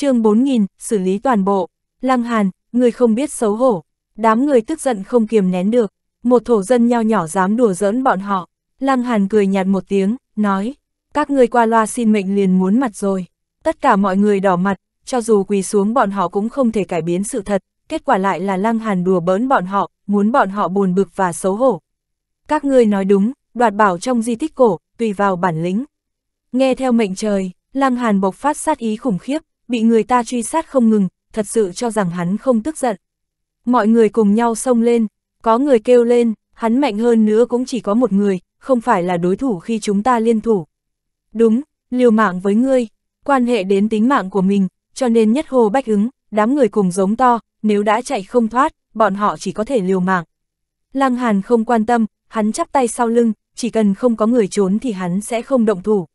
chương 4000, xử lý toàn bộ. Lăng Hàn, người không biết xấu hổ. Đám người tức giận không kiềm nén được. Một thổ dân nho nhỏ dám đùa giỡn bọn họ. Lăng Hàn cười nhạt một tiếng, nói. Các người qua loa xin mệnh liền muốn mặt rồi. Tất cả mọi người đỏ mặt, cho dù quỳ xuống bọn họ cũng không thể cải biến sự thật. Kết quả lại là Lăng Hàn đùa bỡn bọn họ, muốn bọn họ buồn bực và xấu hổ. Các ngươi nói đúng, đoạt bảo trong di tích cổ, tùy vào bản lĩnh. Nghe theo mệnh trời, Lăng Hàn bộc phát sát ý khủng khiếp, bị người ta truy sát không ngừng, thật sự cho rằng hắn không tức giận. Mọi người cùng nhau xông lên, có người kêu lên, hắn mạnh hơn nữa cũng chỉ có một người, không phải là đối thủ khi chúng ta liên thủ. Đúng, liều mạng với ngươi, quan hệ đến tính mạng của mình, cho nên nhất hồ bách ứng, đám người cùng giống to, nếu đã chạy không thoát, bọn họ chỉ có thể liều mạng. Lăng Hàn không quan tâm, hắn chắp tay sau lưng, chỉ cần không có người trốn thì hắn sẽ không động thủ.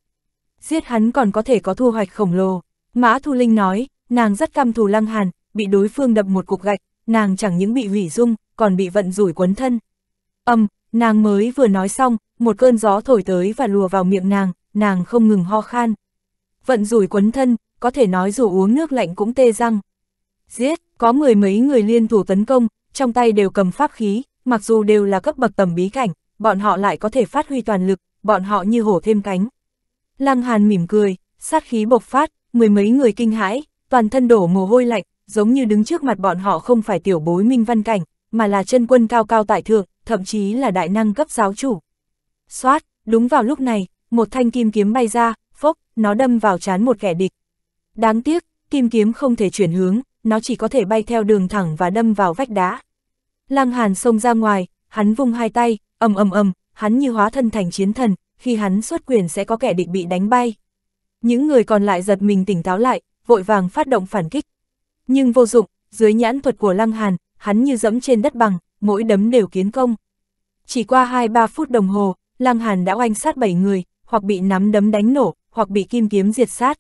Giết hắn còn có thể có thu hoạch khổng lồ. Mã Thu Linh nói, nàng rất căm thù Lăng Hàn, bị đối phương đập một cục gạch, nàng chẳng những bị hủy dung, còn bị vận rủi quấn thân. Âm, nàng mới vừa nói xong, một cơn gió thổi tới và lùa vào miệng nàng, nàng không ngừng ho khan. Vận rủi quấn thân, có thể nói dù uống nước lạnh cũng tê răng. Giết, có mười mấy người liên thủ tấn công, trong tay đều cầm pháp khí, mặc dù đều là cấp bậc tầm bí cảnh, bọn họ lại có thể phát huy toàn lực, bọn họ như hổ thêm cánh. Lăng Hàn mỉm cười, sát khí bộc phát, mười mấy người kinh hãi, toàn thân đổ mồ hôi lạnh, giống như đứng trước mặt bọn họ không phải tiểu bối minh văn cảnh, mà là chân quân cao cao tại thượng, thậm chí là đại năng cấp giáo chủ. Xoát, đúng vào lúc này, một thanh kim kiếm bay ra, phốc, nó đâm vào chán một kẻ địch. Đáng tiếc, kim kiếm không thể chuyển hướng, nó chỉ có thể bay theo đường thẳng và đâm vào vách đá. Lăng Hàn xông ra ngoài, hắn vung hai tay, ầm ầm ầm, hắn như hóa thân thành chiến thần, khi hắn xuất quyền sẽ có kẻ địch bị đánh bay. Những người còn lại giật mình tỉnh táo lại, vội vàng phát động phản kích. Nhưng vô dụng, dưới nhãn thuật của Lăng Hàn, hắn như dẫm trên đất bằng, mỗi đấm đều kiến công. Chỉ qua 2-3 phút đồng hồ, Lăng Hàn đã oanh sát 7 người, hoặc bị nắm đấm đánh nổ, hoặc bị kim kiếm diệt sát.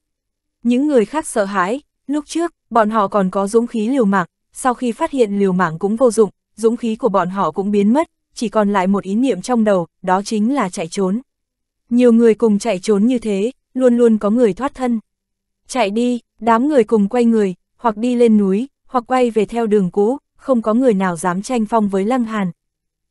Những người khác sợ hãi, lúc trước, bọn họ còn có dũng khí liều mạng, sau khi phát hiện liều mạng cũng vô dụng, dũng khí của bọn họ cũng biến mất, chỉ còn lại một ý niệm trong đầu, đó chính là chạy trốn. Nhiều người cùng chạy trốn như thế, luôn luôn có người thoát thân. Chạy đi, đám người cùng quay người, hoặc đi lên núi, hoặc quay về theo đường cũ, không có người nào dám tranh phong với Lăng Hàn.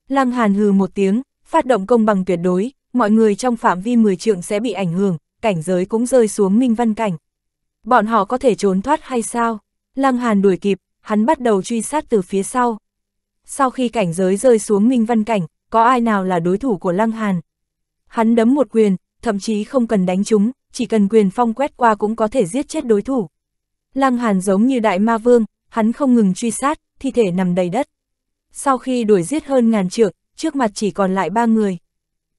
Lăng Hàn hừ một tiếng, phát động công bằng tuyệt đối, mọi người trong phạm vi 10 trượng sẽ bị ảnh hưởng, cảnh giới cũng rơi xuống minh văn cảnh. Bọn họ có thể trốn thoát hay sao? Lăng Hàn đuổi kịp, hắn bắt đầu truy sát từ phía sau. Sau khi cảnh giới rơi xuống minh văn cảnh, có ai nào là đối thủ của Lăng Hàn? Hắn đấm một quyền, thậm chí không cần đánh chúng, chỉ cần quyền phong quét qua cũng có thể giết chết đối thủ. Lăng Hàn giống như đại ma vương, hắn không ngừng truy sát, thi thể nằm đầy đất. Sau khi đuổi giết hơn ngàn trượng, trước mặt chỉ còn lại ba người.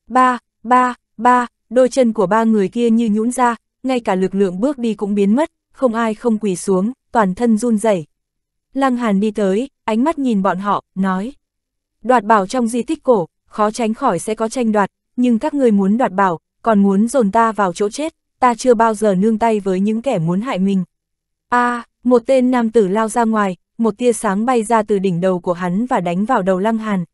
Ba, ba, ba, đôi chân của ba người kia như nhũn ra, ngay cả lực lượng bước đi cũng biến mất, không ai không quỳ xuống, toàn thân run rẩy. Lăng Hàn đi tới, ánh mắt nhìn bọn họ, nói. Đoạt bảo trong di tích cổ, khó tránh khỏi sẽ có tranh đoạt, nhưng các người muốn đoạt bảo, còn muốn dồn ta vào chỗ chết, ta chưa bao giờ nương tay với những kẻ muốn hại mình. a à, một tên nam tử lao ra ngoài, một tia sáng bay ra từ đỉnh đầu của hắn và đánh vào đầu Lăng Hàn.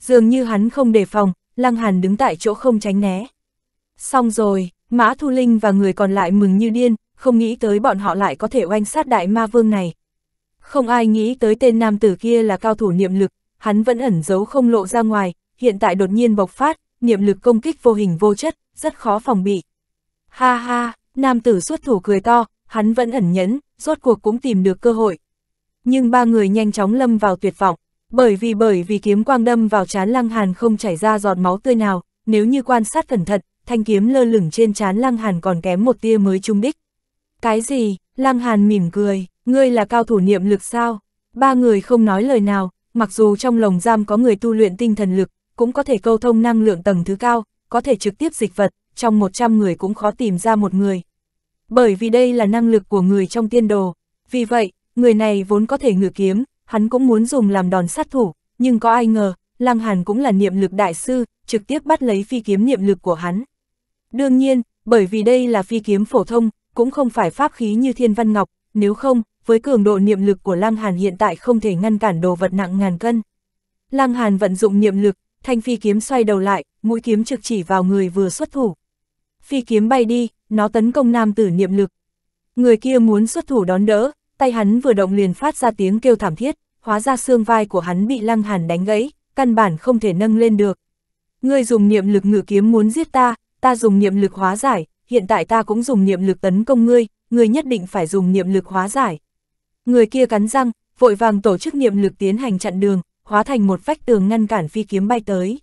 Dường như hắn không đề phòng, Lăng Hàn đứng tại chỗ không tránh né. Xong rồi, Mã Thu Linh và người còn lại mừng như điên, không nghĩ tới bọn họ lại có thể oanh sát đại ma vương này. Không ai nghĩ tới tên nam tử kia là cao thủ niệm lực, hắn vẫn ẩn giấu không lộ ra ngoài, hiện tại đột nhiên bộc phát, niệm lực công kích vô hình vô chất, rất khó phòng bị. Ha ha, nam tử xuất thủ cười to, hắn vẫn ẩn nhẫn, rốt cuộc cũng tìm được cơ hội. Nhưng ba người nhanh chóng lâm vào tuyệt vọng, bởi vì bởi vì kiếm quang đâm vào chán lăng hàn không chảy ra giọt máu tươi nào, nếu như quan sát cẩn thận, thanh kiếm lơ lửng trên chán lăng hàn còn kém một tia mới trung đích. Cái gì, lăng hàn mỉm cười, ngươi là cao thủ niệm lực sao? Ba người không nói lời nào, mặc dù trong lồng giam có người tu luyện tinh thần lực, cũng có thể câu thông năng lượng tầng thứ cao, có thể trực tiếp dịch vật, trong 100 người cũng khó tìm ra một người. Bởi vì đây là năng lực của người trong tiên đồ, vì vậy, người này vốn có thể ngự kiếm, hắn cũng muốn dùng làm đòn sát thủ, nhưng có ai ngờ, Lăng Hàn cũng là niệm lực đại sư, trực tiếp bắt lấy phi kiếm niệm lực của hắn. Đương nhiên, bởi vì đây là phi kiếm phổ thông, cũng không phải pháp khí như thiên văn ngọc, nếu không, với cường độ niệm lực của Lăng Hàn hiện tại không thể ngăn cản đồ vật nặng ngàn cân. Lăng Hàn vận dụng niệm lực, thanh phi kiếm xoay đầu lại, mũi kiếm trực chỉ vào người vừa xuất thủ. Phi kiếm bay đi, nó tấn công nam tử niệm lực. Người kia muốn xuất thủ đón đỡ, tay hắn vừa động liền phát ra tiếng kêu thảm thiết, hóa ra xương vai của hắn bị lăng hàn đánh gãy, căn bản không thể nâng lên được. Ngươi dùng niệm lực ngự kiếm muốn giết ta, ta dùng niệm lực hóa giải, hiện tại ta cũng dùng niệm lực tấn công ngươi, ngươi nhất định phải dùng niệm lực hóa giải. Người kia cắn răng, vội vàng tổ chức niệm lực tiến hành chặn đường, hóa thành một vách tường ngăn cản phi kiếm bay tới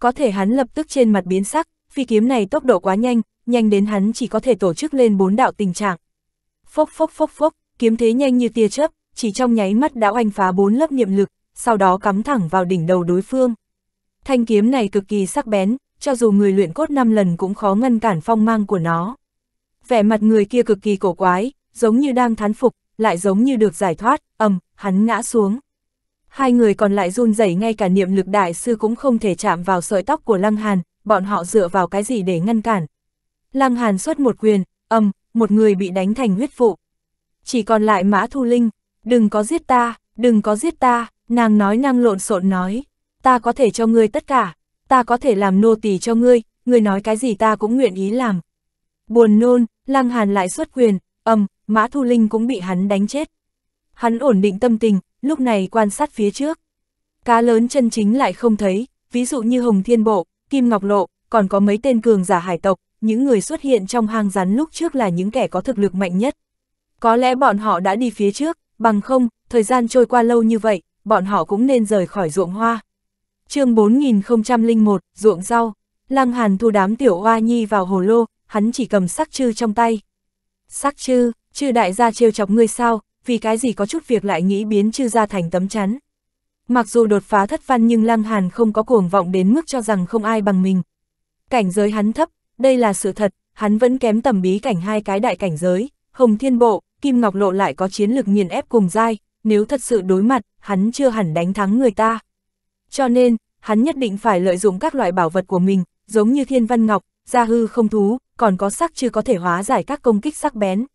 có thể hắn lập tức trên mặt biến sắc, phi kiếm này tốc độ quá nhanh, nhanh đến hắn chỉ có thể tổ chức lên bốn đạo tình trạng. Phốc phốc phốc phốc, kiếm thế nhanh như tia chớp, chỉ trong nháy mắt đã oanh phá bốn lớp niệm lực, sau đó cắm thẳng vào đỉnh đầu đối phương. Thanh kiếm này cực kỳ sắc bén, cho dù người luyện cốt năm lần cũng khó ngăn cản phong mang của nó. Vẻ mặt người kia cực kỳ cổ quái, giống như đang thán phục, lại giống như được giải thoát, ầm, hắn ngã xuống. Hai người còn lại run rẩy ngay cả niệm lực đại sư cũng không thể chạm vào sợi tóc của Lăng Hàn, bọn họ dựa vào cái gì để ngăn cản. Lăng Hàn xuất một quyền, âm, một người bị đánh thành huyết vụ. Chỉ còn lại Mã Thu Linh, đừng có giết ta, đừng có giết ta, nàng nói năng lộn xộn nói, ta có thể cho ngươi tất cả, ta có thể làm nô tỳ cho ngươi, ngươi nói cái gì ta cũng nguyện ý làm. Buồn nôn, Lăng Hàn lại xuất quyền, âm, Mã Thu Linh cũng bị hắn đánh chết. Hắn ổn định tâm tình, lúc này quan sát phía trước. Cá lớn chân chính lại không thấy, ví dụ như Hồng Thiên Bộ, Kim Ngọc Lộ, còn có mấy tên cường giả hải tộc, những người xuất hiện trong hang rắn lúc trước là những kẻ có thực lực mạnh nhất. Có lẽ bọn họ đã đi phía trước, bằng không, thời gian trôi qua lâu như vậy, bọn họ cũng nên rời khỏi ruộng hoa. chương 4001, ruộng rau, Lăng Hàn thu đám tiểu hoa nhi vào hồ lô, hắn chỉ cầm sắc chư trong tay. Sắc chư, chư đại gia trêu chọc ngươi sao, vì cái gì có chút việc lại nghĩ biến chư ra thành tấm chắn. Mặc dù đột phá thất văn nhưng Lăng Hàn không có cuồng vọng đến mức cho rằng không ai bằng mình. Cảnh giới hắn thấp, đây là sự thật, hắn vẫn kém tầm bí cảnh hai cái đại cảnh giới, Hồng Thiên Bộ, Kim Ngọc Lộ lại có chiến lực nghiền ép cùng dai, nếu thật sự đối mặt, hắn chưa hẳn đánh thắng người ta. Cho nên, hắn nhất định phải lợi dụng các loại bảo vật của mình, giống như Thiên Văn Ngọc, Gia Hư không thú, còn có sắc chưa có thể hóa giải các công kích sắc bén.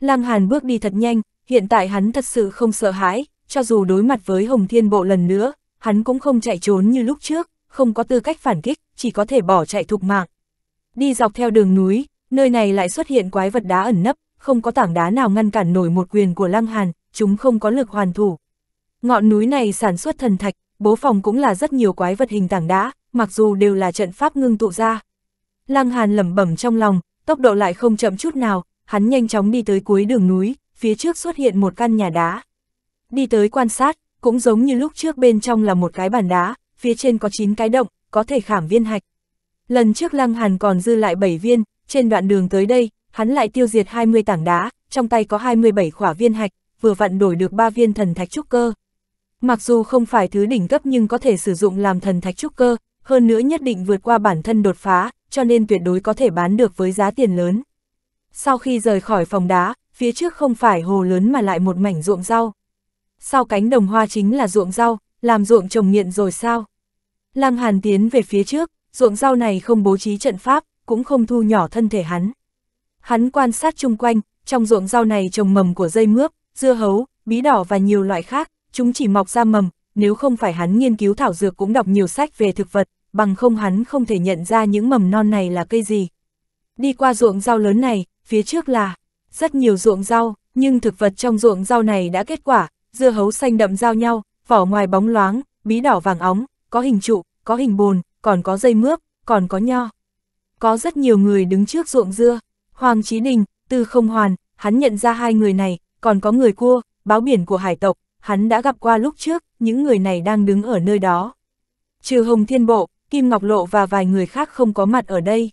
Lăng Hàn bước đi thật nhanh, hiện tại hắn thật sự không sợ hãi, cho dù đối mặt với Hồng Thiên Bộ lần nữa, hắn cũng không chạy trốn như lúc trước, không có tư cách phản kích, chỉ có thể bỏ chạy thục mạng. Đi dọc theo đường núi, nơi này lại xuất hiện quái vật đá ẩn nấp, không có tảng đá nào ngăn cản nổi một quyền của Lăng Hàn, chúng không có lực hoàn thủ. Ngọn núi này sản xuất thần thạch, bố phòng cũng là rất nhiều quái vật hình tảng đá, mặc dù đều là trận pháp ngưng tụ ra. Lăng Hàn lẩm bẩm trong lòng, tốc độ lại không chậm chút nào, hắn nhanh chóng đi tới cuối đường núi, phía trước xuất hiện một căn nhà đá. Đi tới quan sát, cũng giống như lúc trước bên trong là một cái bàn đá, phía trên có 9 cái động, có thể khảm viên hạch. Lần trước Lăng Hàn còn dư lại 7 viên, trên đoạn đường tới đây, hắn lại tiêu diệt 20 tảng đá, trong tay có 27 khỏa viên hạch, vừa vặn đổi được 3 viên thần thạch trúc cơ. Mặc dù không phải thứ đỉnh cấp nhưng có thể sử dụng làm thần thạch trúc cơ, hơn nữa nhất định vượt qua bản thân đột phá, cho nên tuyệt đối có thể bán được với giá tiền lớn. Sau khi rời khỏi phòng đá, phía trước không phải hồ lớn mà lại một mảnh ruộng rau. Sau cánh đồng hoa chính là ruộng rau, làm ruộng trồng nghiện rồi sao? Lăng Hàn tiến về phía trước, ruộng rau này không bố trí trận pháp, cũng không thu nhỏ thân thể hắn. Hắn quan sát chung quanh, trong ruộng rau này trồng mầm của dây mướp, dưa hấu, bí đỏ và nhiều loại khác, chúng chỉ mọc ra mầm, nếu không phải hắn nghiên cứu thảo dược cũng đọc nhiều sách về thực vật, bằng không hắn không thể nhận ra những mầm non này là cây gì. Đi qua ruộng rau lớn này, phía trước là rất nhiều ruộng rau, nhưng thực vật trong ruộng rau này đã kết quả, dưa hấu xanh đậm giao nhau, vỏ ngoài bóng loáng, bí đỏ vàng óng, có hình trụ, có hình bồn, còn có dây mướp, còn có nho. Có rất nhiều người đứng trước ruộng dưa, Hoàng Chí Đình, Tư Không Hoàn, hắn nhận ra hai người này, còn có người cua, báo biển của hải tộc, hắn đã gặp qua lúc trước, những người này đang đứng ở nơi đó. Trừ Hồng Thiên Bộ, Kim Ngọc Lộ và vài người khác không có mặt ở đây.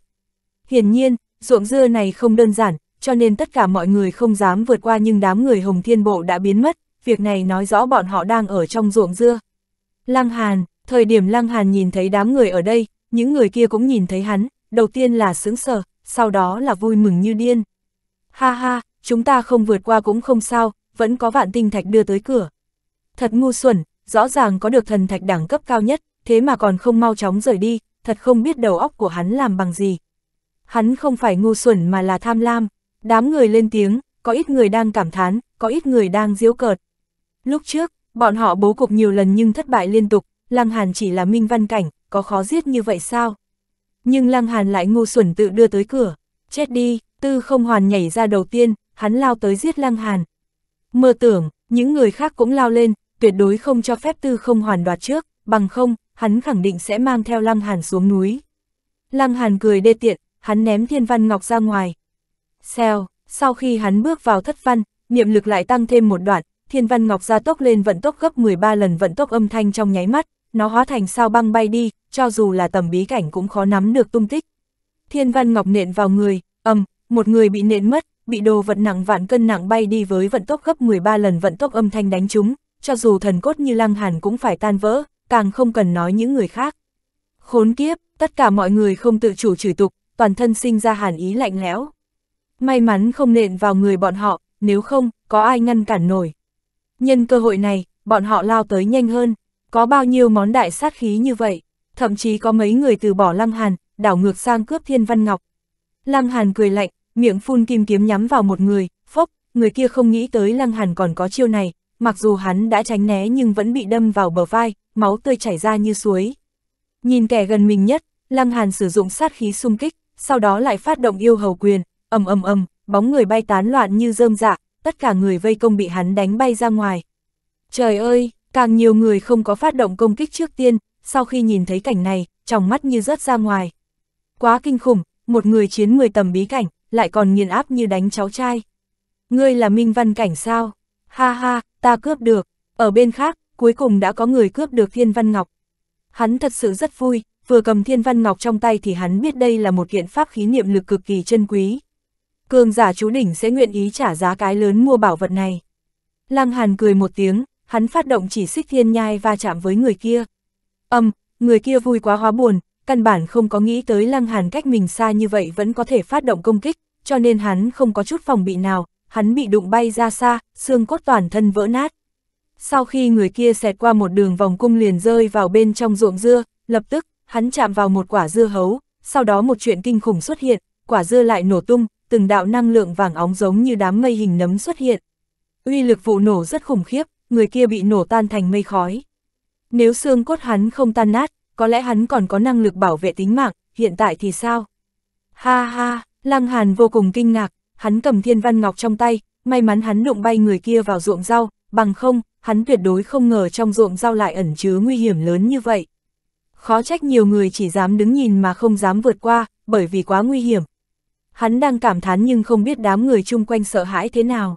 Hiển nhiên, ruộng dưa này không đơn giản, cho nên tất cả mọi người không dám vượt qua nhưng đám người Hồng Thiên Bộ đã biến mất, việc này nói rõ bọn họ đang ở trong ruộng dưa. Lăng Hàn, thời điểm Lăng Hàn nhìn thấy đám người ở đây, những người kia cũng nhìn thấy hắn, đầu tiên là sướng sở, sau đó là vui mừng như điên. Ha ha, chúng ta không vượt qua cũng không sao, vẫn có vạn tinh thạch đưa tới cửa. Thật ngu xuẩn, rõ ràng có được thần thạch đẳng cấp cao nhất, thế mà còn không mau chóng rời đi, thật không biết đầu óc của hắn làm bằng gì. Hắn không phải ngu xuẩn mà là tham lam, Đám người lên tiếng, có ít người đang cảm thán, có ít người đang diễu cợt. Lúc trước, bọn họ bố cục nhiều lần nhưng thất bại liên tục, Lăng Hàn chỉ là minh văn cảnh, có khó giết như vậy sao? Nhưng Lăng Hàn lại ngu xuẩn tự đưa tới cửa, chết đi, tư không hoàn nhảy ra đầu tiên, hắn lao tới giết Lăng Hàn. Mơ tưởng, những người khác cũng lao lên, tuyệt đối không cho phép tư không hoàn đoạt trước, bằng không, hắn khẳng định sẽ mang theo Lăng Hàn xuống núi. Lăng Hàn cười đê tiện, hắn ném thiên văn ngọc ra ngoài, Xèo, sau khi hắn bước vào thất văn, niệm lực lại tăng thêm một đoạn, thiên văn ngọc gia tốc lên vận tốc gấp 13 lần vận tốc âm thanh trong nháy mắt, nó hóa thành sao băng bay đi, cho dù là tầm bí cảnh cũng khó nắm được tung tích. Thiên văn ngọc nện vào người, ầm, một người bị nện mất, bị đồ vật nặng vạn cân nặng bay đi với vận tốc gấp 13 lần vận tốc âm thanh đánh chúng, cho dù thần cốt như lăng hàn cũng phải tan vỡ, càng không cần nói những người khác. Khốn kiếp, tất cả mọi người không tự chủ chửi tục, toàn thân sinh ra hàn ý lạnh lẽo. May mắn không nện vào người bọn họ, nếu không, có ai ngăn cản nổi. Nhân cơ hội này, bọn họ lao tới nhanh hơn, có bao nhiêu món đại sát khí như vậy, thậm chí có mấy người từ bỏ Lăng Hàn, đảo ngược sang cướp Thiên Văn Ngọc. Lăng Hàn cười lạnh, miệng phun kim kiếm nhắm vào một người, phốc, người kia không nghĩ tới Lăng Hàn còn có chiêu này, mặc dù hắn đã tránh né nhưng vẫn bị đâm vào bờ vai, máu tươi chảy ra như suối. Nhìn kẻ gần mình nhất, Lăng Hàn sử dụng sát khí xung kích, sau đó lại phát động yêu hầu quyền, ầm ầm ầm, bóng người bay tán loạn như rơm dạ, tất cả người vây công bị hắn đánh bay ra ngoài. Trời ơi, càng nhiều người không có phát động công kích trước tiên, sau khi nhìn thấy cảnh này, trong mắt như rớt ra ngoài. Quá kinh khủng, một người chiến 10 tầm bí cảnh, lại còn nghiền áp như đánh cháu trai. Ngươi là minh văn cảnh sao? Ha ha, ta cướp được. Ở bên khác, cuối cùng đã có người cướp được thiên văn ngọc. Hắn thật sự rất vui, vừa cầm thiên văn ngọc trong tay thì hắn biết đây là một kiện pháp khí niệm lực cực kỳ chân quý cường giả chú đỉnh sẽ nguyện ý trả giá cái lớn mua bảo vật này. Lăng Hàn cười một tiếng, hắn phát động chỉ xích thiên nhai va chạm với người kia. Âm, người kia vui quá hóa buồn, căn bản không có nghĩ tới Lăng Hàn cách mình xa như vậy vẫn có thể phát động công kích, cho nên hắn không có chút phòng bị nào, hắn bị đụng bay ra xa, xương cốt toàn thân vỡ nát. Sau khi người kia xẹt qua một đường vòng cung liền rơi vào bên trong ruộng dưa, lập tức, hắn chạm vào một quả dưa hấu, sau đó một chuyện kinh khủng xuất hiện, quả dưa lại nổ tung, từng đạo năng lượng vàng óng giống như đám mây hình nấm xuất hiện. Uy lực vụ nổ rất khủng khiếp, người kia bị nổ tan thành mây khói. Nếu xương cốt hắn không tan nát, có lẽ hắn còn có năng lực bảo vệ tính mạng, hiện tại thì sao? Ha ha, Lăng Hàn vô cùng kinh ngạc, hắn cầm thiên văn ngọc trong tay, may mắn hắn đụng bay người kia vào ruộng rau, bằng không, hắn tuyệt đối không ngờ trong ruộng rau lại ẩn chứa nguy hiểm lớn như vậy. Khó trách nhiều người chỉ dám đứng nhìn mà không dám vượt qua, bởi vì quá nguy hiểm, Hắn đang cảm thán nhưng không biết đám người chung quanh sợ hãi thế nào.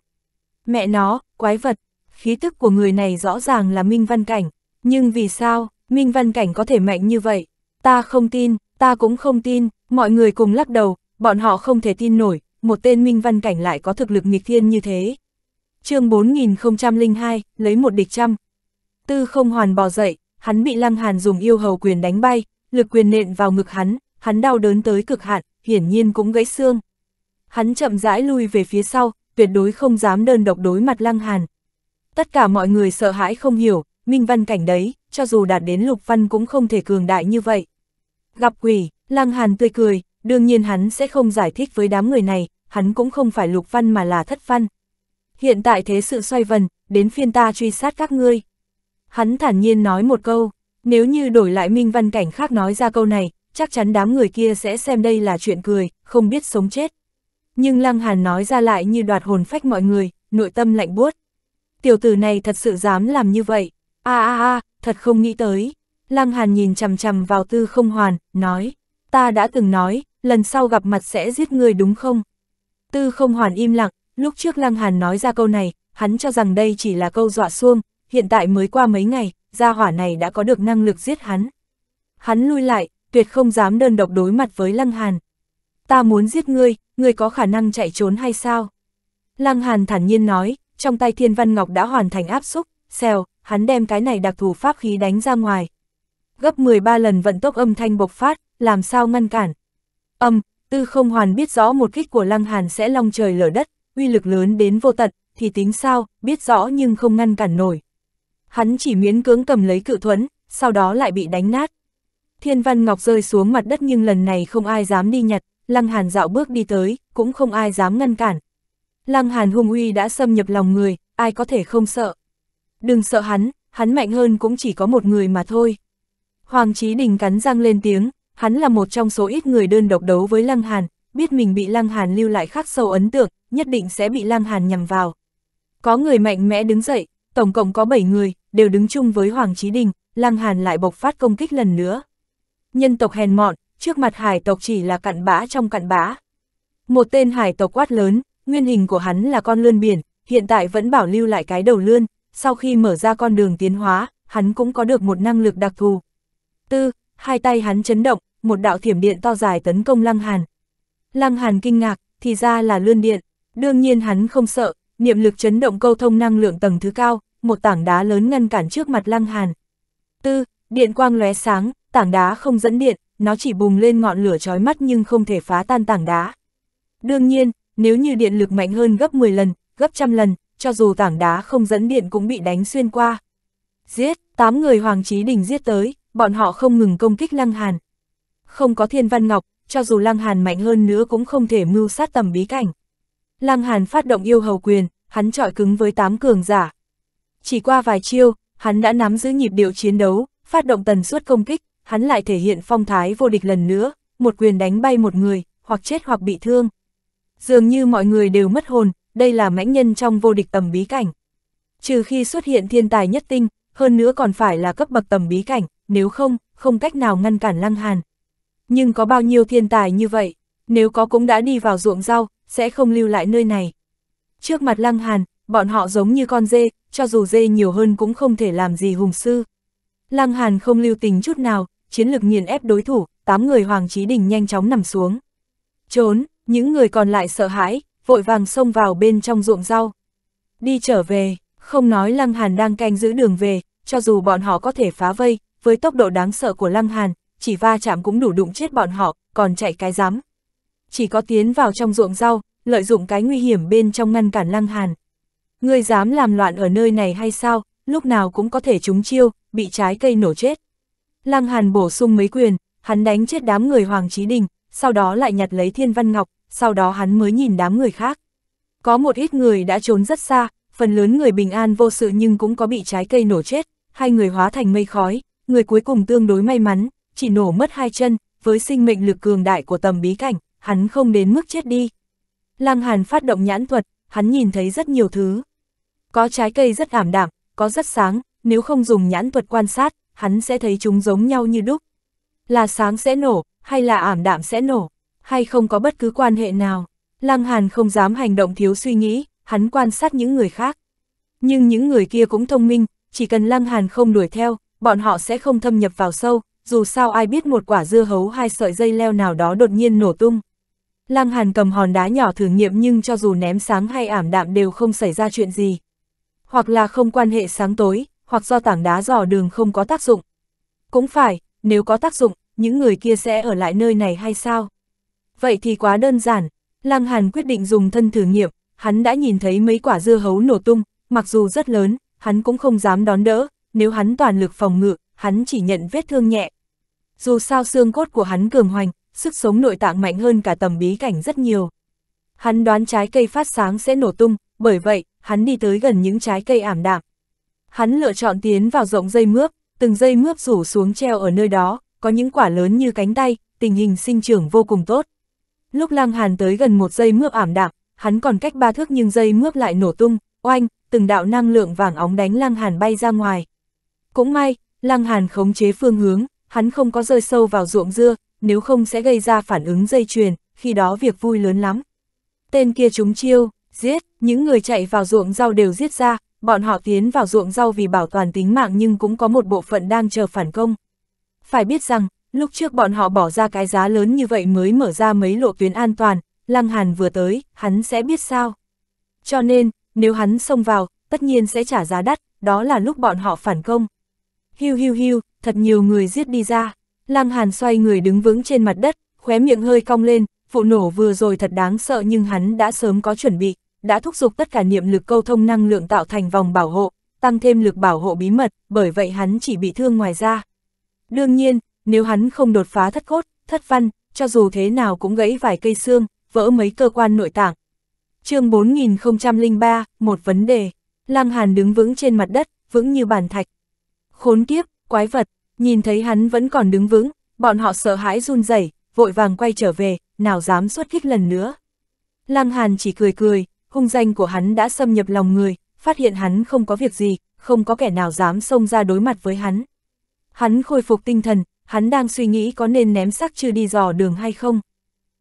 Mẹ nó, quái vật, khí tức của người này rõ ràng là Minh Văn Cảnh, nhưng vì sao, Minh Văn Cảnh có thể mạnh như vậy? Ta không tin, ta cũng không tin, mọi người cùng lắc đầu, bọn họ không thể tin nổi, một tên Minh Văn Cảnh lại có thực lực nghịch thiên như thế. chương 4002, lấy một địch trăm. Tư không hoàn bò dậy, hắn bị Lăng Hàn dùng yêu hầu quyền đánh bay, lực quyền nện vào ngực hắn, hắn đau đớn tới cực hạn, hiển nhiên cũng gãy xương. Hắn chậm rãi lui về phía sau, tuyệt đối không dám đơn độc đối mặt Lăng Hàn. Tất cả mọi người sợ hãi không hiểu, Minh Văn cảnh đấy, cho dù đạt đến Lục Văn cũng không thể cường đại như vậy. Gặp quỷ, Lăng Hàn tươi cười, đương nhiên hắn sẽ không giải thích với đám người này, hắn cũng không phải Lục Văn mà là Thất Văn. Hiện tại thế sự xoay vần, đến phiên ta truy sát các ngươi. Hắn thản nhiên nói một câu, nếu như đổi lại Minh Văn cảnh khác nói ra câu này, chắc chắn đám người kia sẽ xem đây là chuyện cười, không biết sống chết. Nhưng Lăng Hàn nói ra lại như đoạt hồn phách mọi người, nội tâm lạnh buốt. Tiểu tử này thật sự dám làm như vậy, a a a, thật không nghĩ tới. Lăng Hàn nhìn chằm chằm vào tư không hoàn, nói, ta đã từng nói, lần sau gặp mặt sẽ giết ngươi đúng không? Tư không hoàn im lặng, lúc trước Lăng Hàn nói ra câu này, hắn cho rằng đây chỉ là câu dọa xuông, hiện tại mới qua mấy ngày, gia hỏa này đã có được năng lực giết hắn. Hắn lui lại, tuyệt không dám đơn độc đối mặt với Lăng Hàn. Ta muốn giết ngươi, ngươi có khả năng chạy trốn hay sao? Lăng Hàn thản nhiên nói, trong tay Thiên Văn Ngọc đã hoàn thành áp xúc, xèo, hắn đem cái này đặc thù pháp khí đánh ra ngoài. Gấp 13 lần vận tốc âm thanh bộc phát, làm sao ngăn cản? Âm, tư không hoàn biết rõ một kích của Lăng Hàn sẽ long trời lở đất, uy lực lớn đến vô tận, thì tính sao, biết rõ nhưng không ngăn cản nổi. Hắn chỉ miễn cưỡng cầm lấy cự thuẫn, sau đó lại bị đánh nát. Thiên Văn Ngọc rơi xuống mặt đất nhưng lần này không ai dám đi nhặt, Lăng Hàn dạo bước đi tới, cũng không ai dám ngăn cản. Lăng Hàn hung uy đã xâm nhập lòng người, ai có thể không sợ. Đừng sợ hắn, hắn mạnh hơn cũng chỉ có một người mà thôi. Hoàng Chí Đình cắn răng lên tiếng, hắn là một trong số ít người đơn độc đấu với Lăng Hàn, biết mình bị Lăng Hàn lưu lại khắc sâu ấn tượng, nhất định sẽ bị Lăng Hàn nhằm vào. Có người mạnh mẽ đứng dậy, tổng cộng có 7 người, đều đứng chung với Hoàng Chí Đình, Lăng Hàn lại bộc phát công kích lần nữa nhân tộc hèn mọn, trước mặt hải tộc chỉ là cặn bã trong cặn bã. Một tên hải tộc quát lớn, nguyên hình của hắn là con lươn biển, hiện tại vẫn bảo lưu lại cái đầu lươn, sau khi mở ra con đường tiến hóa, hắn cũng có được một năng lực đặc thù. Tư, hai tay hắn chấn động, một đạo thiểm điện to dài tấn công Lăng Hàn. Lăng Hàn kinh ngạc, thì ra là lươn điện, đương nhiên hắn không sợ, niệm lực chấn động câu thông năng lượng tầng thứ cao, một tảng đá lớn ngăn cản trước mặt Lăng Hàn. Tư, điện quang lóe sáng, tảng đá không dẫn điện, nó chỉ bùng lên ngọn lửa chói mắt nhưng không thể phá tan tảng đá. Đương nhiên, nếu như điện lực mạnh hơn gấp 10 lần, gấp trăm lần, cho dù tảng đá không dẫn điện cũng bị đánh xuyên qua. Giết, 8 người Hoàng Chí Đình giết tới, bọn họ không ngừng công kích Lăng Hàn. Không có Thiên Văn Ngọc, cho dù Lăng Hàn mạnh hơn nữa cũng không thể mưu sát tầm bí cảnh. Lăng Hàn phát động yêu hầu quyền, hắn trọi cứng với 8 cường giả. Chỉ qua vài chiêu, hắn đã nắm giữ nhịp điệu chiến đấu, phát động tần suất công kích, hắn lại thể hiện phong thái vô địch lần nữa, một quyền đánh bay một người, hoặc chết hoặc bị thương. Dường như mọi người đều mất hồn, đây là mãnh nhân trong vô địch tầm bí cảnh. Trừ khi xuất hiện thiên tài nhất tinh, hơn nữa còn phải là cấp bậc tầm bí cảnh, nếu không, không cách nào ngăn cản lăng hàn. Nhưng có bao nhiêu thiên tài như vậy, nếu có cũng đã đi vào ruộng rau, sẽ không lưu lại nơi này. Trước mặt lăng hàn, bọn họ giống như con dê, cho dù dê nhiều hơn cũng không thể làm gì hùng sư. Lăng hàn không lưu tình chút nào, chiến lực nghiền ép đối thủ, 8 người Hoàng Chí Đình nhanh chóng nằm xuống. Trốn, những người còn lại sợ hãi, vội vàng xông vào bên trong ruộng rau. Đi trở về, không nói Lăng Hàn đang canh giữ đường về, cho dù bọn họ có thể phá vây, với tốc độ đáng sợ của Lăng Hàn, chỉ va chạm cũng đủ đụng chết bọn họ, còn chạy cái dám. Chỉ có tiến vào trong ruộng rau, lợi dụng cái nguy hiểm bên trong ngăn cản Lăng Hàn. Ngươi dám làm loạn ở nơi này hay sao, lúc nào cũng có thể trúng chiêu, bị trái cây nổ chết. Lăng Hàn bổ sung mấy quyền, hắn đánh chết đám người Hoàng Chí Đình, sau đó lại nhặt lấy Thiên Văn Ngọc, sau đó hắn mới nhìn đám người khác. Có một ít người đã trốn rất xa, phần lớn người bình an vô sự nhưng cũng có bị trái cây nổ chết, hai người hóa thành mây khói, người cuối cùng tương đối may mắn, chỉ nổ mất hai chân, với sinh mệnh lực cường đại của tầm bí cảnh, hắn không đến mức chết đi. Lăng Hàn phát động nhãn thuật, hắn nhìn thấy rất nhiều thứ. Có trái cây rất ảm đạm, có rất sáng, nếu không dùng nhãn thuật quan sát, hắn sẽ thấy chúng giống nhau như đúc. Là sáng sẽ nổ, hay là ảm đạm sẽ nổ, hay không có bất cứ quan hệ nào. Lăng Hàn không dám hành động thiếu suy nghĩ, hắn quan sát những người khác. Nhưng những người kia cũng thông minh, chỉ cần Lăng Hàn không đuổi theo, bọn họ sẽ không thâm nhập vào sâu, dù sao ai biết một quả dưa hấu hay sợi dây leo nào đó đột nhiên nổ tung. Lăng Hàn cầm hòn đá nhỏ thử nghiệm nhưng cho dù ném sáng hay ảm đạm đều không xảy ra chuyện gì. Hoặc là không quan hệ sáng tối, hoặc do tảng đá dò đường không có tác dụng. Cũng phải, nếu có tác dụng, những người kia sẽ ở lại nơi này hay sao? Vậy thì quá đơn giản, Lăng Hàn quyết định dùng thân thử nghiệm, hắn đã nhìn thấy mấy quả dưa hấu nổ tung, mặc dù rất lớn, hắn cũng không dám đón đỡ, nếu hắn toàn lực phòng ngự, hắn chỉ nhận vết thương nhẹ. Dù sao xương cốt của hắn cường hoành, sức sống nội tạng mạnh hơn cả tầm bí cảnh rất nhiều. Hắn đoán trái cây phát sáng sẽ nổ tung, bởi vậy, hắn đi tới gần những trái cây ảm đạm, Hắn lựa chọn tiến vào rộng dây mướp, từng dây mướp rủ xuống treo ở nơi đó, có những quả lớn như cánh tay, tình hình sinh trưởng vô cùng tốt. Lúc Lăng Hàn tới gần một dây mướp ảm đạm, hắn còn cách ba thước nhưng dây mướp lại nổ tung, oanh, từng đạo năng lượng vàng óng đánh Lăng Hàn bay ra ngoài. Cũng may, Lăng Hàn khống chế phương hướng, hắn không có rơi sâu vào ruộng dưa, nếu không sẽ gây ra phản ứng dây chuyền, khi đó việc vui lớn lắm. Tên kia chúng chiêu, giết, những người chạy vào ruộng rau đều giết ra, bọn họ tiến vào ruộng rau vì bảo toàn tính mạng nhưng cũng có một bộ phận đang chờ phản công. Phải biết rằng, lúc trước bọn họ bỏ ra cái giá lớn như vậy mới mở ra mấy lộ tuyến an toàn, Lăng Hàn vừa tới, hắn sẽ biết sao. Cho nên, nếu hắn xông vào, tất nhiên sẽ trả giá đắt, đó là lúc bọn họ phản công. Hiu hiu hiu, thật nhiều người giết đi ra. Lăng Hàn xoay người đứng vững trên mặt đất, khóe miệng hơi cong lên, vụ nổ vừa rồi thật đáng sợ nhưng hắn đã sớm có chuẩn bị đã thúc giục tất cả niệm lực câu thông năng lượng tạo thành vòng bảo hộ, tăng thêm lực bảo hộ bí mật, bởi vậy hắn chỉ bị thương ngoài ra. Đương nhiên, nếu hắn không đột phá thất cốt, thất văn, cho dù thế nào cũng gãy vài cây xương, vỡ mấy cơ quan nội tạng. chương 4003, một vấn đề. Lăng Hàn đứng vững trên mặt đất, vững như bàn thạch. Khốn kiếp, quái vật, nhìn thấy hắn vẫn còn đứng vững, bọn họ sợ hãi run rẩy, vội vàng quay trở về, nào dám xuất kích lần nữa. Lăng Hàn chỉ cười cười, hung danh của hắn đã xâm nhập lòng người, phát hiện hắn không có việc gì, không có kẻ nào dám xông ra đối mặt với hắn. Hắn khôi phục tinh thần, hắn đang suy nghĩ có nên ném sắc chưa đi dò đường hay không.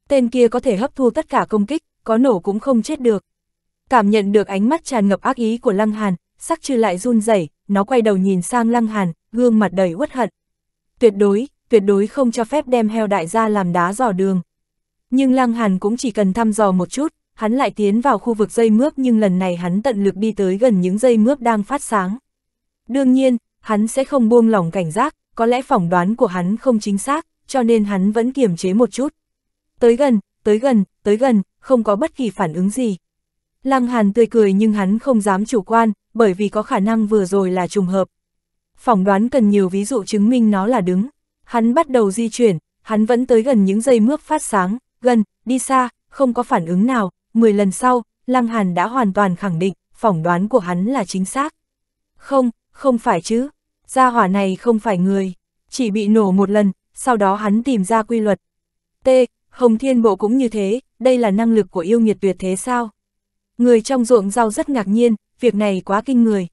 Tên kia có thể hấp thu tất cả công kích, có nổ cũng không chết được. Cảm nhận được ánh mắt tràn ngập ác ý của Lăng Hàn, sắc chư lại run rẩy, nó quay đầu nhìn sang Lăng Hàn, gương mặt đầy uất hận. Tuyệt đối, tuyệt đối không cho phép đem heo đại gia làm đá dò đường. Nhưng Lăng Hàn cũng chỉ cần thăm dò một chút, hắn lại tiến vào khu vực dây mướp nhưng lần này hắn tận lực đi tới gần những dây mướp đang phát sáng. Đương nhiên, hắn sẽ không buông lỏng cảnh giác, có lẽ phỏng đoán của hắn không chính xác, cho nên hắn vẫn kiềm chế một chút. Tới gần, tới gần, tới gần, không có bất kỳ phản ứng gì. Lăng Hàn tươi cười nhưng hắn không dám chủ quan, bởi vì có khả năng vừa rồi là trùng hợp. Phỏng đoán cần nhiều ví dụ chứng minh nó là đứng. Hắn bắt đầu di chuyển, hắn vẫn tới gần những dây mướp phát sáng, gần, đi xa, không có phản ứng nào, 10 lần sau, Lăng Hàn đã hoàn toàn khẳng định, phỏng đoán của hắn là chính xác. Không, không phải chứ, gia hỏa này không phải người, chỉ bị nổ một lần, sau đó hắn tìm ra quy luật. T, Hồng Thiên Bộ cũng như thế, đây là năng lực của yêu nghiệt tuyệt thế sao? Người trong ruộng rau rất ngạc nhiên, việc này quá kinh người.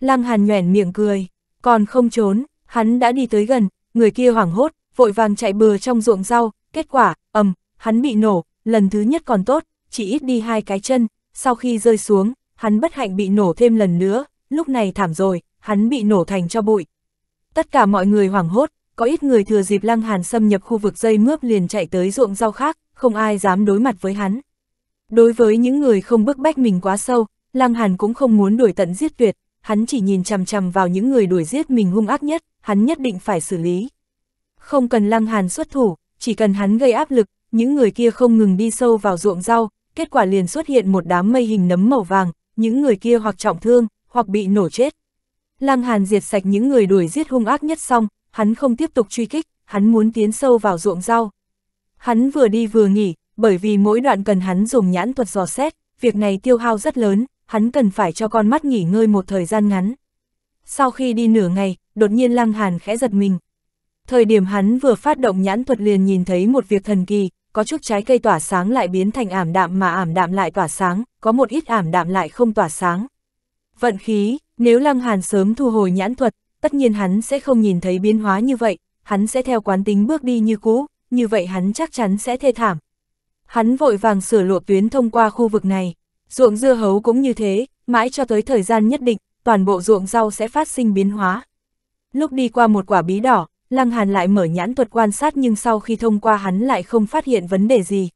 Lăng Hàn nhoẻn miệng cười, còn không trốn, hắn đã đi tới gần, người kia hoảng hốt, vội vàng chạy bừa trong ruộng rau, kết quả, ầm, hắn bị nổ, lần thứ nhất còn tốt, chỉ ít đi hai cái chân, sau khi rơi xuống, hắn bất hạnh bị nổ thêm lần nữa, lúc này thảm rồi, hắn bị nổ thành cho bụi. Tất cả mọi người hoảng hốt, có ít người thừa dịp Lăng Hàn xâm nhập khu vực dây mướp liền chạy tới ruộng rau khác, không ai dám đối mặt với hắn. Đối với những người không bức bách mình quá sâu, Lăng Hàn cũng không muốn đuổi tận giết tuyệt, hắn chỉ nhìn chằm chằm vào những người đuổi giết mình hung ác nhất, hắn nhất định phải xử lý. Không cần Lăng Hàn xuất thủ, chỉ cần hắn gây áp lực, những người kia không ngừng đi sâu vào ruộng rau, kết quả liền xuất hiện một đám mây hình nấm màu vàng, những người kia hoặc trọng thương, hoặc bị nổ chết. Lăng Hàn diệt sạch những người đuổi giết hung ác nhất xong, hắn không tiếp tục truy kích, hắn muốn tiến sâu vào ruộng rau. Hắn vừa đi vừa nghỉ, bởi vì mỗi đoạn cần hắn dùng nhãn thuật dò xét, việc này tiêu hao rất lớn, hắn cần phải cho con mắt nghỉ ngơi một thời gian ngắn. Sau khi đi nửa ngày, đột nhiên Lăng Hàn khẽ giật mình. Thời điểm hắn vừa phát động nhãn thuật liền nhìn thấy một việc thần kỳ, có chút trái cây tỏa sáng lại biến thành ảm đạm mà ảm đạm lại tỏa sáng, có một ít ảm đạm lại không tỏa sáng. Vận khí, nếu Lăng Hàn sớm thu hồi nhãn thuật, tất nhiên hắn sẽ không nhìn thấy biến hóa như vậy, hắn sẽ theo quán tính bước đi như cũ, như vậy hắn chắc chắn sẽ thê thảm. Hắn vội vàng sửa lộ tuyến thông qua khu vực này, ruộng dưa hấu cũng như thế, mãi cho tới thời gian nhất định, toàn bộ ruộng rau sẽ phát sinh biến hóa. Lúc đi qua một quả bí đỏ, Lăng Hàn lại mở nhãn thuật quan sát nhưng sau khi thông qua hắn lại không phát hiện vấn đề gì.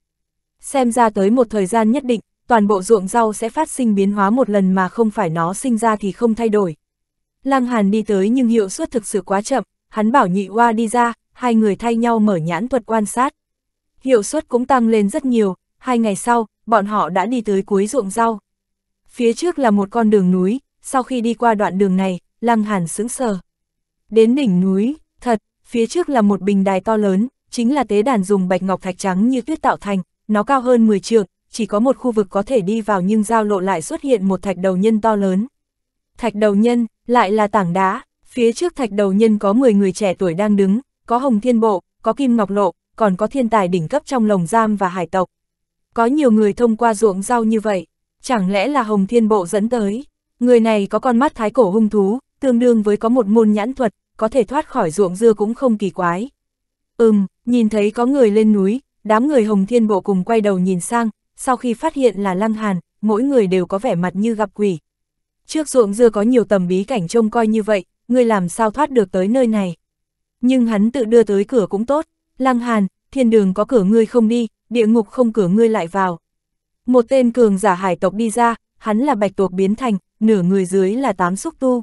Xem ra tới một thời gian nhất định, toàn bộ ruộng rau sẽ phát sinh biến hóa một lần mà không phải nó sinh ra thì không thay đổi. Lăng Hàn đi tới nhưng hiệu suất thực sự quá chậm, hắn bảo nhị hoa đi ra, hai người thay nhau mở nhãn thuật quan sát. Hiệu suất cũng tăng lên rất nhiều, hai ngày sau, bọn họ đã đi tới cuối ruộng rau. Phía trước là một con đường núi, sau khi đi qua đoạn đường này, Lăng Hàn sững sờ. Đến đỉnh núi, Thật, phía trước là một bình đài to lớn, chính là tế đàn dùng bạch ngọc thạch trắng như tuyết tạo thành, nó cao hơn 10 trượng, chỉ có một khu vực có thể đi vào nhưng giao lộ lại xuất hiện một thạch đầu nhân to lớn. Thạch đầu nhân, lại là tảng đá, phía trước thạch đầu nhân có 10 người trẻ tuổi đang đứng, có hồng thiên bộ, có kim ngọc lộ, còn có thiên tài đỉnh cấp trong lồng giam và hải tộc. Có nhiều người thông qua ruộng rau như vậy, chẳng lẽ là hồng thiên bộ dẫn tới, người này có con mắt thái cổ hung thú, tương đương với có một môn nhãn thuật, có thể thoát khỏi ruộng dưa cũng không kỳ quái. Ừm, nhìn thấy có người lên núi, đám người Hồng Thiên Bộ cùng quay đầu nhìn sang, sau khi phát hiện là Lăng Hàn, mỗi người đều có vẻ mặt như gặp quỷ. Trước ruộng dưa có nhiều tầm bí cảnh trông coi như vậy, người làm sao thoát được tới nơi này. Nhưng hắn tự đưa tới cửa cũng tốt, Lăng Hàn, thiên đường có cửa ngươi không đi, địa ngục không cửa ngươi lại vào. Một tên cường giả hải tộc đi ra, hắn là bạch tuộc biến thành, nửa người dưới là tám xúc tu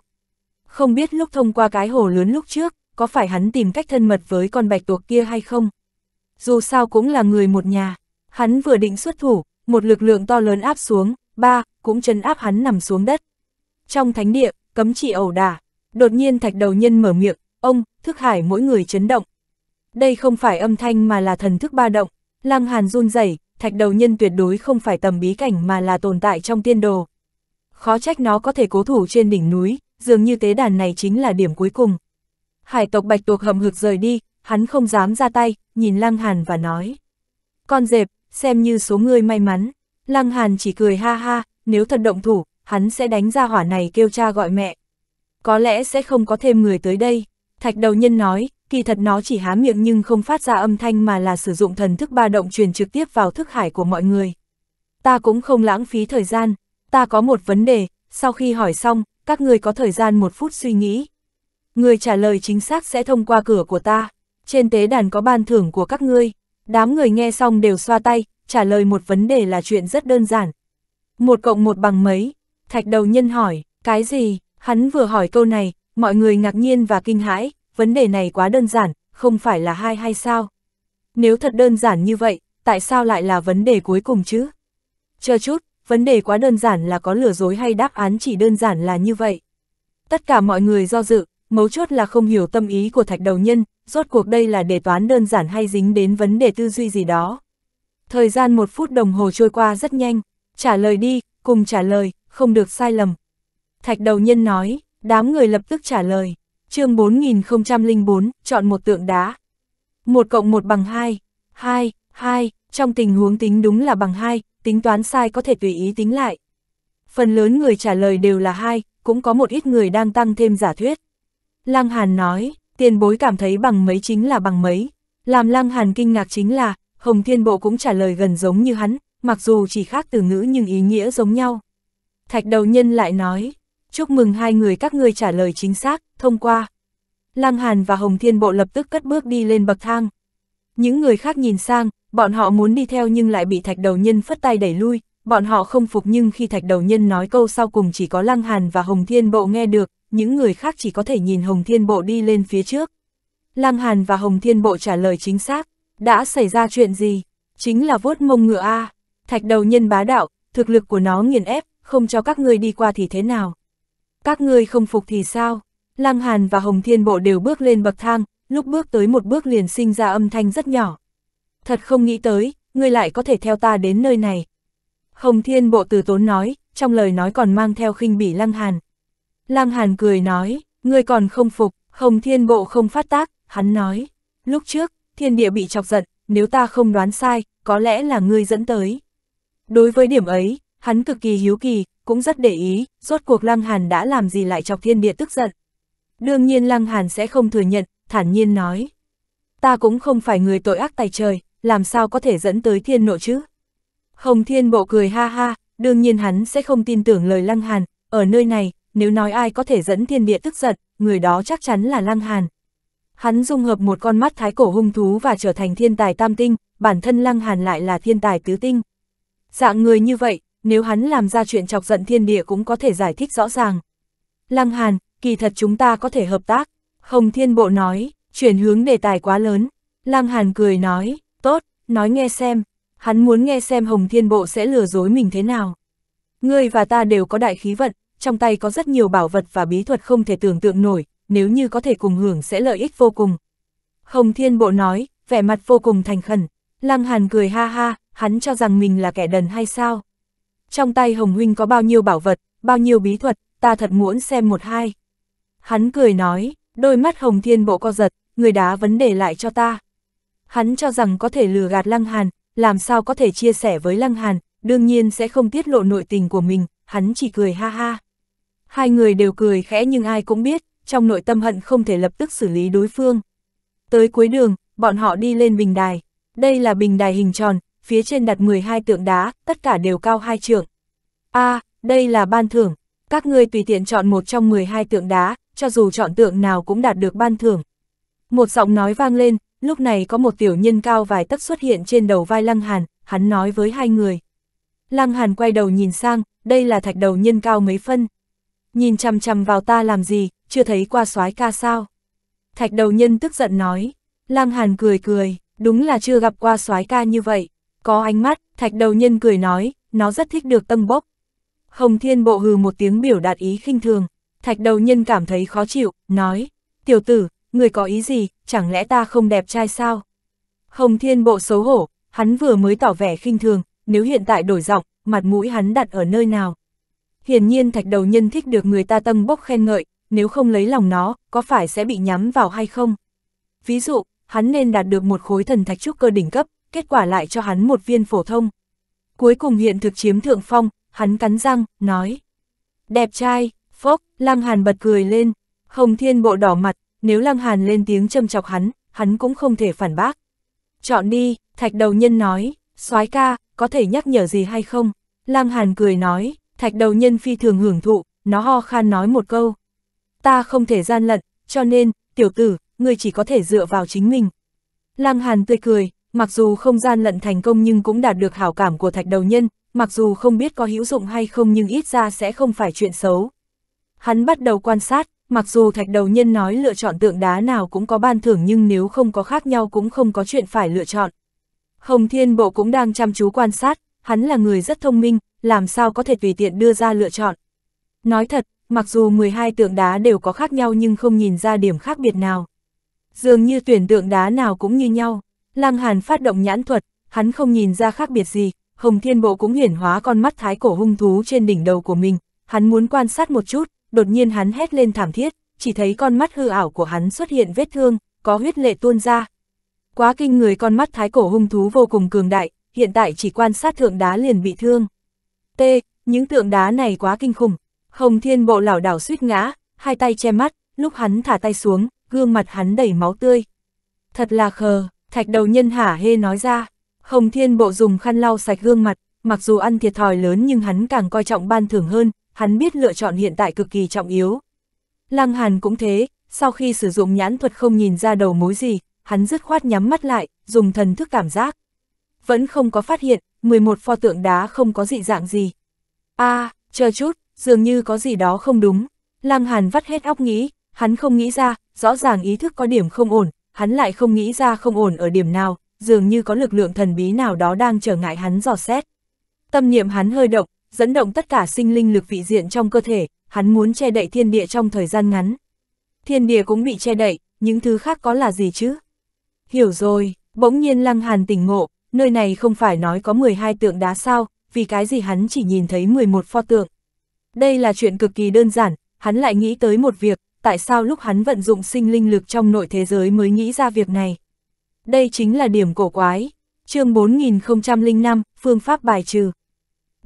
không biết lúc thông qua cái hồ lớn lúc trước, có phải hắn tìm cách thân mật với con bạch tuộc kia hay không? Dù sao cũng là người một nhà, hắn vừa định xuất thủ, một lực lượng to lớn áp xuống, ba, cũng chân áp hắn nằm xuống đất. Trong thánh địa, cấm chỉ ẩu đả, đột nhiên thạch đầu nhân mở miệng, ông, thức hải mỗi người chấn động. Đây không phải âm thanh mà là thần thức ba động, lăng hàn run rẩy thạch đầu nhân tuyệt đối không phải tầm bí cảnh mà là tồn tại trong tiên đồ. Khó trách nó có thể cố thủ trên đỉnh núi, dường như tế đàn này chính là điểm cuối cùng. Hải tộc bạch tuộc hầm hực rời đi, hắn không dám ra tay, nhìn Lăng Hàn và nói. Con dẹp, xem như số người may mắn. Lăng Hàn chỉ cười ha ha, nếu thật động thủ, hắn sẽ đánh ra hỏa này kêu cha gọi mẹ. Có lẽ sẽ không có thêm người tới đây. Thạch đầu nhân nói, kỳ thật nó chỉ há miệng nhưng không phát ra âm thanh mà là sử dụng thần thức ba động truyền trực tiếp vào thức hải của mọi người. Ta cũng không lãng phí thời gian, ta có một vấn đề, sau khi hỏi xong, các người có thời gian một phút suy nghĩ. Người trả lời chính xác sẽ thông qua cửa của ta, trên tế đàn có ban thưởng của các ngươi. Đám người nghe xong đều xoa tay, trả lời một vấn đề là chuyện rất đơn giản. Một cộng một bằng mấy? Thạch đầu nhân hỏi, cái gì? Hắn vừa hỏi câu này, mọi người ngạc nhiên và kinh hãi, vấn đề này quá đơn giản, không phải là hai hay sao? Nếu thật đơn giản như vậy, tại sao lại là vấn đề cuối cùng chứ? Chờ chút, vấn đề quá đơn giản là có lừa dối hay đáp án chỉ đơn giản là như vậy. Tất cả mọi người do dự, mấu chốt là không hiểu tâm ý của thạch đầu nhân, rốt cuộc đây là đề toán đơn giản hay dính đến vấn đề tư duy gì đó. Thời gian một phút đồng hồ trôi qua rất nhanh, trả lời đi, cùng trả lời, không được sai lầm. Thạch đầu nhân nói, đám người lập tức trả lời, chương 4004, chọn một tượng đá. 1 cộng 1 bằng 2, 2, 2, trong tình huống tính đúng là bằng 2, tính toán sai có thể tùy ý tính lại. Phần lớn người trả lời đều là hai, cũng có một ít người đang tăng thêm giả thuyết. Lăng Hàn nói, tiền bối cảm thấy bằng mấy chính là bằng mấy. Làm Lăng Hàn kinh ngạc chính là, Hồng Thiên Bộ cũng trả lời gần giống như hắn, mặc dù chỉ khác từ ngữ nhưng ý nghĩa giống nhau. Thạch đầu nhân lại nói, chúc mừng hai người các ngươi trả lời chính xác, thông qua. Lăng Hàn và Hồng Thiên Bộ lập tức cất bước đi lên bậc thang. Những người khác nhìn sang, bọn họ muốn đi theo nhưng lại bị thạch đầu nhân phất tay đẩy lui, bọn họ không phục nhưng khi thạch đầu nhân nói câu sau cùng chỉ có Lăng Hàn và Hồng Thiên Bộ nghe được, những người khác chỉ có thể nhìn Hồng Thiên Bộ đi lên phía trước. Lăng Hàn và Hồng Thiên Bộ trả lời chính xác, đã xảy ra chuyện gì? Chính là vuốt mông ngựa A, thạch đầu nhân bá đạo, thực lực của nó nghiền ép, không cho các ngươi đi qua thì thế nào? Các ngươi không phục thì sao? Lăng Hàn và Hồng Thiên Bộ đều bước lên bậc thang, lúc bước tới một bước liền sinh ra âm thanh rất nhỏ, thật không nghĩ tới, ngươi lại có thể theo ta đến nơi này. Hồng Thiên Bộ từ tốn nói, trong lời nói còn mang theo khinh bỉ Lăng Hàn. Lăng Hàn cười nói, ngươi còn không phục, Hồng Thiên Bộ không phát tác, hắn nói. Lúc trước, thiên địa bị chọc giận, nếu ta không đoán sai, có lẽ là ngươi dẫn tới. Đối với điểm ấy, hắn cực kỳ hiếu kỳ, cũng rất để ý, rốt cuộc Lăng Hàn đã làm gì lại chọc thiên địa tức giận. Đương nhiên Lăng Hàn sẽ không thừa nhận, thản nhiên nói. Ta cũng không phải người tội ác tài trời, làm sao có thể dẫn tới thiên nộ chứ? Hồng thiên bộ cười ha ha, đương nhiên hắn sẽ không tin tưởng lời lăng hàn, ở nơi này, nếu nói ai có thể dẫn thiên địa tức giận, người đó chắc chắn là lăng hàn. Hắn dung hợp một con mắt thái cổ hung thú và trở thành thiên tài tam tinh, bản thân lăng hàn lại là thiên tài tứ tinh. Dạng người như vậy, nếu hắn làm ra chuyện chọc giận thiên địa cũng có thể giải thích rõ ràng. Lăng hàn, kỳ thật chúng ta có thể hợp tác. Hồng thiên bộ nói, chuyển hướng đề tài quá lớn. Lăng hàn cười nói, Tốt, nói nghe xem, hắn muốn nghe xem Hồng Thiên Bộ sẽ lừa dối mình thế nào. Ngươi và ta đều có đại khí vận, trong tay có rất nhiều bảo vật và bí thuật không thể tưởng tượng nổi, nếu như có thể cùng hưởng sẽ lợi ích vô cùng. Hồng Thiên Bộ nói, vẻ mặt vô cùng thành khẩn. Lăng Hàn cười ha ha, hắn cho rằng mình là kẻ đần hay sao? Trong tay Hồng Huynh có bao nhiêu bảo vật, bao nhiêu bí thuật, ta thật muốn xem một hai. Hắn cười nói, đôi mắt Hồng Thiên Bộ co giật, người đá vấn đề lại cho ta hắn cho rằng có thể lừa gạt Lăng Hàn, làm sao có thể chia sẻ với Lăng Hàn, đương nhiên sẽ không tiết lộ nội tình của mình, hắn chỉ cười ha ha. Hai người đều cười khẽ nhưng ai cũng biết, trong nội tâm hận không thể lập tức xử lý đối phương. Tới cuối đường, bọn họ đi lên bình đài. Đây là bình đài hình tròn, phía trên đặt 12 tượng đá, tất cả đều cao hai trượng. A, à, đây là ban thưởng. Các ngươi tùy tiện chọn một trong 12 tượng đá, cho dù chọn tượng nào cũng đạt được ban thưởng. Một giọng nói vang lên, lúc này có một tiểu nhân cao vài tấc xuất hiện trên đầu vai Lăng Hàn, hắn nói với hai người. Lăng Hàn quay đầu nhìn sang, đây là thạch đầu nhân cao mấy phân. Nhìn chằm chằm vào ta làm gì, chưa thấy qua soái ca sao? Thạch đầu nhân tức giận nói, Lăng Hàn cười cười, đúng là chưa gặp qua soái ca như vậy. Có ánh mắt, thạch đầu nhân cười nói, nó rất thích được tâm bốc. Hồng Thiên Bộ hừ một tiếng biểu đạt ý khinh thường, thạch đầu nhân cảm thấy khó chịu, nói, tiểu tử, người có ý gì, chẳng lẽ ta không đẹp trai sao? Hồng Thiên Bộ xấu hổ, hắn vừa mới tỏ vẻ khinh thường, nếu hiện tại đổi giọng, mặt mũi hắn đặt ở nơi nào? Hiển nhiên thạch đầu nhân thích được người ta tâng bốc khen ngợi, nếu không lấy lòng nó, có phải sẽ bị nhắm vào hay không? Ví dụ, hắn nên đạt được một khối thần thạch trúc cơ đỉnh cấp, kết quả lại cho hắn một viên phổ thông. Cuối cùng hiện thực chiếm thượng phong, hắn cắn răng, nói. Đẹp trai, phốc, Lăng Hàn bật cười lên, Hồng Thiên Bộ đỏ mặt, nếu Lăng Hàn lên tiếng châm chọc hắn, hắn cũng không thể phản bác. Chọn đi, thạch đầu nhân nói, soái ca, có thể nhắc nhở gì hay không? Lăng Hàn cười nói, thạch đầu nhân phi thường hưởng thụ, nó ho khan nói một câu. Ta không thể gian lận, cho nên, tiểu tử, ngươi chỉ có thể dựa vào chính mình. Lăng Hàn tươi cười, mặc dù không gian lận thành công nhưng cũng đạt được hảo cảm của thạch đầu nhân, mặc dù không biết có hữu dụng hay không nhưng ít ra sẽ không phải chuyện xấu. Hắn bắt đầu quan sát, Mặc dù thạch đầu nhân nói lựa chọn tượng đá nào cũng có ban thưởng nhưng nếu không có khác nhau cũng không có chuyện phải lựa chọn. Hồng Thiên Bộ cũng đang chăm chú quan sát, hắn là người rất thông minh, làm sao có thể tùy tiện đưa ra lựa chọn. Nói thật, mặc dù 12 tượng đá đều có khác nhau nhưng không nhìn ra điểm khác biệt nào. Dường như tuyển tượng đá nào cũng như nhau, Lăng Hàn phát động nhãn thuật, hắn không nhìn ra khác biệt gì, Hồng Thiên Bộ cũng hiển hóa con mắt thái cổ hung thú trên đỉnh đầu của mình, hắn muốn quan sát một chút, đột nhiên hắn hét lên thảm thiết, chỉ thấy con mắt hư ảo của hắn xuất hiện vết thương, có huyết lệ tuôn ra. Quá kinh người con mắt thái cổ hung thú vô cùng cường đại, hiện tại chỉ quan sát thượng đá liền bị thương. T, những tượng đá này quá kinh khủng, Hồng Thiên Bộ lảo đảo suýt ngã, hai tay che mắt, lúc hắn thả tay xuống, gương mặt hắn đầy máu tươi. Thật là khờ, thạch đầu nhân hả hê nói ra, Hồng Thiên Bộ dùng khăn lau sạch gương mặt, mặc dù ăn thiệt thòi lớn nhưng hắn càng coi trọng ban thưởng hơn, hắn biết lựa chọn hiện tại cực kỳ trọng yếu. Lăng Hàn cũng thế, sau khi sử dụng nhãn thuật không nhìn ra đầu mối gì, hắn dứt khoát nhắm mắt lại, dùng thần thức cảm giác. Vẫn không có phát hiện, 11 pho tượng đá không có dị dạng gì. a à, chờ chút, dường như có gì đó không đúng. Lăng Hàn vắt hết óc nghĩ, hắn không nghĩ ra, rõ ràng ý thức có điểm không ổn, hắn lại không nghĩ ra không ổn ở điểm nào, dường như có lực lượng thần bí nào đó đang trở ngại hắn dò xét. Tâm niệm hắn hơi động, dẫn động tất cả sinh linh lực vị diện trong cơ thể, hắn muốn che đậy thiên địa trong thời gian ngắn. Thiên địa cũng bị che đậy, những thứ khác có là gì chứ? Hiểu rồi, bỗng nhiên Lăng Hàn tỉnh ngộ, nơi này không phải nói có 12 tượng đá sao, vì cái gì hắn chỉ nhìn thấy 11 pho tượng. Đây là chuyện cực kỳ đơn giản, hắn lại nghĩ tới một việc, tại sao lúc hắn vận dụng sinh linh lực trong nội thế giới mới nghĩ ra việc này. Đây chính là điểm cổ quái. Chương 4005, phương pháp bài trừ.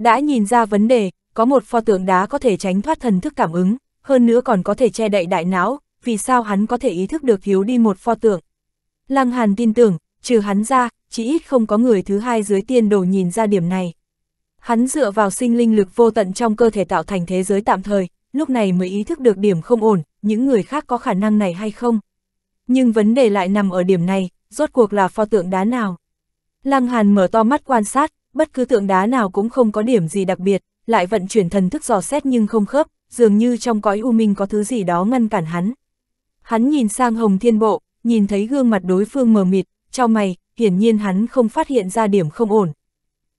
Đã nhìn ra vấn đề, có một pho tượng đá có thể tránh thoát thần thức cảm ứng, hơn nữa còn có thể che đậy đại não, vì sao hắn có thể ý thức được thiếu đi một pho tượng. Lăng Hàn tin tưởng, trừ hắn ra, chỉ ít không có người thứ hai dưới tiên đồ nhìn ra điểm này. Hắn dựa vào sinh linh lực vô tận trong cơ thể tạo thành thế giới tạm thời, lúc này mới ý thức được điểm không ổn, những người khác có khả năng này hay không. Nhưng vấn đề lại nằm ở điểm này, rốt cuộc là pho tượng đá nào. Lăng Hàn mở to mắt quan sát, bất cứ tượng đá nào cũng không có điểm gì đặc biệt, lại vận chuyển thần thức dò xét nhưng không khớp, dường như trong cõi u minh có thứ gì đó ngăn cản hắn. Hắn nhìn sang Hồng Thiên Bộ, nhìn thấy gương mặt đối phương mờ mịt, cho mày, hiển nhiên hắn không phát hiện ra điểm không ổn.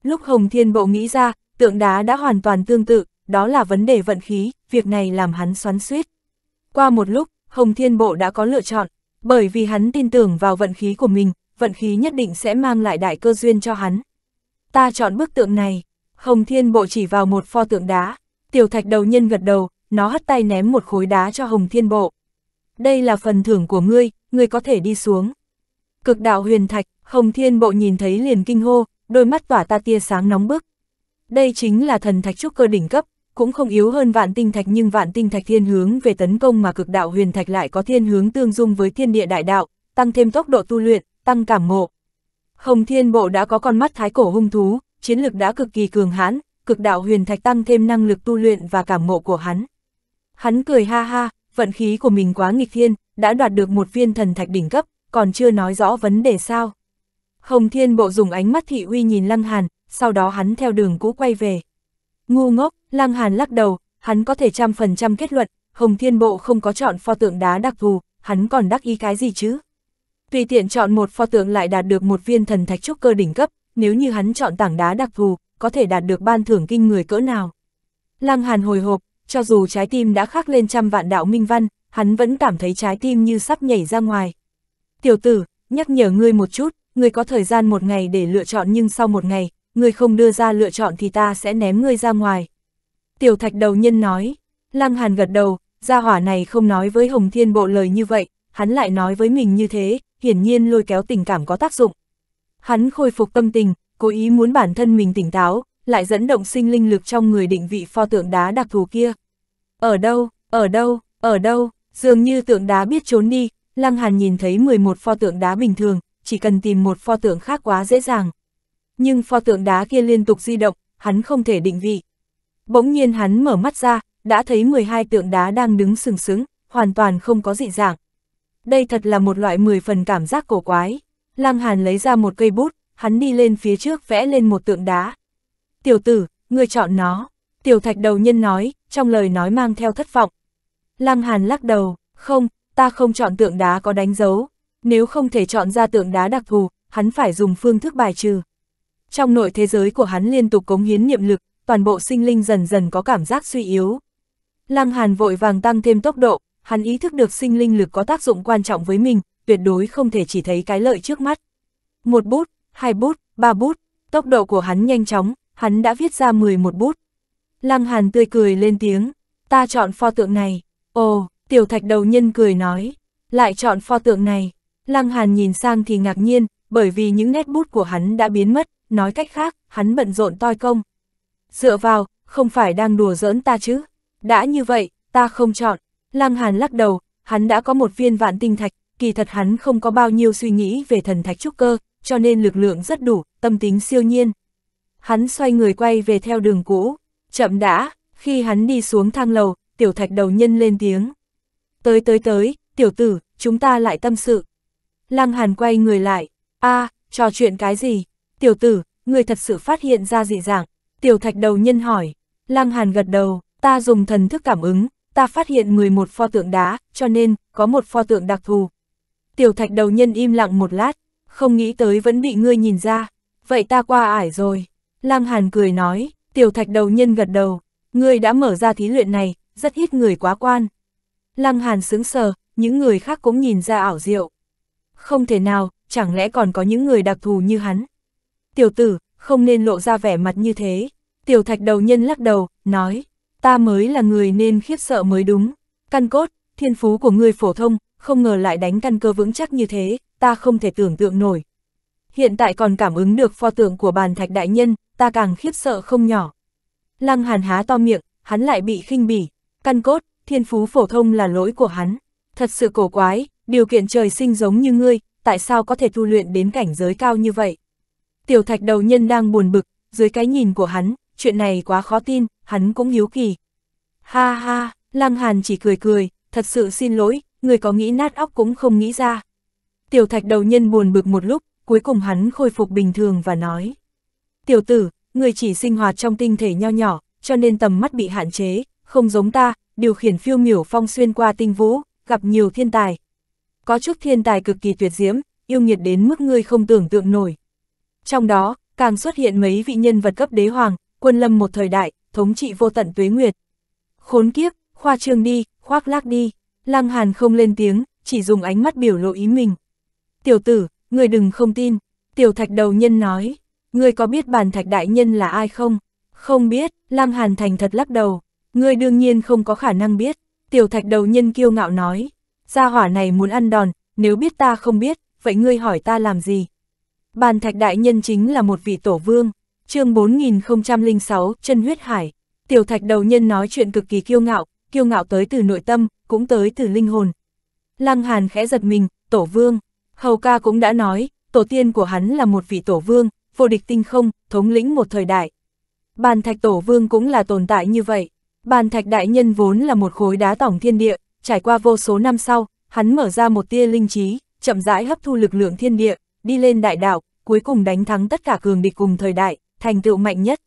Lúc Hồng Thiên Bộ nghĩ ra, tượng đá đã hoàn toàn tương tự, đó là vấn đề vận khí, việc này làm hắn xoắn suýt. Qua một lúc, Hồng Thiên Bộ đã có lựa chọn, bởi vì hắn tin tưởng vào vận khí của mình, vận khí nhất định sẽ mang lại đại cơ duyên cho hắn ta chọn bức tượng này. Hồng Thiên Bộ chỉ vào một pho tượng đá. Tiểu thạch đầu nhân gật đầu, nó hất tay ném một khối đá cho Hồng Thiên Bộ. Đây là phần thưởng của ngươi, ngươi có thể đi xuống. Cực đạo huyền thạch, Hồng Thiên Bộ nhìn thấy liền kinh hô, đôi mắt tỏa ta tia sáng nóng bức. Đây chính là thần thạch trúc cơ đỉnh cấp, cũng không yếu hơn vạn tinh thạch nhưng vạn tinh thạch thiên hướng về tấn công mà cực đạo huyền thạch lại có thiên hướng tương dung với thiên địa đại đạo, tăng thêm tốc độ tu luyện, tăng cảm ngộ, Hồng Thiên Bộ đã có con mắt thái cổ hung thú, chiến lực đã cực kỳ cường hãn, cực đạo huyền thạch tăng thêm năng lực tu luyện và cảm ngộ của hắn. Hắn cười ha ha, vận khí của mình quá nghịch thiên, đã đoạt được một viên thần thạch đỉnh cấp, còn chưa nói rõ vấn đề sao. Hồng Thiên Bộ dùng ánh mắt thị uy nhìn Lăng Hàn, sau đó hắn theo đường cũ quay về. Ngu ngốc, Lăng Hàn lắc đầu, hắn có thể trăm phần trăm kết luận, Hồng Thiên Bộ không có chọn pho tượng đá đặc thù, hắn còn đắc ý cái gì chứ? Tùy tiện chọn một pho tượng lại đạt được một viên thần thạch trúc cơ đỉnh cấp, nếu như hắn chọn tảng đá đặc thù, có thể đạt được ban thưởng kinh người cỡ nào. Lăng Hàn hồi hộp, cho dù trái tim đã khắc lên trăm vạn đạo minh văn, hắn vẫn cảm thấy trái tim như sắp nhảy ra ngoài. Tiểu tử, nhắc nhở ngươi một chút, ngươi có thời gian một ngày để lựa chọn nhưng sau một ngày, ngươi không đưa ra lựa chọn thì ta sẽ ném ngươi ra ngoài. Tiểu thạch đầu nhân nói, Lăng Hàn gật đầu, gia hỏa này không nói với Hồng Thiên Bộ lời như vậy, hắn lại nói với mình như thế, hiển nhiên lôi kéo tình cảm có tác dụng. Hắn khôi phục tâm tình, cố ý muốn bản thân mình tỉnh táo, lại dẫn động sinh linh lực trong người định vị pho tượng đá đặc thù kia. Ở đâu, ở đâu, ở đâu, dường như tượng đá biết trốn đi, Lăng Hàn nhìn thấy 11 pho tượng đá bình thường, chỉ cần tìm một pho tượng khác quá dễ dàng. Nhưng pho tượng đá kia liên tục di động, hắn không thể định vị. Bỗng nhiên hắn mở mắt ra, đã thấy 12 tượng đá đang đứng sừng sững, hoàn toàn không có dị dạng đây thật là một loại mười phần cảm giác cổ quái. Lăng Hàn lấy ra một cây bút, hắn đi lên phía trước vẽ lên một tượng đá. Tiểu tử, ngươi chọn nó. Tiểu thạch đầu nhân nói, trong lời nói mang theo thất vọng. Lăng Hàn lắc đầu, không, ta không chọn tượng đá có đánh dấu. Nếu không thể chọn ra tượng đá đặc thù, hắn phải dùng phương thức bài trừ. Trong nội thế giới của hắn liên tục cống hiến niệm lực, toàn bộ sinh linh dần dần có cảm giác suy yếu. Lăng Hàn vội vàng tăng thêm tốc độ, hắn ý thức được sinh linh lực có tác dụng quan trọng với mình, tuyệt đối không thể chỉ thấy cái lợi trước mắt. Một bút, hai bút, ba bút, tốc độ của hắn nhanh chóng, hắn đã viết ra 11 bút. Lăng Hàn tươi cười lên tiếng, ta chọn pho tượng này. Ồ, tiểu thạch đầu nhân cười nói, lại chọn pho tượng này. Lăng Hàn nhìn sang thì ngạc nhiên, bởi vì những nét bút của hắn đã biến mất, nói cách khác, hắn bận rộn toi công. Dựa vào, không phải đang đùa giỡn ta chứ. Đã như vậy, ta không chọn, Lang Hàn lắc đầu, hắn đã có một viên vạn tinh thạch, kỳ thật hắn không có bao nhiêu suy nghĩ về thần thạch trúc cơ, cho nên lực lượng rất đủ, tâm tính siêu nhiên. Hắn xoay người quay về theo đường cũ, chậm đã, khi hắn đi xuống thang lầu, tiểu thạch đầu nhân lên tiếng. Tới tới tới, tiểu tử, chúng ta lại tâm sự. Lăng Hàn quay người lại, a trò chuyện cái gì? Tiểu tử, người thật sự phát hiện ra dị dạng. Tiểu thạch đầu nhân hỏi, Lăng Hàn gật đầu, ta dùng thần thức cảm ứng, ta phát hiện 11 pho tượng đá, cho nên, có một pho tượng đặc thù. Tiểu thạch đầu nhân im lặng một lát, không nghĩ tới vẫn bị ngươi nhìn ra, vậy ta qua ải rồi. Lăng Hàn cười nói, tiểu thạch đầu nhân gật đầu, ngươi đã mở ra thí luyện này, rất ít người quá quan. Lăng Hàn sững sờ, những người khác cũng nhìn ra ảo diệu. Không thể nào, chẳng lẽ còn có những người đặc thù như hắn. Tiểu tử, không nên lộ ra vẻ mặt như thế. Tiểu thạch đầu nhân lắc đầu, nói, ta mới là người nên khiếp sợ mới đúng. Căn cốt, thiên phú của ngươi phổ thông, không ngờ lại đánh căn cơ vững chắc như thế, ta không thể tưởng tượng nổi. Hiện tại còn cảm ứng được pho tượng của bàn thạch đại nhân, ta càng khiếp sợ không nhỏ. Lăng hàn há to miệng, hắn lại bị khinh bỉ. Căn cốt, thiên phú phổ thông là lỗi của hắn. Thật sự cổ quái, điều kiện trời sinh giống như ngươi, tại sao có thể tu luyện đến cảnh giới cao như vậy? Tiểu thạch đầu nhân đang buồn bực, dưới cái nhìn của hắn, chuyện này quá khó tin, hắn cũng hiếu kỳ. Ha ha, Lăng Hàn chỉ cười cười, thật sự xin lỗi, người có nghĩ nát óc cũng không nghĩ ra. Tiểu thạch đầu nhân buồn bực một lúc, cuối cùng hắn khôi phục bình thường và nói. Tiểu tử, người chỉ sinh hoạt trong tinh thể nho nhỏ, cho nên tầm mắt bị hạn chế, không giống ta, điều khiển phiêu miểu phong xuyên qua tinh vũ, gặp nhiều thiên tài. Có chút thiên tài cực kỳ tuyệt diễm, yêu nghiệt đến mức ngươi không tưởng tượng nổi. Trong đó, càng xuất hiện mấy vị nhân vật cấp đế hoàng, quân lâm một thời đại, thống trị vô tận tuế nguyệt. Khốn kiếp, khoa trương đi, khoác lác đi, Lăng Hàn không lên tiếng, chỉ dùng ánh mắt biểu lộ ý mình. Tiểu tử, người đừng không tin, tiểu thạch đầu nhân nói, người có biết bàn thạch đại nhân là ai không? Không biết, Lăng Hàn thành thật lắc đầu, người đương nhiên không có khả năng biết, tiểu thạch đầu nhân kiêu ngạo nói, gia hỏa này muốn ăn đòn, nếu biết ta không biết, vậy ngươi hỏi ta làm gì? Bàn thạch đại nhân chính là một vị tổ vương, chương 4006, chân huyết hải. Tiểu thạch đầu nhân nói chuyện cực kỳ kiêu ngạo, kiêu ngạo tới từ nội tâm, cũng tới từ linh hồn. Lăng Hàn khẽ giật mình, tổ vương. Hầu ca cũng đã nói, tổ tiên của hắn là một vị tổ vương, vô địch tinh không, thống lĩnh một thời đại. Bàn thạch tổ vương cũng là tồn tại như vậy. Bàn thạch đại nhân vốn là một khối đá tổng thiên địa, trải qua vô số năm sau, hắn mở ra một tia linh trí, chậm rãi hấp thu lực lượng thiên địa, đi lên đại đạo, cuối cùng đánh thắng tất cả cường địch cùng thời đại thành tựu mạnh nhất.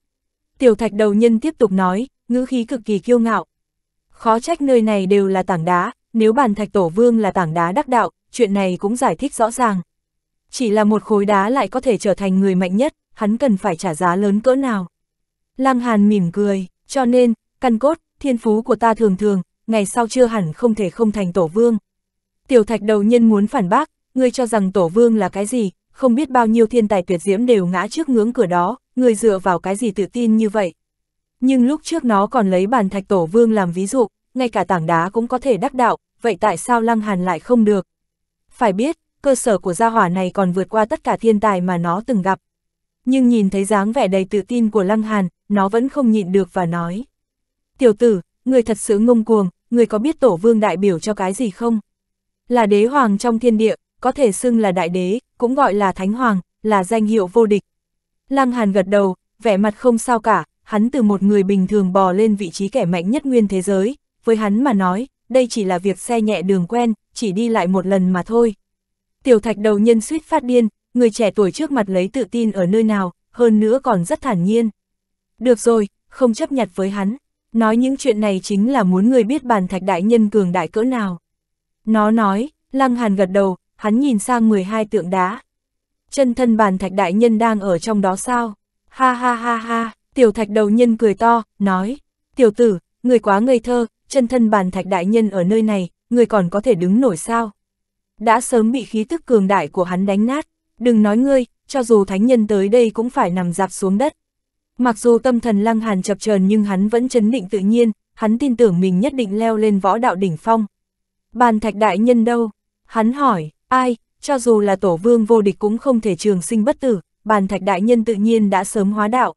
Tiểu thạch đầu nhân tiếp tục nói, ngữ khí cực kỳ kiêu ngạo. Khó trách nơi này đều là tảng đá, nếu bàn thạch tổ vương là tảng đá đắc đạo, chuyện này cũng giải thích rõ ràng. Chỉ là một khối đá lại có thể trở thành người mạnh nhất, hắn cần phải trả giá lớn cỡ nào. Lăng Hàn mỉm cười, cho nên, căn cốt, thiên phú của ta thường thường, ngày sau chưa hẳn không thể không thành tổ vương. Tiểu thạch đầu nhân muốn phản bác, ngươi cho rằng tổ vương là cái gì, không biết bao nhiêu thiên tài tuyệt diễm đều ngã trước ngưỡng cửa đó, người dựa vào cái gì tự tin như vậy. Nhưng lúc trước nó còn lấy bàn thạch tổ vương làm ví dụ, ngay cả tảng đá cũng có thể đắc đạo, vậy tại sao Lăng Hàn lại không được? Phải biết, cơ sở của gia hỏa này còn vượt qua tất cả thiên tài mà nó từng gặp. Nhưng nhìn thấy dáng vẻ đầy tự tin của Lăng Hàn, nó vẫn không nhịn được và nói. Tiểu tử, người thật sự ngông cuồng, người có biết tổ vương đại biểu cho cái gì không? Là đế hoàng trong thiên địa, có thể xưng là đại đế, cũng gọi là thánh hoàng, là danh hiệu vô địch. Lăng Hàn gật đầu, vẻ mặt không sao cả, hắn từ một người bình thường bò lên vị trí kẻ mạnh nhất nguyên thế giới, với hắn mà nói, đây chỉ là việc xe nhẹ đường quen, chỉ đi lại một lần mà thôi. Tiểu thạch đầu nhân suýt phát điên, người trẻ tuổi trước mặt lấy tự tin ở nơi nào, hơn nữa còn rất thản nhiên. Được rồi, không chấp nhặt với hắn, nói những chuyện này chính là muốn người biết bàn thạch đại nhân cường đại cỡ nào. Nó nói, Lăng Hàn gật đầu, hắn nhìn sang 12 tượng đá. Chân thân bàn thạch đại nhân đang ở trong đó sao? Ha ha ha ha, tiểu thạch đầu nhân cười to, nói, tiểu tử, người quá ngây thơ, chân thân bàn thạch đại nhân ở nơi này, người còn có thể đứng nổi sao? Đã sớm bị khí tức cường đại của hắn đánh nát, đừng nói ngươi, cho dù thánh nhân tới đây cũng phải nằm dạp xuống đất. Mặc dù tâm thần lăng hàn chập chờn nhưng hắn vẫn chấn định tự nhiên, hắn tin tưởng mình nhất định leo lên võ đạo đỉnh phong. Bàn thạch đại nhân đâu? Hắn hỏi, Ai, cho dù là tổ vương vô địch cũng không thể trường sinh bất tử, bàn thạch đại nhân tự nhiên đã sớm hóa đạo.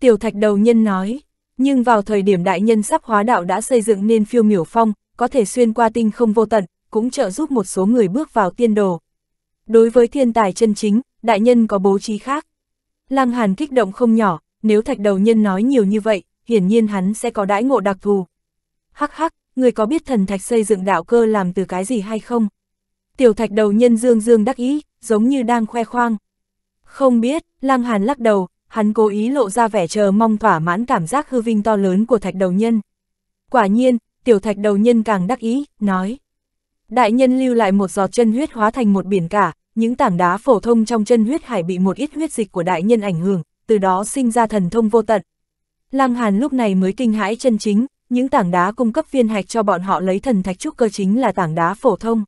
Tiểu thạch đầu nhân nói, nhưng vào thời điểm đại nhân sắp hóa đạo đã xây dựng nên phiêu miểu phong, có thể xuyên qua tinh không vô tận, cũng trợ giúp một số người bước vào tiên đồ. Đối với thiên tài chân chính, đại nhân có bố trí khác. Lăng Hàn kích động không nhỏ, nếu thạch đầu nhân nói nhiều như vậy, hiển nhiên hắn sẽ có đãi ngộ đặc thù. Hắc hắc, người có biết thần thạch xây dựng đạo cơ làm từ cái gì hay không? tiểu thạch đầu nhân dương dương đắc ý, giống như đang khoe khoang. Không biết, Lăng Hàn lắc đầu, hắn cố ý lộ ra vẻ chờ mong thỏa mãn cảm giác hư vinh to lớn của thạch đầu nhân. Quả nhiên, tiểu thạch đầu nhân càng đắc ý, nói. Đại nhân lưu lại một giọt chân huyết hóa thành một biển cả, những tảng đá phổ thông trong chân huyết hải bị một ít huyết dịch của đại nhân ảnh hưởng, từ đó sinh ra thần thông vô tận. Lăng Hàn lúc này mới kinh hãi chân chính, những tảng đá cung cấp viên hạch cho bọn họ lấy thần thạch trúc cơ chính là tảng đá phổ thông.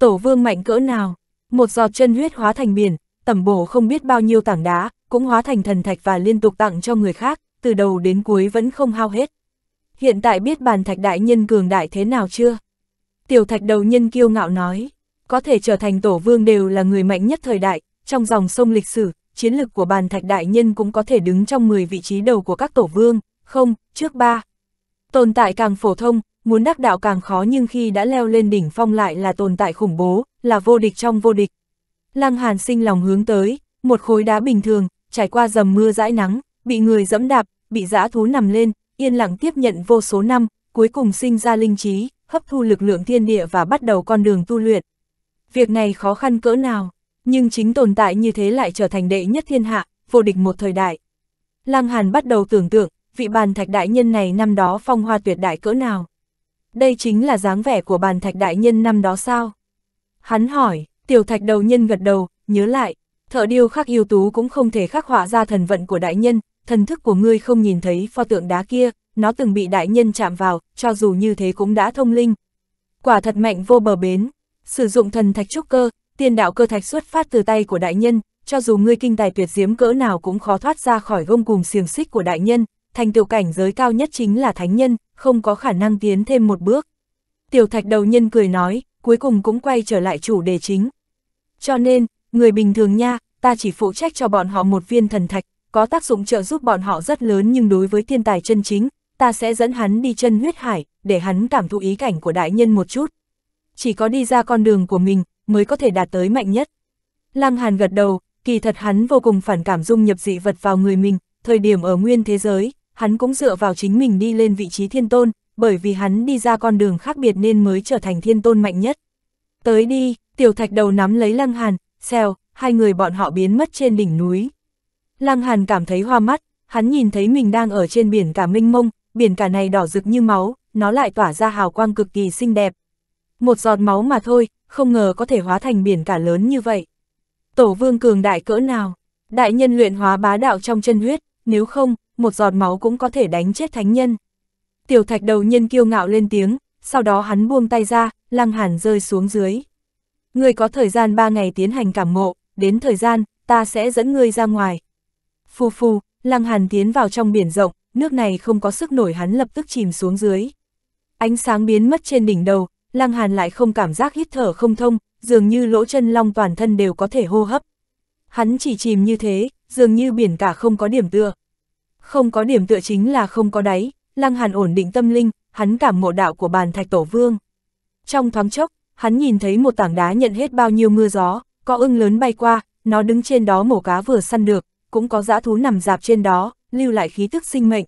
Tổ vương mạnh cỡ nào? Một giọt chân huyết hóa thành biển, tẩm bổ không biết bao nhiêu tảng đá, cũng hóa thành thần thạch và liên tục tặng cho người khác, từ đầu đến cuối vẫn không hao hết. Hiện tại biết bàn thạch đại nhân cường đại thế nào chưa? Tiểu thạch đầu nhân kiêu ngạo nói, có thể trở thành tổ vương đều là người mạnh nhất thời đại, trong dòng sông lịch sử, chiến lực của bàn thạch đại nhân cũng có thể đứng trong 10 vị trí đầu của các tổ vương, không, trước ba. Tồn tại càng phổ thông, muốn đắc đạo càng khó nhưng khi đã leo lên đỉnh phong lại là tồn tại khủng bố, là vô địch trong vô địch. Lăng Hàn sinh lòng hướng tới, một khối đá bình thường, trải qua dầm mưa dãi nắng, bị người dẫm đạp, bị dã thú nằm lên, yên lặng tiếp nhận vô số năm, cuối cùng sinh ra linh trí, hấp thu lực lượng thiên địa và bắt đầu con đường tu luyện. Việc này khó khăn cỡ nào, nhưng chính tồn tại như thế lại trở thành đệ nhất thiên hạ, vô địch một thời đại. Lăng Hàn bắt đầu tưởng tượng, vị bàn thạch đại nhân này năm đó phong hoa tuyệt đại cỡ nào đây chính là dáng vẻ của bàn thạch đại nhân năm đó sao? Hắn hỏi, tiểu thạch đầu nhân gật đầu, nhớ lại, thợ điêu khắc yêu tú cũng không thể khắc họa ra thần vận của đại nhân, thần thức của ngươi không nhìn thấy pho tượng đá kia, nó từng bị đại nhân chạm vào, cho dù như thế cũng đã thông linh. Quả thật mạnh vô bờ bến, sử dụng thần thạch trúc cơ, tiên đạo cơ thạch xuất phát từ tay của đại nhân, cho dù ngươi kinh tài tuyệt diếm cỡ nào cũng khó thoát ra khỏi gông cùng xiềng xích của đại nhân, thành tựu cảnh giới cao nhất chính là thánh nhân, không có khả năng tiến thêm một bước. Tiểu thạch đầu nhân cười nói, cuối cùng cũng quay trở lại chủ đề chính. Cho nên, người bình thường nha, ta chỉ phụ trách cho bọn họ một viên thần thạch, có tác dụng trợ giúp bọn họ rất lớn nhưng đối với thiên tài chân chính, ta sẽ dẫn hắn đi chân huyết hải, để hắn cảm thụ ý cảnh của đại nhân một chút. Chỉ có đi ra con đường của mình, mới có thể đạt tới mạnh nhất. Lăng Hàn gật đầu, kỳ thật hắn vô cùng phản cảm dung nhập dị vật vào người mình, thời điểm ở nguyên thế giới, hắn cũng dựa vào chính mình đi lên vị trí thiên tôn, bởi vì hắn đi ra con đường khác biệt nên mới trở thành thiên tôn mạnh nhất. Tới đi, tiểu thạch đầu nắm lấy lăng hàn, xèo, hai người bọn họ biến mất trên đỉnh núi. Lăng hàn cảm thấy hoa mắt, hắn nhìn thấy mình đang ở trên biển cả minh mông, biển cả này đỏ rực như máu, nó lại tỏa ra hào quang cực kỳ xinh đẹp. Một giọt máu mà thôi, không ngờ có thể hóa thành biển cả lớn như vậy. Tổ vương cường đại cỡ nào, đại nhân luyện hóa bá đạo trong chân huyết, nếu không, một giọt máu cũng có thể đánh chết thánh nhân. Tiểu thạch đầu nhân kiêu ngạo lên tiếng, sau đó hắn buông tay ra, lăng hàn rơi xuống dưới. người có thời gian ba ngày tiến hành cảm ngộ, đến thời gian, ta sẽ dẫn ngươi ra ngoài. Phù phù, lăng hàn tiến vào trong biển rộng, nước này không có sức nổi hắn lập tức chìm xuống dưới. Ánh sáng biến mất trên đỉnh đầu, lăng hàn lại không cảm giác hít thở không thông, dường như lỗ chân long toàn thân đều có thể hô hấp. Hắn chỉ chìm như thế, dường như biển cả không có điểm tựa. Không có điểm tựa chính là không có đáy, Lăng Hàn ổn định tâm linh, hắn cảm ngộ đạo của bàn thạch tổ vương. Trong thoáng chốc, hắn nhìn thấy một tảng đá nhận hết bao nhiêu mưa gió, có ưng lớn bay qua, nó đứng trên đó mổ cá vừa săn được, cũng có dã thú nằm dạp trên đó, lưu lại khí tức sinh mệnh.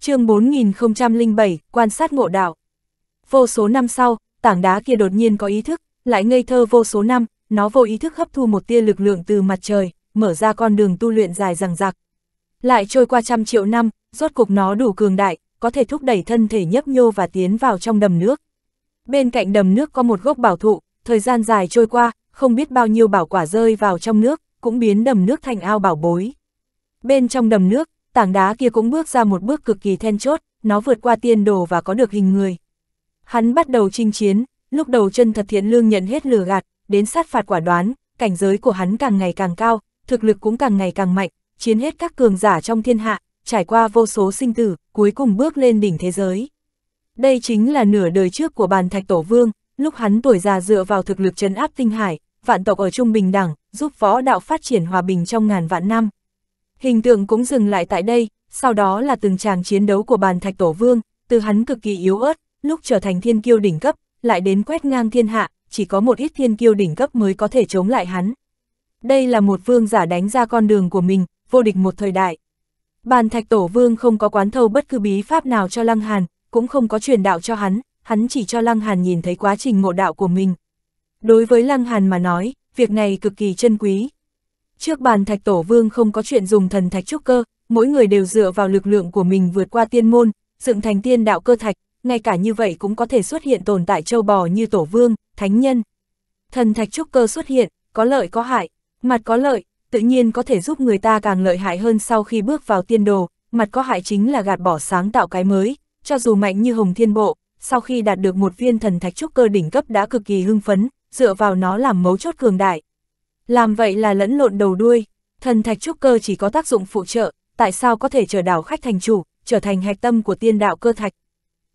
chương 4007, quan sát ngộ đạo. Vô số năm sau, tảng đá kia đột nhiên có ý thức, lại ngây thơ vô số năm, nó vô ý thức hấp thu một tia lực lượng từ mặt trời, mở ra con đường tu luyện dài rằng rạc, lại trôi qua trăm triệu năm, rốt cục nó đủ cường đại, có thể thúc đẩy thân thể nhấp nhô và tiến vào trong đầm nước. Bên cạnh đầm nước có một gốc bảo thụ, thời gian dài trôi qua, không biết bao nhiêu bảo quả rơi vào trong nước, cũng biến đầm nước thành ao bảo bối. Bên trong đầm nước, tảng đá kia cũng bước ra một bước cực kỳ then chốt, nó vượt qua tiên đồ và có được hình người. Hắn bắt đầu chinh chiến, lúc đầu chân thật thiện lương nhận hết lừa gạt, đến sát phạt quả đoán, cảnh giới của hắn càng ngày càng cao, thực lực cũng càng ngày càng mạnh, chiến hết các cường giả trong thiên hạ, trải qua vô số sinh tử, cuối cùng bước lên đỉnh thế giới. Đây chính là nửa đời trước của bàn thạch tổ vương, lúc hắn tuổi già dựa vào thực lực chấn áp tinh hải, vạn tộc ở Trung Bình Đẳng, giúp võ đạo phát triển hòa bình trong ngàn vạn năm. Hình tượng cũng dừng lại tại đây, sau đó là từng tràng chiến đấu của bàn thạch tổ vương, từ hắn cực kỳ yếu ớt, lúc trở thành thiên kiêu đỉnh cấp, lại đến quét ngang thiên hạ, chỉ có một ít thiên kiêu đỉnh cấp mới có thể chống lại hắn. Đây là một vương giả đánh ra con đường của mình, vô địch một thời đại. Bàn thạch tổ vương không có quán thâu bất cứ bí pháp nào cho Lăng Hàn, cũng không có truyền đạo cho hắn, hắn chỉ cho Lăng Hàn nhìn thấy quá trình ngộ đạo của mình. Đối với Lăng Hàn mà nói, việc này cực kỳ chân quý. Trước bàn thạch tổ vương không có chuyện dùng thần thạch trúc cơ, mỗi người đều dựa vào lực lượng của mình vượt qua tiên môn, dựng thành tiên đạo cơ thạch, ngay cả như vậy cũng có thể xuất hiện tồn tại châu bò như tổ vương, thánh nhân. Thần thạch trúc cơ xuất hiện, có lợi có hại, mặt có lợi, tự nhiên có thể giúp người ta càng lợi hại hơn sau khi bước vào tiên đồ, mặt có hại chính là gạt bỏ sáng tạo cái mới, cho dù mạnh như Hồng Thiên Bộ, sau khi đạt được một viên thần thạch trúc cơ đỉnh cấp đã cực kỳ hưng phấn, dựa vào nó làm mấu chốt cường đại. Làm vậy là lẫn lộn đầu đuôi, thần thạch trúc cơ chỉ có tác dụng phụ trợ, tại sao có thể trở đảo khách thành chủ, trở thành hạch tâm của tiên đạo cơ thạch.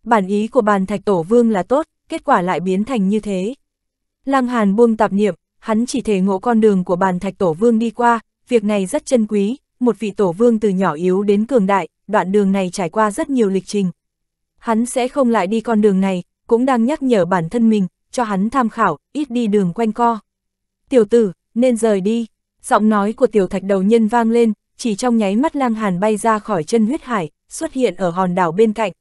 Bản ý của bàn thạch tổ vương là tốt, kết quả lại biến thành như thế. Lăng Hàn buông tạp niệm, hắn chỉ thể ngộ con đường của bàn thạch tổ vương đi qua, việc này rất chân quý, một vị tổ vương từ nhỏ yếu đến cường đại, đoạn đường này trải qua rất nhiều lịch trình. Hắn sẽ không lại đi con đường này, cũng đang nhắc nhở bản thân mình, cho hắn tham khảo, ít đi đường quanh co. Tiểu tử, nên rời đi. Giọng nói của tiểu thạch đầu nhân vang lên, chỉ trong nháy mắt lang hàn bay ra khỏi chân huyết hải, xuất hiện ở hòn đảo bên cạnh.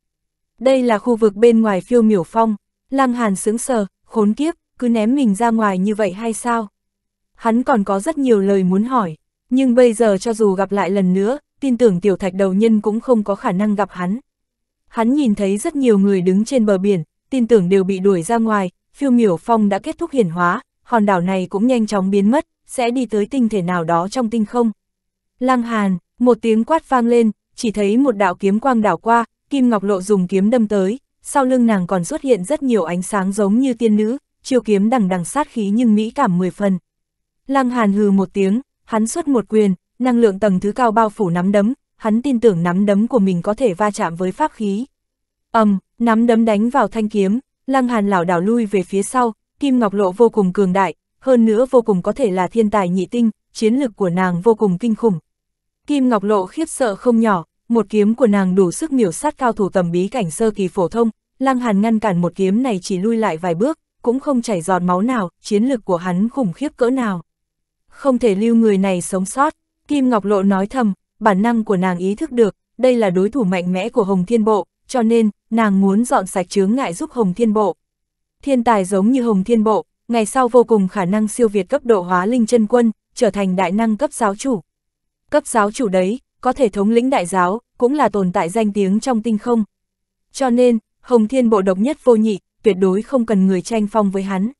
Đây là khu vực bên ngoài phiêu miểu phong, lang hàn sướng sờ, khốn kiếp, cứ ném mình ra ngoài như vậy hay sao? Hắn còn có rất nhiều lời muốn hỏi, nhưng bây giờ cho dù gặp lại lần nữa, tin tưởng tiểu thạch đầu nhân cũng không có khả năng gặp hắn. Hắn nhìn thấy rất nhiều người đứng trên bờ biển, tin tưởng đều bị đuổi ra ngoài, phiêu miểu phong đã kết thúc hiển hóa, hòn đảo này cũng nhanh chóng biến mất, sẽ đi tới tinh thể nào đó trong tinh không. Lăng Hàn, một tiếng quát vang lên, chỉ thấy một đạo kiếm quang đảo qua, Kim Ngọc Lộ dùng kiếm đâm tới, sau lưng nàng còn xuất hiện rất nhiều ánh sáng giống như tiên nữ, chiêu kiếm đằng đằng sát khí nhưng mỹ cảm mười phần. Lăng Hàn hừ một tiếng, hắn xuất một quyền, năng lượng tầng thứ cao bao phủ nắm đấm, hắn tin tưởng nắm đấm của mình có thể va chạm với pháp khí. Ầm, nắm đấm đánh vào thanh kiếm, Lăng Hàn lảo đảo lui về phía sau, Kim Ngọc Lộ vô cùng cường đại, hơn nữa vô cùng có thể là thiên tài nhị tinh, chiến lực của nàng vô cùng kinh khủng. Kim Ngọc Lộ khiếp sợ không nhỏ, một kiếm của nàng đủ sức miểu sát cao thủ tầm bí cảnh sơ kỳ phổ thông, Lăng Hàn ngăn cản một kiếm này chỉ lui lại vài bước, cũng không chảy giọt máu nào, chiến lực của hắn khủng khiếp cỡ nào. Không thể lưu người này sống sót, Kim Ngọc Lộ nói thầm, bản năng của nàng ý thức được, đây là đối thủ mạnh mẽ của Hồng Thiên Bộ, cho nên, nàng muốn dọn sạch chướng ngại giúp Hồng Thiên Bộ. Thiên tài giống như Hồng Thiên Bộ, ngày sau vô cùng khả năng siêu việt cấp độ hóa linh chân quân, trở thành đại năng cấp giáo chủ. Cấp giáo chủ đấy, có thể thống lĩnh đại giáo, cũng là tồn tại danh tiếng trong tinh không. Cho nên, Hồng Thiên Bộ độc nhất vô nhị, tuyệt đối không cần người tranh phong với hắn.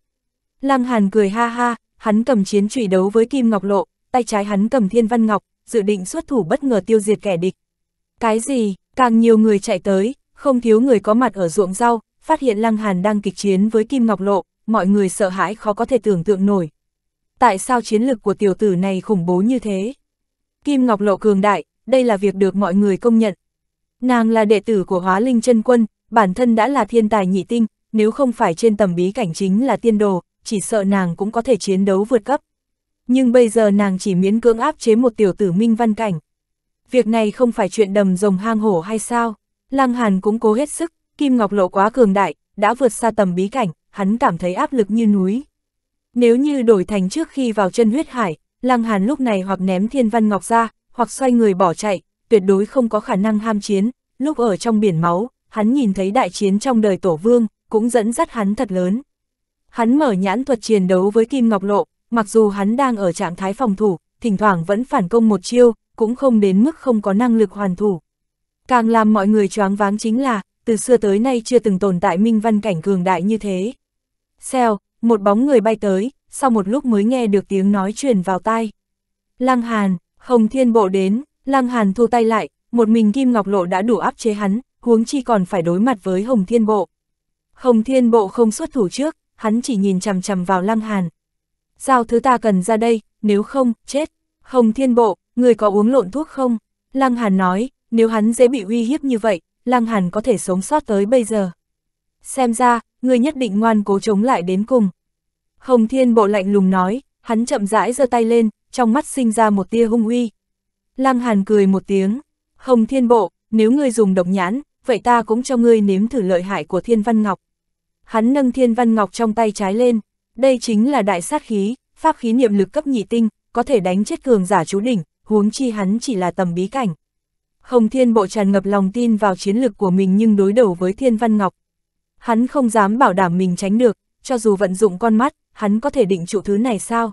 Lăng Hàn cười ha ha, hắn cầm chiến trụy đấu với Kim Ngọc Lộ, tay trái hắn cầm Thiên Văn Ngọc, dự định xuất thủ bất ngờ tiêu diệt kẻ địch. Cái gì, càng nhiều người chạy tới, không thiếu người có mặt ở ruộng rau, phát hiện Lăng Hàn đang kịch chiến với Kim Ngọc Lộ, mọi người sợ hãi khó có thể tưởng tượng nổi. Tại sao chiến lực của tiểu tử này khủng bố như thế? Kim Ngọc Lộ cường đại, đây là việc được mọi người công nhận. Nàng là đệ tử của Hóa Linh chân Quân, bản thân đã là thiên tài nhị tinh, nếu không phải trên tầm bí cảnh chính là tiên đồ, chỉ sợ nàng cũng có thể chiến đấu vượt cấp. Nhưng bây giờ nàng chỉ miễn cưỡng áp chế một tiểu tử minh văn cảnh. Việc này không phải chuyện đầm rồng hang hổ hay sao? Lăng Hàn cũng cố hết sức, Kim Ngọc Lộ quá cường đại, đã vượt xa tầm bí cảnh, hắn cảm thấy áp lực như núi. Nếu như đổi thành trước khi vào chân huyết hải, Lăng Hàn lúc này hoặc ném thiên văn ngọc ra, hoặc xoay người bỏ chạy, tuyệt đối không có khả năng ham chiến, lúc ở trong biển máu, hắn nhìn thấy đại chiến trong đời tổ vương, cũng dẫn dắt hắn thật lớn. Hắn mở nhãn thuật chiến đấu với Kim Ngọc Lộ, mặc dù hắn đang ở trạng thái phòng thủ, thỉnh thoảng vẫn phản công một chiêu, cũng không đến mức không có năng lực hoàn thủ. Càng làm mọi người choáng váng chính là, từ xưa tới nay chưa từng tồn tại minh văn cảnh cường đại như thế. xeo một bóng người bay tới, sau một lúc mới nghe được tiếng nói truyền vào tai. Lăng Hàn, Hồng Thiên Bộ đến, Lăng Hàn thu tay lại, một mình Kim Ngọc Lộ đã đủ áp chế hắn, huống chi còn phải đối mặt với Hồng Thiên Bộ. Hồng Thiên Bộ không xuất thủ trước, hắn chỉ nhìn chằm chằm vào Lăng Hàn. Giao thứ ta cần ra đây, nếu không, chết. Hồng Thiên Bộ, người có uống lộn thuốc không? Lăng Hàn nói, nếu hắn dễ bị uy hiếp như vậy, Lăng Hàn có thể sống sót tới bây giờ. Xem ra, người nhất định ngoan cố chống lại đến cùng. Hồng Thiên Bộ lạnh lùng nói, hắn chậm rãi giơ tay lên, trong mắt sinh ra một tia hung uy. Lăng Hàn cười một tiếng, Hồng Thiên Bộ, nếu ngươi dùng độc nhãn, vậy ta cũng cho ngươi nếm thử lợi hại của Thiên Văn Ngọc hắn nâng thiên văn ngọc trong tay trái lên, đây chính là đại sát khí, pháp khí niệm lực cấp nhị tinh, có thể đánh chết cường giả chú đỉnh, huống chi hắn chỉ là tầm bí cảnh. Hồng Thiên Bộ tràn ngập lòng tin vào chiến lực của mình nhưng đối đầu với Thiên Văn Ngọc. Hắn không dám bảo đảm mình tránh được, cho dù vận dụng con mắt, hắn có thể định trụ thứ này sao.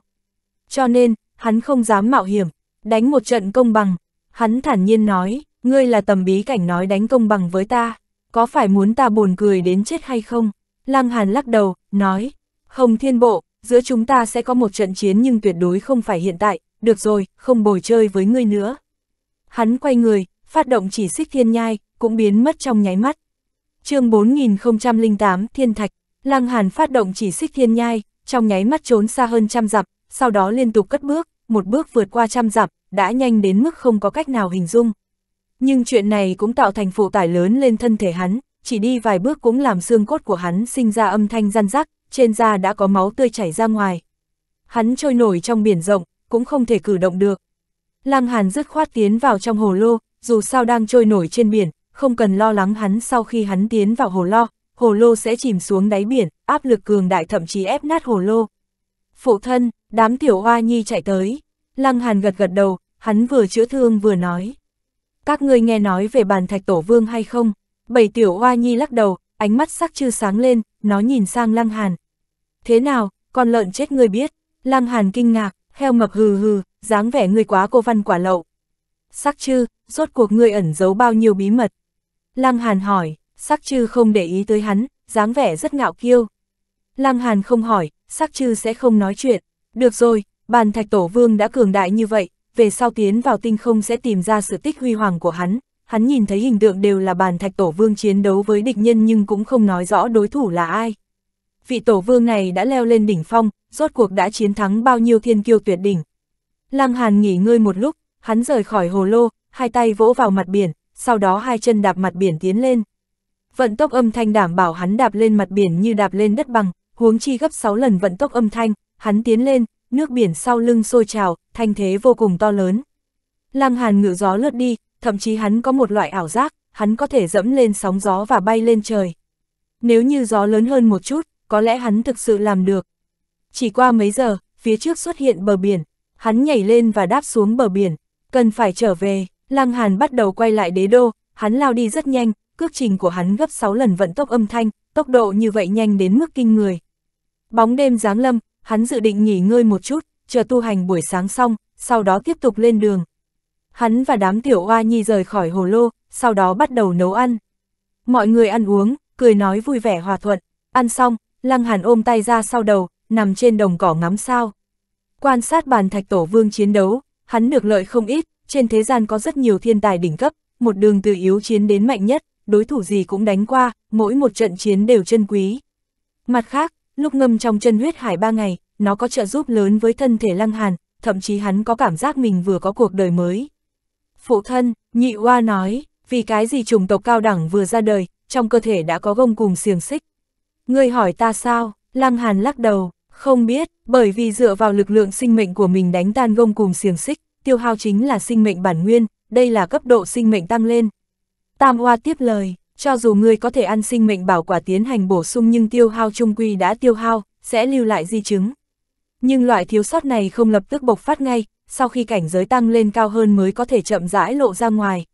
Cho nên, hắn không dám mạo hiểm, đánh một trận công bằng. Hắn thản nhiên nói, ngươi là tầm bí cảnh nói đánh công bằng với ta, có phải muốn ta buồn cười đến chết hay không? Lăng Hàn lắc đầu, nói, Hồng Thiên Bộ, giữa chúng ta sẽ có một trận chiến nhưng tuyệt đối không phải hiện tại, được rồi, không bồi chơi với ngươi nữa. Hắn quay người, phát động chỉ xích thiên nhai, cũng biến mất trong nháy mắt. chương 4008 Thiên Thạch, Lăng Hàn phát động chỉ xích thiên nhai, trong nháy mắt trốn xa hơn trăm dặm, sau đó liên tục cất bước, một bước vượt qua trăm dặm, đã nhanh đến mức không có cách nào hình dung. Nhưng chuyện này cũng tạo thành phụ tải lớn lên thân thể hắn, chỉ đi vài bước cũng làm xương cốt của hắn sinh ra âm thanh răn rắc, trên da đã có máu tươi chảy ra ngoài. Hắn trôi nổi trong biển rộng, cũng không thể cử động được. Lăng Hàn dứt khoát tiến vào trong hồ lô, dù sao đang trôi nổi trên biển, không cần lo lắng hắn sau khi hắn tiến vào hồ lo, hồ lô sẽ chìm xuống đáy biển, áp lực cường đại thậm chí ép nát hồ lô. Phụ thân, đám tiểu hoa nhi chạy tới. Lăng Hàn gật gật đầu, hắn vừa chữa thương vừa nói. Các ngươi nghe nói về bàn thạch tổ vương hay không? Bảy tiểu hoa nhi lắc đầu, ánh mắt sắc chư sáng lên, nó nhìn sang Lăng Hàn. Thế nào, con lợn chết ngươi biết? Lăng Hàn kinh ngạc, heo mập hừ hừ, dáng vẻ ngươi quá cô văn quả lậu. Sắc chư, rốt cuộc ngươi ẩn giấu bao nhiêu bí mật? Lăng Hàn hỏi, sắc chư không để ý tới hắn, dáng vẻ rất ngạo kiêu. Lăng Hàn không hỏi, sắc chư sẽ không nói chuyện. Được rồi, bàn thạch tổ vương đã cường đại như vậy, về sau tiến vào tinh không sẽ tìm ra sự tích huy hoàng của hắn hắn nhìn thấy hình tượng đều là bàn thạch tổ vương chiến đấu với địch nhân nhưng cũng không nói rõ đối thủ là ai. Vị tổ vương này đã leo lên đỉnh phong, rốt cuộc đã chiến thắng bao nhiêu thiên kiêu tuyệt đỉnh. Lăng Hàn nghỉ ngơi một lúc, hắn rời khỏi hồ lô, hai tay vỗ vào mặt biển, sau đó hai chân đạp mặt biển tiến lên. Vận tốc âm thanh đảm bảo hắn đạp lên mặt biển như đạp lên đất bằng, huống chi gấp 6 lần vận tốc âm thanh, hắn tiến lên, nước biển sau lưng sôi trào, thanh thế vô cùng to lớn. Lăng Hàn ngự gió lướt đi, thậm chí hắn có một loại ảo giác, hắn có thể dẫm lên sóng gió và bay lên trời. Nếu như gió lớn hơn một chút, có lẽ hắn thực sự làm được. Chỉ qua mấy giờ, phía trước xuất hiện bờ biển, hắn nhảy lên và đáp xuống bờ biển, cần phải trở về, Lăng Hàn bắt đầu quay lại đế đô, hắn lao đi rất nhanh, cước trình của hắn gấp 6 lần vận tốc âm thanh, tốc độ như vậy nhanh đến mức kinh người. Bóng đêm giáng lâm, hắn dự định nghỉ ngơi một chút, chờ tu hành buổi sáng xong, sau đó tiếp tục lên đường. Hắn và đám tiểu oa nhi rời khỏi hồ lô, sau đó bắt đầu nấu ăn. Mọi người ăn uống, cười nói vui vẻ hòa thuận. Ăn xong, Lăng Hàn ôm tay ra sau đầu, nằm trên đồng cỏ ngắm sao. Quan sát bàn thạch tổ vương chiến đấu, hắn được lợi không ít, trên thế gian có rất nhiều thiên tài đỉnh cấp, một đường từ yếu chiến đến mạnh nhất, đối thủ gì cũng đánh qua, mỗi một trận chiến đều chân quý. Mặt khác, lúc ngâm trong chân huyết hải ba ngày, nó có trợ giúp lớn với thân thể Lăng Hàn, thậm chí hắn có cảm giác mình vừa có cuộc đời mới. Phụ thân, nhị oa nói, vì cái gì chủng tộc cao đẳng vừa ra đời, trong cơ thể đã có gông cùng xiềng xích. Ngươi hỏi ta sao, lăng hàn lắc đầu, không biết, bởi vì dựa vào lực lượng sinh mệnh của mình đánh tan gông cùng xiềng xích, tiêu hao chính là sinh mệnh bản nguyên, đây là cấp độ sinh mệnh tăng lên. Tam Hoa tiếp lời, cho dù ngươi có thể ăn sinh mệnh bảo quả tiến hành bổ sung nhưng tiêu hao trung quy đã tiêu hao, sẽ lưu lại di chứng. Nhưng loại thiếu sót này không lập tức bộc phát ngay, sau khi cảnh giới tăng lên cao hơn mới có thể chậm rãi lộ ra ngoài.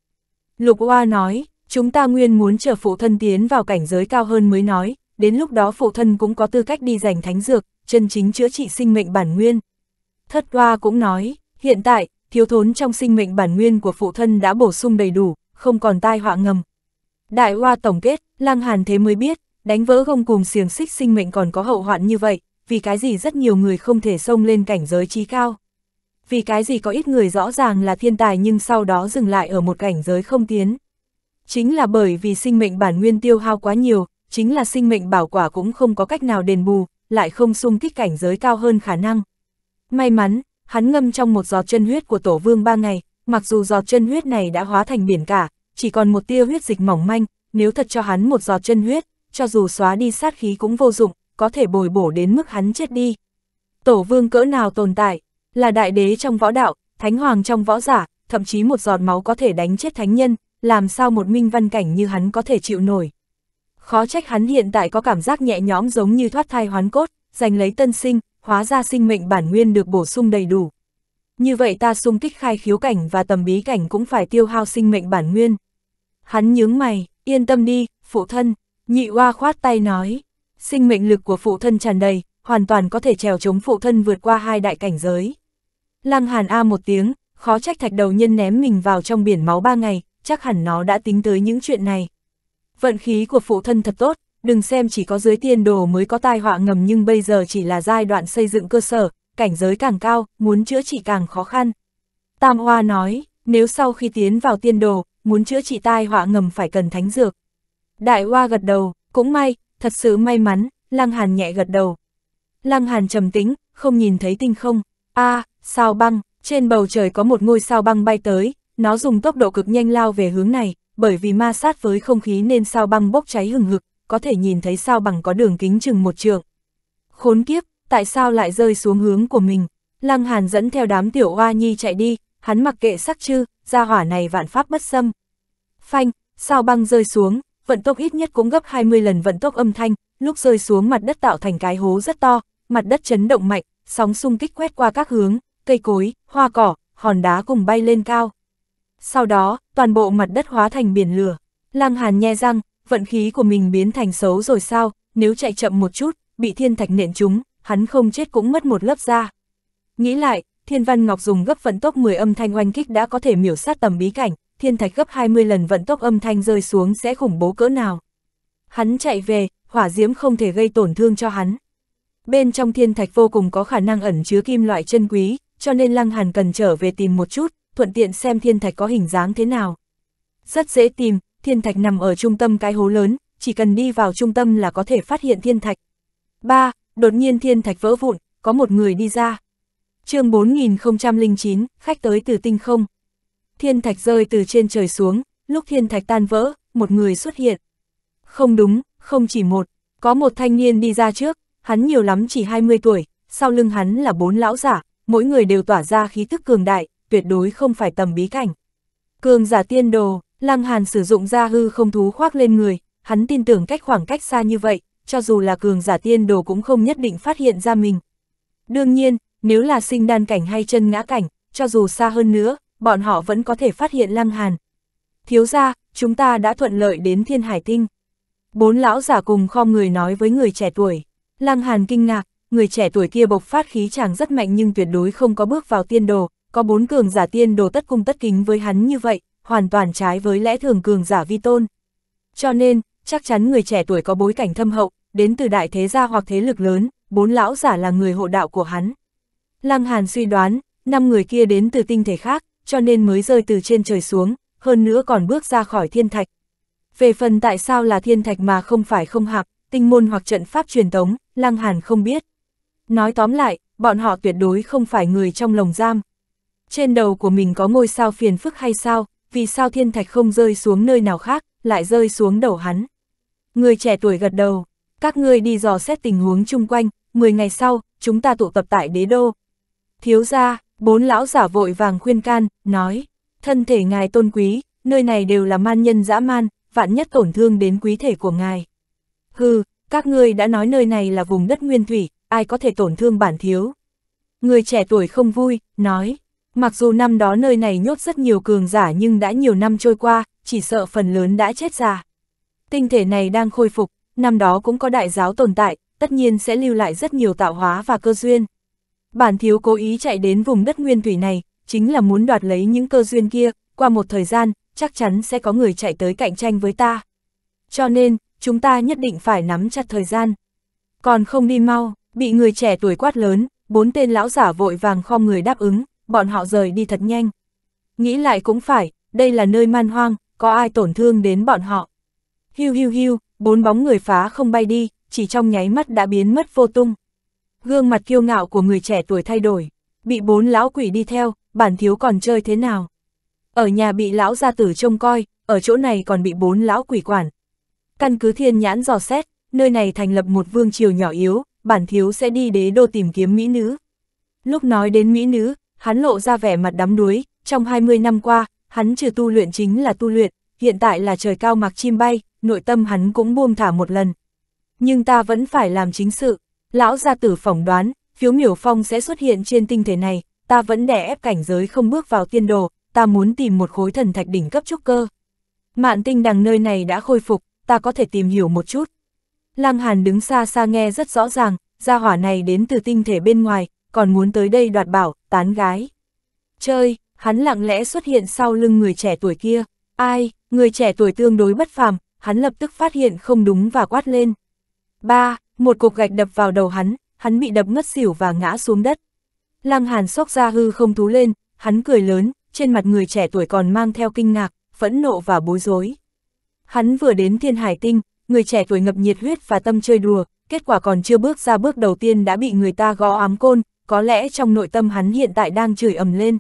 Lục Hoa nói, chúng ta nguyên muốn chờ phụ thân tiến vào cảnh giới cao hơn mới nói, đến lúc đó phụ thân cũng có tư cách đi giành thánh dược, chân chính chữa trị sinh mệnh bản nguyên. Thất Hoa cũng nói, hiện tại, thiếu thốn trong sinh mệnh bản nguyên của phụ thân đã bổ sung đầy đủ, không còn tai họa ngầm. Đại Hoa tổng kết, Lang Hàn thế mới biết, đánh vỡ gông cùng xiềng xích sinh mệnh còn có hậu hoạn như vậy, vì cái gì rất nhiều người không thể xông lên cảnh giới trí cao vì cái gì có ít người rõ ràng là thiên tài nhưng sau đó dừng lại ở một cảnh giới không tiến. Chính là bởi vì sinh mệnh bản nguyên tiêu hao quá nhiều, chính là sinh mệnh bảo quả cũng không có cách nào đền bù, lại không xung kích cảnh giới cao hơn khả năng. May mắn, hắn ngâm trong một giọt chân huyết của tổ vương ba ngày, mặc dù giọt chân huyết này đã hóa thành biển cả, chỉ còn một tia huyết dịch mỏng manh, nếu thật cho hắn một giọt chân huyết, cho dù xóa đi sát khí cũng vô dụng, có thể bồi bổ đến mức hắn chết đi. Tổ vương cỡ nào tồn tại, là đại đế trong võ đạo, thánh hoàng trong võ giả, thậm chí một giọt máu có thể đánh chết thánh nhân, làm sao một minh văn cảnh như hắn có thể chịu nổi. Khó trách hắn hiện tại có cảm giác nhẹ nhõm giống như thoát thai hoán cốt, giành lấy tân sinh, hóa ra sinh mệnh bản nguyên được bổ sung đầy đủ. Như vậy ta xung kích khai khiếu cảnh và tầm bí cảnh cũng phải tiêu hao sinh mệnh bản nguyên. Hắn nhướng mày, yên tâm đi, phụ thân, nhị oa khoát tay nói. Sinh mệnh lực của phụ thân tràn đầy, hoàn toàn có thể trèo chống phụ thân vượt qua hai đại cảnh giới. Lăng Hàn A một tiếng, khó trách thạch đầu nhân ném mình vào trong biển máu ba ngày, chắc hẳn nó đã tính tới những chuyện này. Vận khí của phụ thân thật tốt, đừng xem chỉ có dưới tiên đồ mới có tai họa ngầm nhưng bây giờ chỉ là giai đoạn xây dựng cơ sở, cảnh giới càng cao, muốn chữa trị càng khó khăn. Tam Hoa nói, nếu sau khi tiến vào tiên đồ, muốn chữa trị tai họa ngầm phải cần thánh dược. Đại Hoa gật đầu, cũng may, thật sự may mắn, Lăng Hàn nhẹ gật đầu. Lăng Hàn trầm tĩnh, không nhìn thấy tinh không, A, à, sao băng, trên bầu trời có một ngôi sao băng bay tới, nó dùng tốc độ cực nhanh lao về hướng này, bởi vì ma sát với không khí nên sao băng bốc cháy hừng hực, có thể nhìn thấy sao bằng có đường kính chừng một trượng. Khốn kiếp, tại sao lại rơi xuống hướng của mình? Lăng Hàn dẫn theo đám tiểu hoa nhi chạy đi, hắn mặc kệ sắc chư, ra hỏa này vạn pháp bất xâm. Phanh, sao băng rơi xuống, vận tốc ít nhất cũng gấp 20 lần vận tốc âm thanh, lúc rơi xuống mặt đất tạo thành cái hố rất to, mặt đất chấn động mạnh, sóng xung kích quét qua các hướng, cây cối, hoa cỏ, hòn đá cùng bay lên cao. Sau đó, toàn bộ mặt đất hóa thành biển lửa. Lăng Hàn nhe răng, vận khí của mình biến thành xấu rồi sao, nếu chạy chậm một chút, bị thiên thạch nện chúng, hắn không chết cũng mất một lớp da. Nghĩ lại, Thiên Văn Ngọc dùng gấp vận tốc 10 âm thanh oanh kích đã có thể miểu sát tầm bí cảnh, thiên thạch gấp 20 lần vận tốc âm thanh rơi xuống sẽ khủng bố cỡ nào. Hắn chạy về, hỏa diễm không thể gây tổn thương cho hắn. Bên trong thiên thạch vô cùng có khả năng ẩn chứa kim loại chân quý, cho nên Lăng Hàn cần trở về tìm một chút, thuận tiện xem thiên thạch có hình dáng thế nào. Rất dễ tìm, thiên thạch nằm ở trung tâm cái hố lớn, chỉ cần đi vào trung tâm là có thể phát hiện thiên thạch. 3. Đột nhiên thiên thạch vỡ vụn, có một người đi ra. chương 4009, khách tới từ tinh không. Thiên thạch rơi từ trên trời xuống, lúc thiên thạch tan vỡ, một người xuất hiện. Không đúng, không chỉ một, có một thanh niên đi ra trước, hắn nhiều lắm chỉ 20 tuổi, sau lưng hắn là bốn lão giả, mỗi người đều tỏa ra khí thức cường đại, tuyệt đối không phải tầm bí cảnh. Cường giả tiên đồ, Lăng Hàn sử dụng ra hư không thú khoác lên người, hắn tin tưởng cách khoảng cách xa như vậy, cho dù là cường giả tiên đồ cũng không nhất định phát hiện ra mình. Đương nhiên, nếu là sinh đan cảnh hay chân ngã cảnh, cho dù xa hơn nữa, bọn họ vẫn có thể phát hiện Lăng Hàn. Thiếu ra, chúng ta đã thuận lợi đến thiên hải tinh. Bốn lão giả cùng kho người nói với người trẻ tuổi. Lăng Hàn kinh ngạc, người trẻ tuổi kia bộc phát khí chàng rất mạnh nhưng tuyệt đối không có bước vào tiên đồ, có bốn cường giả tiên đồ tất cung tất kính với hắn như vậy, hoàn toàn trái với lẽ thường cường giả vi tôn. Cho nên, chắc chắn người trẻ tuổi có bối cảnh thâm hậu, đến từ đại thế gia hoặc thế lực lớn, bốn lão giả là người hộ đạo của hắn. Lăng Hàn suy đoán, năm người kia đến từ tinh thể khác, cho nên mới rơi từ trên trời xuống, hơn nữa còn bước ra khỏi thiên thạch. Về phần tại sao là thiên thạch mà không phải không hạp, tinh môn hoặc trận pháp truyền tống, Lăng Hàn không biết. Nói tóm lại, bọn họ tuyệt đối không phải người trong lồng giam. Trên đầu của mình có ngôi sao phiền phức hay sao, vì sao thiên thạch không rơi xuống nơi nào khác, lại rơi xuống đầu hắn. Người trẻ tuổi gật đầu, các ngươi đi dò xét tình huống chung quanh, 10 ngày sau, chúng ta tụ tập tại đế đô. Thiếu gia, bốn lão giả vội vàng khuyên can, nói, thân thể ngài tôn quý, nơi này đều là man nhân dã man, vạn nhất tổn thương đến quý thể của ngài. Hừ, các ngươi đã nói nơi này là vùng đất nguyên thủy, ai có thể tổn thương bản thiếu. Người trẻ tuổi không vui, nói, mặc dù năm đó nơi này nhốt rất nhiều cường giả nhưng đã nhiều năm trôi qua, chỉ sợ phần lớn đã chết già. Tinh thể này đang khôi phục, năm đó cũng có đại giáo tồn tại, tất nhiên sẽ lưu lại rất nhiều tạo hóa và cơ duyên. Bản thiếu cố ý chạy đến vùng đất nguyên thủy này, chính là muốn đoạt lấy những cơ duyên kia, qua một thời gian, chắc chắn sẽ có người chạy tới cạnh tranh với ta. Cho nên, chúng ta nhất định phải nắm chặt thời gian. Còn không đi mau, bị người trẻ tuổi quát lớn, bốn tên lão giả vội vàng khom người đáp ứng, bọn họ rời đi thật nhanh. Nghĩ lại cũng phải, đây là nơi man hoang, có ai tổn thương đến bọn họ. Hiu hiu hiu, bốn bóng người phá không bay đi, chỉ trong nháy mắt đã biến mất vô tung. Gương mặt kiêu ngạo của người trẻ tuổi thay đổi, bị bốn lão quỷ đi theo, bản thiếu còn chơi thế nào. Ở nhà bị lão gia tử trông coi, ở chỗ này còn bị bốn lão quỷ quản, Căn cứ thiên nhãn dò xét, nơi này thành lập một vương triều nhỏ yếu, bản thiếu sẽ đi đế đô tìm kiếm mỹ nữ. Lúc nói đến mỹ nữ, hắn lộ ra vẻ mặt đắm đuối, trong 20 năm qua, hắn trừ tu luyện chính là tu luyện, hiện tại là trời cao mặc chim bay, nội tâm hắn cũng buông thả một lần. Nhưng ta vẫn phải làm chính sự, lão gia tử phỏng đoán, phiếu miểu phong sẽ xuất hiện trên tinh thể này, ta vẫn đè ép cảnh giới không bước vào tiên đồ, ta muốn tìm một khối thần thạch đỉnh cấp trúc cơ. Mạn tinh đằng nơi này đã khôi phục, ta có thể tìm hiểu một chút. Lăng Hàn đứng xa xa nghe rất rõ ràng, gia hỏa này đến từ tinh thể bên ngoài, còn muốn tới đây đoạt bảo, tán gái. Chơi, hắn lặng lẽ xuất hiện sau lưng người trẻ tuổi kia. Ai, người trẻ tuổi tương đối bất phàm, hắn lập tức phát hiện không đúng và quát lên. Ba, một cục gạch đập vào đầu hắn, hắn bị đập ngất xỉu và ngã xuống đất. Lăng Hàn sóc ra hư không thú lên, hắn cười lớn, trên mặt người trẻ tuổi còn mang theo kinh ngạc, phẫn nộ và bối rối. Hắn vừa đến thiên hải tinh, người trẻ tuổi ngập nhiệt huyết và tâm chơi đùa, kết quả còn chưa bước ra bước đầu tiên đã bị người ta gõ ám côn, có lẽ trong nội tâm hắn hiện tại đang chửi ầm lên.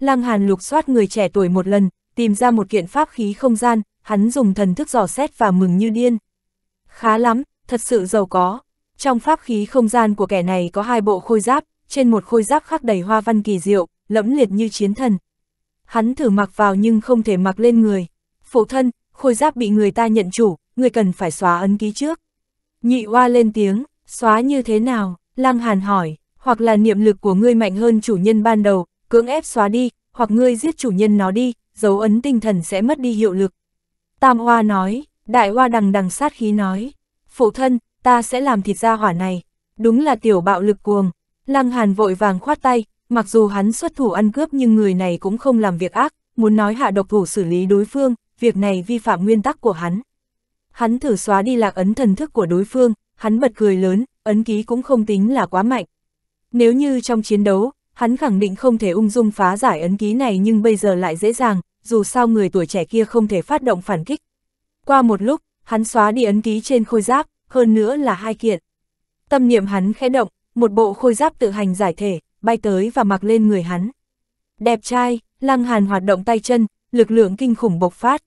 Lăng Hàn lục soát người trẻ tuổi một lần, tìm ra một kiện pháp khí không gian, hắn dùng thần thức dò xét và mừng như điên. Khá lắm, thật sự giàu có. Trong pháp khí không gian của kẻ này có hai bộ khôi giáp, trên một khôi giáp khắc đầy hoa văn kỳ diệu, lẫm liệt như chiến thần. Hắn thử mặc vào nhưng không thể mặc lên người. Phụ thân, khôi giáp bị người ta nhận chủ, người cần phải xóa ấn ký trước. Nhị oa lên tiếng, xóa như thế nào, Lăng Hàn hỏi, hoặc là niệm lực của ngươi mạnh hơn chủ nhân ban đầu, cưỡng ép xóa đi, hoặc ngươi giết chủ nhân nó đi, dấu ấn tinh thần sẽ mất đi hiệu lực. Tam hoa nói, đại hoa đằng đằng sát khí nói, phụ thân, ta sẽ làm thịt ra hỏa này, đúng là tiểu bạo lực cuồng. Lăng Hàn vội vàng khoát tay, mặc dù hắn xuất thủ ăn cướp nhưng người này cũng không làm việc ác, muốn nói hạ độc thủ xử lý đối phương, việc này vi phạm nguyên tắc của hắn. Hắn thử xóa đi lạc ấn thần thức của đối phương, hắn bật cười lớn, ấn ký cũng không tính là quá mạnh. Nếu như trong chiến đấu, hắn khẳng định không thể ung dung phá giải ấn ký này nhưng bây giờ lại dễ dàng, dù sao người tuổi trẻ kia không thể phát động phản kích. Qua một lúc, hắn xóa đi ấn ký trên khôi giáp, hơn nữa là hai kiện. Tâm niệm hắn khẽ động, một bộ khôi giáp tự hành giải thể, bay tới và mặc lên người hắn. Đẹp trai, Lăng Hàn hoạt động tay chân, lực lượng kinh khủng bộc phát.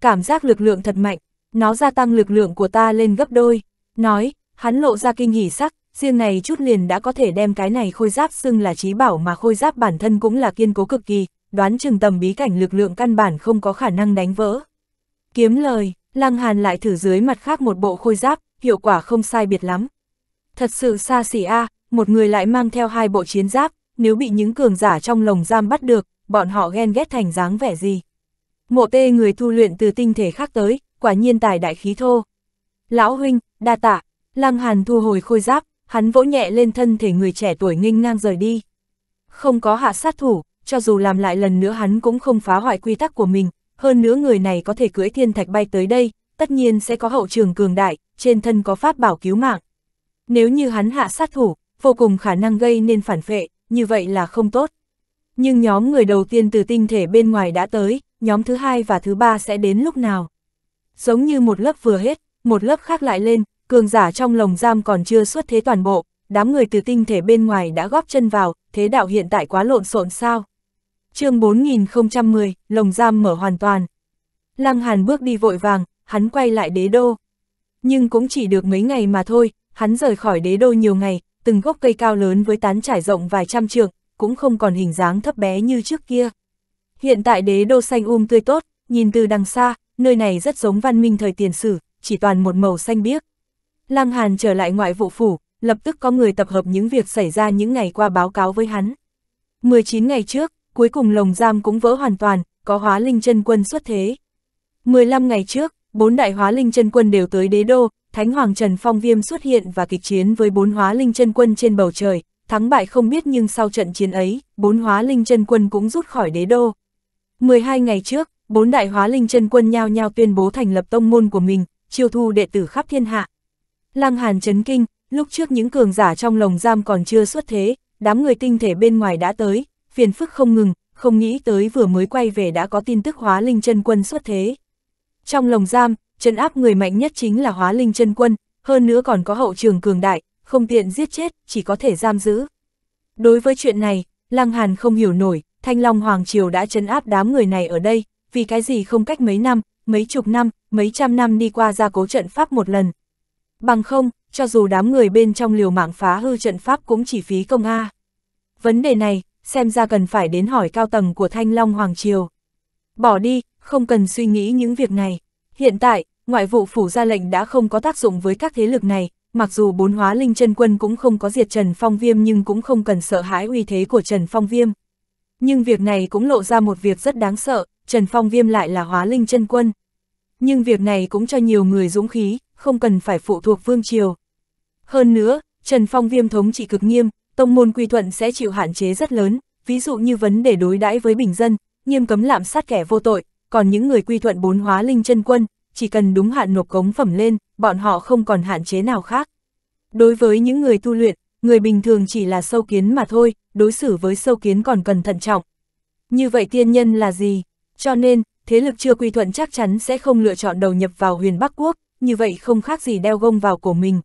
Cảm giác lực lượng thật mạnh, nó gia tăng lực lượng của ta lên gấp đôi. Nói, hắn lộ ra kinh hỉ sắc, riêng này chút liền đã có thể đem cái này khôi giáp xưng là trí bảo mà khôi giáp bản thân cũng là kiên cố cực kỳ, đoán chừng tầm bí cảnh lực lượng căn bản không có khả năng đánh vỡ. Kiếm lời, Lăng Hàn lại thử dưới mặt khác một bộ khôi giáp, hiệu quả không sai biệt lắm. Thật sự xa xỉ a, một người lại mang theo hai bộ chiến giáp, nếu bị những cường giả trong lồng giam bắt được, bọn họ ghen ghét thành dáng vẻ gì. Mộ tê người thu luyện từ tinh thể khác tới, quả nhiên tài đại khí thô. Lão huynh, đa tạ, lăng hàn thu hồi khôi giáp, hắn vỗ nhẹ lên thân thể người trẻ tuổi nghênh ngang rời đi. Không có hạ sát thủ, cho dù làm lại lần nữa hắn cũng không phá hoại quy tắc của mình, hơn nữa người này có thể cưỡi thiên thạch bay tới đây, tất nhiên sẽ có hậu trường cường đại, trên thân có pháp bảo cứu mạng. Nếu như hắn hạ sát thủ, vô cùng khả năng gây nên phản phệ, như vậy là không tốt. Nhưng nhóm người đầu tiên từ tinh thể bên ngoài đã tới, nhóm thứ hai và thứ ba sẽ đến lúc nào. Giống như một lớp vừa hết, một lớp khác lại lên, cường giả trong lồng giam còn chưa xuất thế toàn bộ, đám người từ tinh thể bên ngoài đã góp chân vào, thế đạo hiện tại quá lộn xộn sao. chương 4010, lồng giam mở hoàn toàn. Lăng Hàn bước đi vội vàng, hắn quay lại đế đô. Nhưng cũng chỉ được mấy ngày mà thôi, hắn rời khỏi đế đô nhiều ngày, từng gốc cây cao lớn với tán trải rộng vài trăm trượng, cũng không còn hình dáng thấp bé như trước kia. Hiện tại đế đô xanh um tươi tốt, nhìn từ đằng xa, nơi này rất giống văn minh thời tiền sử, chỉ toàn một màu xanh biếc. Lăng Hàn trở lại ngoại vụ phủ, lập tức có người tập hợp những việc xảy ra những ngày qua báo cáo với hắn. 19 ngày trước, cuối cùng lồng giam cũng vỡ hoàn toàn, có hóa linh chân quân xuất thế. 15 ngày trước, bốn đại hóa linh chân quân đều tới đế đô, Thánh Hoàng Trần Phong Viêm xuất hiện và kịch chiến với bốn hóa linh chân quân trên bầu trời, thắng bại không biết nhưng sau trận chiến ấy, bốn hóa linh chân quân cũng rút khỏi đế đô. 12 ngày trước, bốn đại hóa linh chân quân nhao nhao tuyên bố thành lập tông môn của mình, chiêu thu đệ tử khắp thiên hạ. Lăng Hàn chấn kinh, lúc trước những cường giả trong lồng giam còn chưa xuất thế, đám người tinh thể bên ngoài đã tới, phiền phức không ngừng, không nghĩ tới vừa mới quay về đã có tin tức hóa linh chân quân xuất thế. Trong lồng giam, trấn áp người mạnh nhất chính là hóa linh chân quân, hơn nữa còn có hậu trường cường đại, không tiện giết chết, chỉ có thể giam giữ. Đối với chuyện này, Lăng Hàn không hiểu nổi, Thanh Long Hoàng Triều đã chấn áp đám người này ở đây, vì cái gì không cách mấy năm, mấy chục năm, mấy trăm năm đi qua ra cố trận pháp một lần. Bằng không, cho dù đám người bên trong liều mạng phá hư trận pháp cũng chỉ phí công A. Vấn đề này, xem ra cần phải đến hỏi cao tầng của Thanh Long Hoàng Triều. Bỏ đi, không cần suy nghĩ những việc này. Hiện tại, ngoại vụ phủ ra lệnh đã không có tác dụng với các thế lực này, mặc dù bốn hóa linh chân quân cũng không có diệt Trần Phong Viêm nhưng cũng không cần sợ hãi uy thế của Trần Phong Viêm. Nhưng việc này cũng lộ ra một việc rất đáng sợ, Trần Phong Viêm lại là hóa linh chân quân. Nhưng việc này cũng cho nhiều người dũng khí, không cần phải phụ thuộc Vương Triều. Hơn nữa, Trần Phong Viêm thống trị cực nghiêm, tông môn quy thuận sẽ chịu hạn chế rất lớn, ví dụ như vấn đề đối đãi với bình dân, nghiêm cấm lạm sát kẻ vô tội, còn những người quy thuận bốn hóa linh chân quân, chỉ cần đúng hạn nộp cống phẩm lên, bọn họ không còn hạn chế nào khác. Đối với những người tu luyện, người bình thường chỉ là sâu kiến mà thôi, đối xử với sâu kiến còn cần thận trọng. Như vậy tiên nhân là gì? Cho nên, thế lực chưa quy thuận chắc chắn sẽ không lựa chọn đầu nhập vào huyền Bắc Quốc, như vậy không khác gì đeo gông vào cổ mình.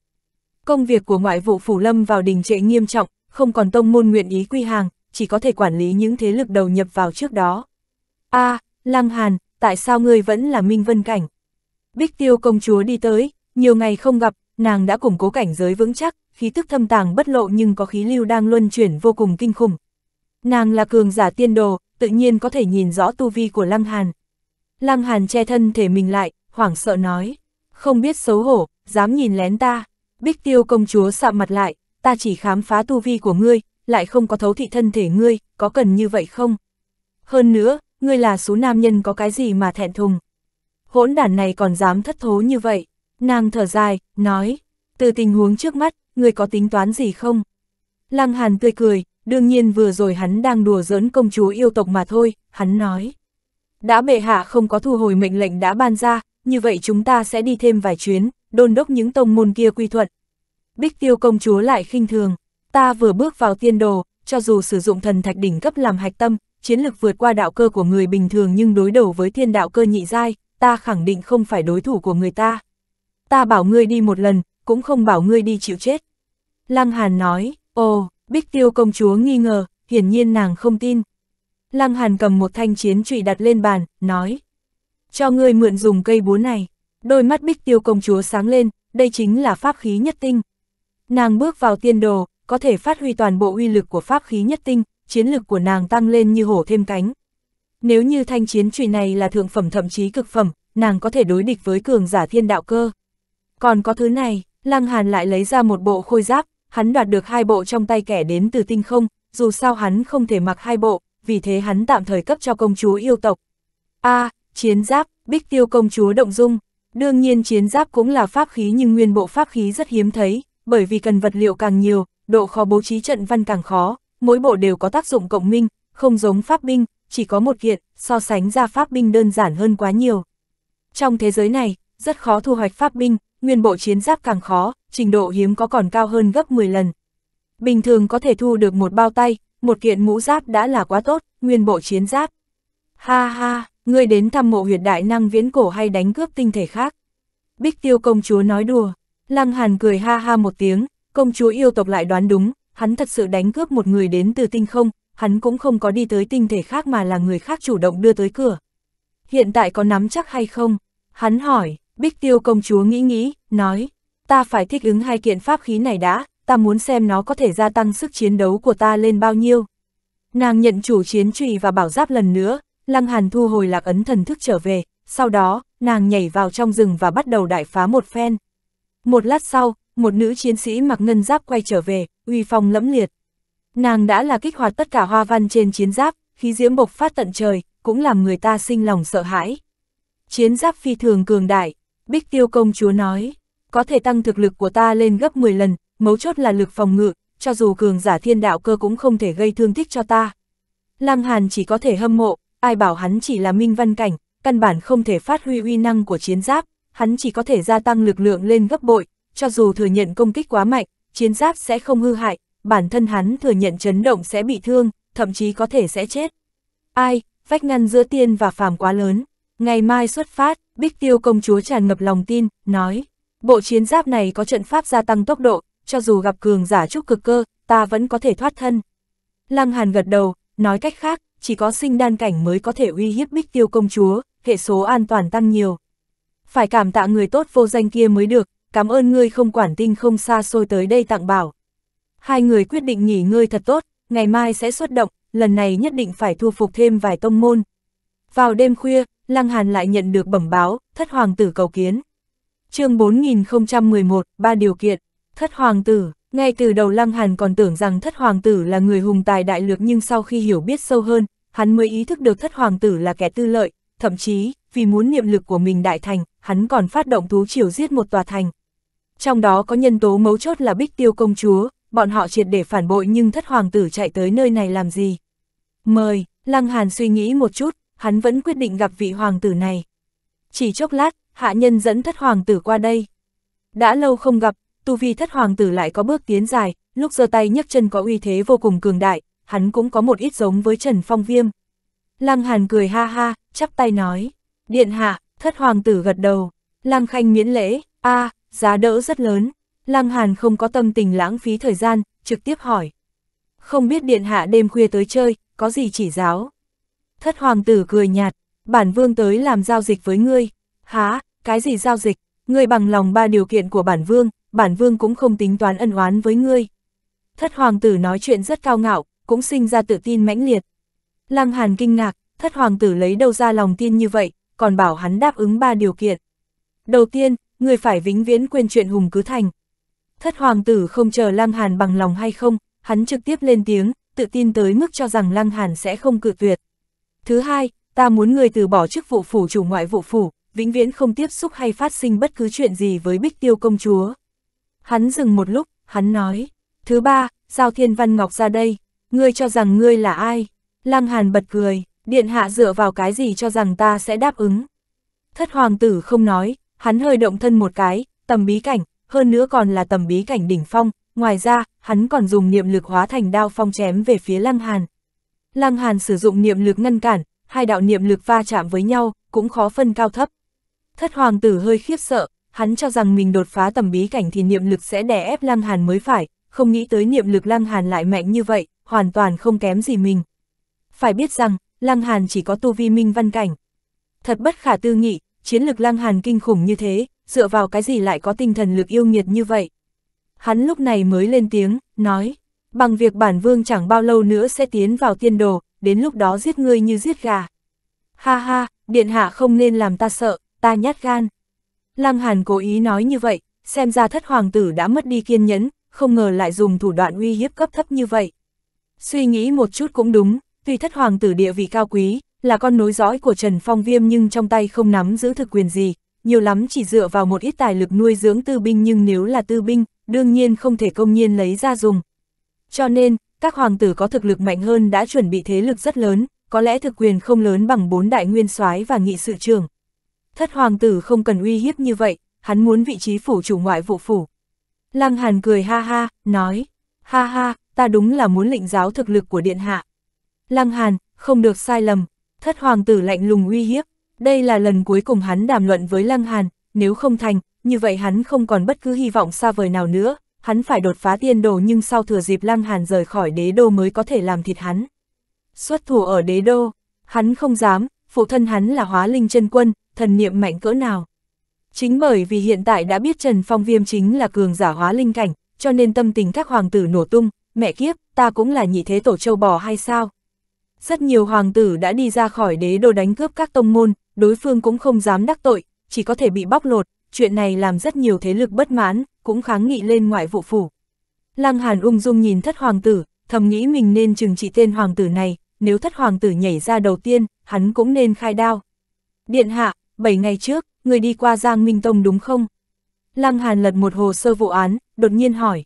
Công việc của ngoại vụ Phủ Lâm vào đình trệ nghiêm trọng, không còn tông môn nguyện ý quy hàng, chỉ có thể quản lý những thế lực đầu nhập vào trước đó. a à, Lăng Hàn, tại sao ngươi vẫn là Minh Vân Cảnh? Bích Tiêu công chúa đi tới, nhiều ngày không gặp, nàng đã củng cố cảnh giới vững chắc, khí tức thâm tàng bất lộ nhưng có khí lưu đang luân chuyển vô cùng kinh khủng. Nàng là cường giả tiên đồ, tự nhiên có thể nhìn rõ tu vi của Lăng Hàn. Lăng Hàn che thân thể mình lại, hoảng sợ nói, không biết xấu hổ, dám nhìn lén ta. Bích tiêu công chúa sạm mặt lại, ta chỉ khám phá tu vi của ngươi, lại không có thấu thị thân thể ngươi, có cần như vậy không? Hơn nữa, ngươi là số nam nhân có cái gì mà thẹn thùng. Hỗn đản này còn dám thất thố như vậy. Nàng thở dài, nói, từ tình huống trước mắt, người có tính toán gì không? Lăng Hàn tươi cười, đương nhiên vừa rồi hắn đang đùa giỡn công chúa yêu tộc mà thôi, hắn nói. Đã bệ hạ không có thu hồi mệnh lệnh đã ban ra, như vậy chúng ta sẽ đi thêm vài chuyến, đôn đốc những tông môn kia quy thuận. Bích tiêu công chúa lại khinh thường, ta vừa bước vào tiên đồ, cho dù sử dụng thần thạch đỉnh cấp làm hạch tâm, chiến lực vượt qua đạo cơ của người bình thường nhưng đối đầu với thiên đạo cơ nhị giai, ta khẳng định không phải đối thủ của người ta ta bảo ngươi đi một lần, cũng không bảo ngươi đi chịu chết. Lăng Hàn nói, ồ, Bích Tiêu công chúa nghi ngờ, hiển nhiên nàng không tin. Lăng Hàn cầm một thanh chiến trụy đặt lên bàn, nói, cho ngươi mượn dùng cây búa này. Đôi mắt Bích Tiêu công chúa sáng lên, đây chính là pháp khí nhất tinh. Nàng bước vào tiên đồ, có thể phát huy toàn bộ uy lực của pháp khí nhất tinh, chiến lực của nàng tăng lên như hổ thêm cánh. Nếu như thanh chiến trùy này là thượng phẩm thậm chí cực phẩm, nàng có thể đối địch với cường giả thiên đạo cơ. Còn có thứ này, Lăng Hàn lại lấy ra một bộ khôi giáp, hắn đoạt được hai bộ trong tay kẻ đến từ tinh không, dù sao hắn không thể mặc hai bộ, vì thế hắn tạm thời cấp cho công chúa yêu tộc. A, à, chiến giáp, bích tiêu công chúa động dung. Đương nhiên chiến giáp cũng là pháp khí nhưng nguyên bộ pháp khí rất hiếm thấy, bởi vì cần vật liệu càng nhiều, độ khó bố trí trận văn càng khó, mỗi bộ đều có tác dụng cộng minh, không giống pháp binh, chỉ có một kiện, so sánh ra pháp binh đơn giản hơn quá nhiều. Trong thế giới này, rất khó thu hoạch pháp binh, nguyên bộ chiến giáp càng khó, trình độ hiếm có còn cao hơn gấp 10 lần. Bình thường có thể thu được một bao tay, một kiện mũ giáp đã là quá tốt, nguyên bộ chiến giáp. Ha ha, ngươi đến thăm mộ huyệt đại năng viễn cổ hay đánh cướp tinh thể khác. Bích tiêu công chúa nói đùa, lăng hàn cười ha ha một tiếng, công chúa yêu tộc lại đoán đúng, hắn thật sự đánh cướp một người đến từ tinh không, hắn cũng không có đi tới tinh thể khác mà là người khác chủ động đưa tới cửa. Hiện tại có nắm chắc hay không? Hắn hỏi, Bích tiêu công chúa nghĩ nghĩ, nói, ta phải thích ứng hai kiện pháp khí này đã, ta muốn xem nó có thể gia tăng sức chiến đấu của ta lên bao nhiêu. Nàng nhận chủ chiến trùy và bảo giáp lần nữa, Lăng Hàn thu hồi lạc ấn thần thức trở về, sau đó, nàng nhảy vào trong rừng và bắt đầu đại phá một phen. Một lát sau, một nữ chiến sĩ mặc ngân giáp quay trở về, uy phong lẫm liệt. Nàng đã là kích hoạt tất cả hoa văn trên chiến giáp, khí diễm bộc phát tận trời, cũng làm người ta sinh lòng sợ hãi. Chiến giáp phi thường cường đại, Bích tiêu công chúa nói, có thể tăng thực lực của ta lên gấp 10 lần, mấu chốt là lực phòng ngự, cho dù cường giả thiên đạo cơ cũng không thể gây thương tích cho ta. Lăng Hàn chỉ có thể hâm mộ, ai bảo hắn chỉ là minh văn cảnh, căn bản không thể phát huy uy năng của chiến giáp, hắn chỉ có thể gia tăng lực lượng lên gấp bội, cho dù thừa nhận công kích quá mạnh, chiến giáp sẽ không hư hại, bản thân hắn thừa nhận chấn động sẽ bị thương, thậm chí có thể sẽ chết. Ai, vách ngăn giữa tiên và phàm quá lớn. Ngày mai xuất phát, Bích Tiêu công chúa tràn ngập lòng tin, nói, bộ chiến giáp này có trận pháp gia tăng tốc độ, cho dù gặp cường giả trúc cực cơ, ta vẫn có thể thoát thân. Lăng Hàn gật đầu, nói cách khác, chỉ có sinh đan cảnh mới có thể uy hiếp Bích Tiêu công chúa, hệ số an toàn tăng nhiều. Phải cảm tạ người tốt vô danh kia mới được, cảm ơn ngươi không quản tinh không xa xôi tới đây tặng bảo. Hai người quyết định nghỉ ngơi thật tốt, ngày mai sẽ xuất động, lần này nhất định phải thu phục thêm vài tông môn, vào đêm khuya, Lăng Hàn lại nhận được bẩm báo, thất hoàng tử cầu kiến. chương 4011, ba điều kiện, thất hoàng tử, ngay từ đầu Lăng Hàn còn tưởng rằng thất hoàng tử là người hùng tài đại lược nhưng sau khi hiểu biết sâu hơn, hắn mới ý thức được thất hoàng tử là kẻ tư lợi, thậm chí, vì muốn niệm lực của mình đại thành, hắn còn phát động thú triều giết một tòa thành. Trong đó có nhân tố mấu chốt là bích tiêu công chúa, bọn họ triệt để phản bội nhưng thất hoàng tử chạy tới nơi này làm gì? Mời, Lăng Hàn suy nghĩ một chút, hắn vẫn quyết định gặp vị hoàng tử này. Chỉ chốc lát, hạ nhân dẫn thất hoàng tử qua đây. Đã lâu không gặp, tu vi thất hoàng tử lại có bước tiến dài, lúc giơ tay nhấc chân có uy thế vô cùng cường đại, hắn cũng có một ít giống với Trần Phong Viêm. Lăng Hàn cười ha ha, chắp tay nói, điện hạ, thất hoàng tử gật đầu, Lăng Khanh miễn lễ, a à, giá đỡ rất lớn, Lăng Hàn không có tâm tình lãng phí thời gian, trực tiếp hỏi. Không biết điện hạ đêm khuya tới chơi, có gì chỉ giáo? Thất hoàng tử cười nhạt, bản vương tới làm giao dịch với ngươi. Há, cái gì giao dịch? Ngươi bằng lòng ba điều kiện của bản vương, bản vương cũng không tính toán ân oán với ngươi. Thất hoàng tử nói chuyện rất cao ngạo, cũng sinh ra tự tin mãnh liệt. Lăng Hàn kinh ngạc, thất hoàng tử lấy đâu ra lòng tin như vậy, còn bảo hắn đáp ứng ba điều kiện. Đầu tiên, người phải vĩnh viễn quên chuyện hùng cứ thành. Thất hoàng tử không chờ Lăng Hàn bằng lòng hay không, hắn trực tiếp lên tiếng, tự tin tới mức cho rằng Lăng Hàn sẽ không cự tuyệt. Thứ hai, ta muốn người từ bỏ chức vụ phủ chủ ngoại vụ phủ, vĩnh viễn không tiếp xúc hay phát sinh bất cứ chuyện gì với Bích Tiêu công chúa. Hắn dừng một lúc, hắn nói. Thứ ba, giao thiên văn ngọc ra đây, ngươi cho rằng ngươi là ai? Lăng Hàn bật cười, điện hạ dựa vào cái gì cho rằng ta sẽ đáp ứng. Thất hoàng tử không nói, hắn hơi động thân một cái, tầm bí cảnh, hơn nữa còn là tầm bí cảnh đỉnh phong, ngoài ra, hắn còn dùng niệm lực hóa thành đao phong chém về phía Lăng Hàn. Lăng Hàn sử dụng niệm lực ngăn cản, hai đạo niệm lực va chạm với nhau, cũng khó phân cao thấp. Thất hoàng tử hơi khiếp sợ, hắn cho rằng mình đột phá tầm bí cảnh thì niệm lực sẽ đè ép Lăng Hàn mới phải, không nghĩ tới niệm lực Lăng Hàn lại mạnh như vậy, hoàn toàn không kém gì mình. Phải biết rằng, Lăng Hàn chỉ có tu vi minh văn cảnh. Thật bất khả tư nghị, chiến lực Lăng Hàn kinh khủng như thế, dựa vào cái gì lại có tinh thần lực yêu nghiệt như vậy. Hắn lúc này mới lên tiếng, nói bằng việc bản vương chẳng bao lâu nữa sẽ tiến vào tiên đồ, đến lúc đó giết ngươi như giết gà. Ha ha, điện hạ không nên làm ta sợ, ta nhát gan. Lăng Hàn cố ý nói như vậy, xem ra thất hoàng tử đã mất đi kiên nhẫn, không ngờ lại dùng thủ đoạn uy hiếp cấp thấp như vậy. Suy nghĩ một chút cũng đúng, tuy thất hoàng tử địa vị cao quý, là con nối dõi của Trần Phong Viêm nhưng trong tay không nắm giữ thực quyền gì, nhiều lắm chỉ dựa vào một ít tài lực nuôi dưỡng tư binh nhưng nếu là tư binh, đương nhiên không thể công nhiên lấy ra dùng, cho nên, các hoàng tử có thực lực mạnh hơn đã chuẩn bị thế lực rất lớn, có lẽ thực quyền không lớn bằng bốn đại nguyên soái và nghị sự trưởng. Thất hoàng tử không cần uy hiếp như vậy, hắn muốn vị trí phủ chủ ngoại vụ phủ. Lăng Hàn cười ha ha, nói, ha ha, ta đúng là muốn lĩnh giáo thực lực của điện hạ. Lăng Hàn, không được sai lầm, thất hoàng tử lạnh lùng uy hiếp, đây là lần cuối cùng hắn đàm luận với Lăng Hàn, nếu không thành, như vậy hắn không còn bất cứ hy vọng xa vời nào nữa, hắn phải đột phá tiên đồ nhưng sau thừa dịp Lăng Hàn rời khỏi đế đô mới có thể làm thịt hắn. Xuất thủ ở đế đô, hắn không dám, phụ thân hắn là hóa linh chân quân, thần niệm mạnh cỡ nào. Chính bởi vì hiện tại đã biết Trần Phong Viêm chính là cường giả hóa linh cảnh, cho nên tâm tình các hoàng tử nổ tung, mẹ kiếp, ta cũng là nhị thế tổ châu bò hay sao? Rất nhiều hoàng tử đã đi ra khỏi đế đô đánh cướp các tông môn, đối phương cũng không dám đắc tội, chỉ có thể bị bóc lột, chuyện này làm rất nhiều thế lực bất mãn, cũng kháng nghị lên ngoại vụ phủ. Lăng Hàn ung dung nhìn thất hoàng tử, thầm nghĩ mình nên trừng trị tên hoàng tử này, nếu thất hoàng tử nhảy ra đầu tiên, hắn cũng nên khai đao. Điện hạ, 7 ngày trước, người đi qua Giang Minh Tông đúng không? Lăng Hàn lật một hồ sơ vụ án, đột nhiên hỏi.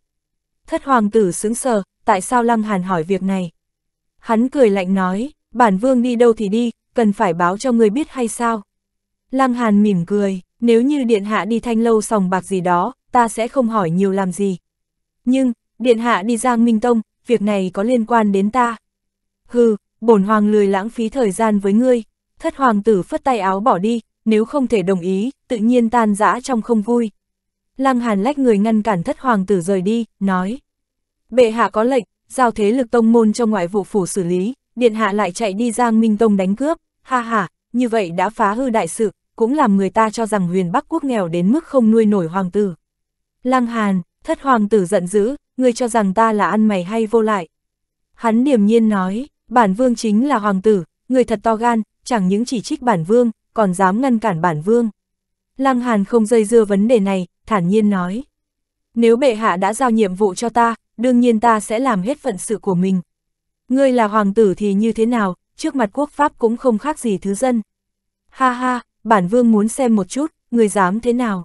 Thất hoàng tử sững sờ, tại sao Lăng Hàn hỏi việc này? Hắn cười lạnh nói, bản vương đi đâu thì đi, cần phải báo cho người biết hay sao? Lăng Hàn mỉm cười, nếu như điện hạ đi thanh lâu sòng bạc gì đó, ta sẽ không hỏi nhiều làm gì. Nhưng, điện hạ đi Giang Minh Tông, việc này có liên quan đến ta. Hừ, bổn hoàng lười lãng phí thời gian với ngươi, thất hoàng tử phất tay áo bỏ đi, nếu không thể đồng ý, tự nhiên tan rã trong không vui. Lăng Hàn lách người ngăn cản thất hoàng tử rời đi, nói. Bệ hạ có lệnh, giao thế lực tông môn cho ngoại vụ phủ xử lý, điện hạ lại chạy đi Giang Minh Tông đánh cướp, ha ha, như vậy đã phá hư đại sự, cũng làm người ta cho rằng huyền Bắc Quốc nghèo đến mức không nuôi nổi hoàng tử. Lăng Hàn, thất hoàng tử giận dữ, ngươi cho rằng ta là ăn mày hay vô lại. Hắn điềm nhiên nói, bản vương chính là hoàng tử, người thật to gan, chẳng những chỉ trích bản vương, còn dám ngăn cản bản vương. Lăng Hàn không dây dưa vấn đề này, thản nhiên nói. Nếu bệ hạ đã giao nhiệm vụ cho ta, đương nhiên ta sẽ làm hết phận sự của mình. Ngươi là hoàng tử thì như thế nào, trước mặt quốc pháp cũng không khác gì thứ dân. Ha ha, bản vương muốn xem một chút, người dám thế nào.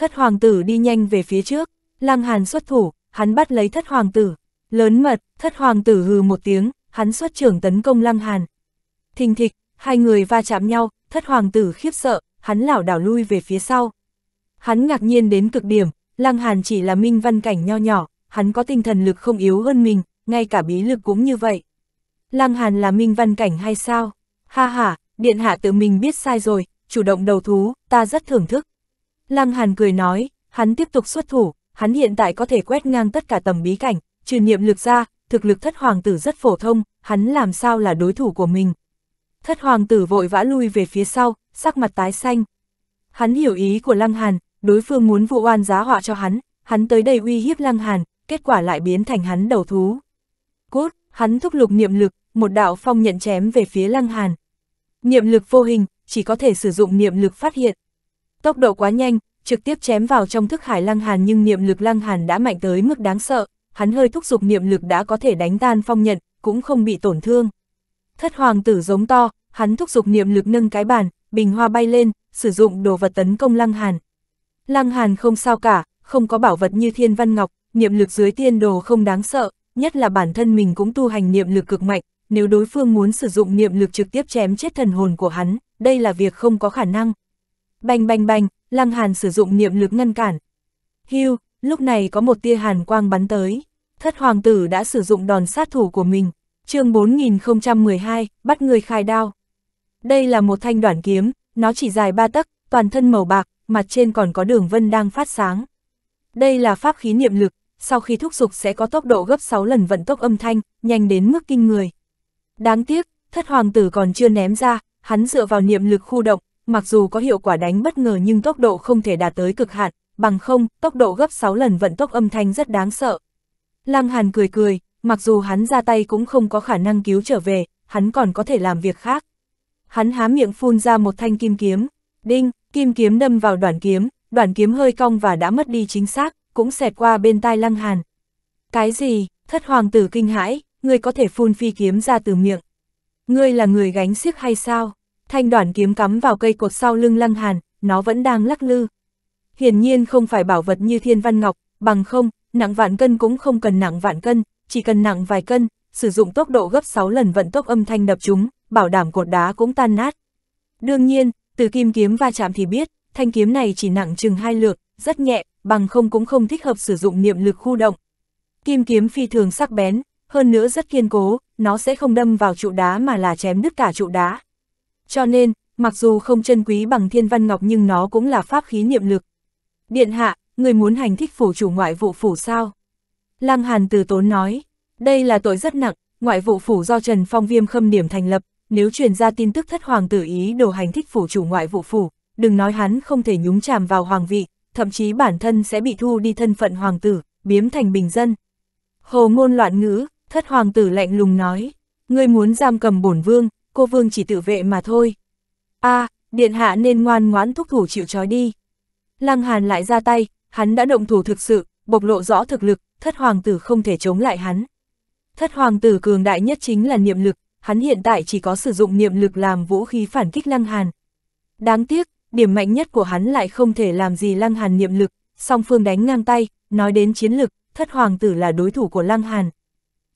Thất hoàng tử đi nhanh về phía trước, Lăng Hàn xuất thủ, hắn bắt lấy thất hoàng tử. Lớn mật, thất hoàng tử hừ một tiếng, hắn xuất trưởng tấn công Lăng Hàn. Thình thịch, hai người va chạm nhau, thất hoàng tử khiếp sợ, hắn lảo đảo lui về phía sau. Hắn ngạc nhiên đến cực điểm, Lăng Hàn chỉ là minh văn cảnh nho nhỏ, hắn có tinh thần lực không yếu hơn mình, ngay cả bí lực cũng như vậy. Lăng Hàn là minh văn cảnh hay sao? Ha ha, điện hạ tự mình biết sai rồi, chủ động đầu thú, ta rất thưởng thức. Lăng Hàn cười nói, hắn tiếp tục xuất thủ, hắn hiện tại có thể quét ngang tất cả tầm bí cảnh, trừ niệm lực ra, thực lực thất hoàng tử rất phổ thông, hắn làm sao là đối thủ của mình. Thất hoàng tử vội vã lui về phía sau, sắc mặt tái xanh. Hắn hiểu ý của Lăng Hàn, đối phương muốn vụ oan giá họa cho hắn, hắn tới đây uy hiếp Lăng Hàn, kết quả lại biến thành hắn đầu thú. Cốt, hắn thúc lục niệm lực, một đạo phong nhận chém về phía Lăng Hàn. Niệm lực vô hình, chỉ có thể sử dụng niệm lực phát hiện, Tốc độ quá nhanh, trực tiếp chém vào trong thức hải lăng hàn nhưng niệm lực lăng hàn đã mạnh tới mức đáng sợ, hắn hơi thúc giục niệm lực đã có thể đánh tan phong nhận, cũng không bị tổn thương. Thất hoàng tử giống to, hắn thúc giục niệm lực nâng cái bàn, bình hoa bay lên, sử dụng đồ vật tấn công lăng hàn. Lăng hàn không sao cả, không có bảo vật như thiên văn ngọc, niệm lực dưới tiên đồ không đáng sợ, nhất là bản thân mình cũng tu hành niệm lực cực mạnh, nếu đối phương muốn sử dụng niệm lực trực tiếp chém chết thần hồn của hắn, đây là việc không có khả năng. Bành bành bành, Lăng Hàn sử dụng niệm lực ngăn cản. Hưu, lúc này có một tia hàn quang bắn tới. Thất hoàng tử đã sử dụng đòn sát thủ của mình. chương 4012, bắt người khai đao. Đây là một thanh đoạn kiếm, nó chỉ dài ba tấc, toàn thân màu bạc, mặt trên còn có đường vân đang phát sáng. Đây là pháp khí niệm lực, sau khi thúc giục sẽ có tốc độ gấp 6 lần vận tốc âm thanh, nhanh đến mức kinh người. Đáng tiếc, thất hoàng tử còn chưa ném ra, hắn dựa vào niệm lực khu động, mặc dù có hiệu quả đánh bất ngờ nhưng tốc độ không thể đạt tới cực hạn, bằng không, tốc độ gấp 6 lần vận tốc âm thanh rất đáng sợ. Lăng Hàn cười cười, mặc dù hắn ra tay cũng không có khả năng cứu trở về, hắn còn có thể làm việc khác. Hắn há miệng phun ra một thanh kim kiếm, đinh, kim kiếm đâm vào đoạn kiếm, đoạn kiếm hơi cong và đã mất đi chính xác, cũng xẹt qua bên tai Lăng Hàn. Cái gì, thất hoàng tử kinh hãi, ngươi có thể phun phi kiếm ra từ miệng. Ngươi là người gánh xiếc hay sao? thanh đoản kiếm cắm vào cây cột sau lưng lăng hàn, nó vẫn đang lắc lư. Hiển nhiên không phải bảo vật như thiên văn ngọc, bằng không, nặng vạn cân cũng không cần nặng vạn cân, chỉ cần nặng vài cân, sử dụng tốc độ gấp 6 lần vận tốc âm thanh đập chúng, bảo đảm cột đá cũng tan nát. Đương nhiên, từ kim kiếm va chạm thì biết, thanh kiếm này chỉ nặng chừng hai lược, rất nhẹ, bằng không cũng không thích hợp sử dụng niệm lực khu động. Kim kiếm phi thường sắc bén, hơn nữa rất kiên cố, nó sẽ không đâm vào trụ đá mà là chém đứt cả trụ đá, cho nên, mặc dù không chân quý bằng thiên văn ngọc nhưng nó cũng là pháp khí niệm lực. Điện hạ, người muốn hành thích phủ chủ ngoại vụ phủ sao? Lăng Hàn từ tốn nói, đây là tội rất nặng, ngoại vụ phủ do Trần Phong Viêm khâm điểm thành lập, nếu truyền ra tin tức thất hoàng tử ý đồ hành thích phủ chủ ngoại vụ phủ, đừng nói hắn không thể nhúng chàm vào hoàng vị, thậm chí bản thân sẽ bị thu đi thân phận hoàng tử, biếm thành bình dân. Hồ ngôn loạn ngữ, thất hoàng tử lạnh lùng nói, ngươi muốn giam cầm bổn vương, cô vương chỉ tự vệ mà thôi. a à, điện hạ nên ngoan ngoãn thúc thủ chịu trói đi. Lăng Hàn lại ra tay, hắn đã động thủ thực sự, bộc lộ rõ thực lực, thất hoàng tử không thể chống lại hắn. Thất hoàng tử cường đại nhất chính là niệm lực, hắn hiện tại chỉ có sử dụng niệm lực làm vũ khí phản kích Lăng Hàn. Đáng tiếc, điểm mạnh nhất của hắn lại không thể làm gì Lăng Hàn niệm lực, song phương đánh ngang tay, nói đến chiến lực, thất hoàng tử là đối thủ của Lăng Hàn.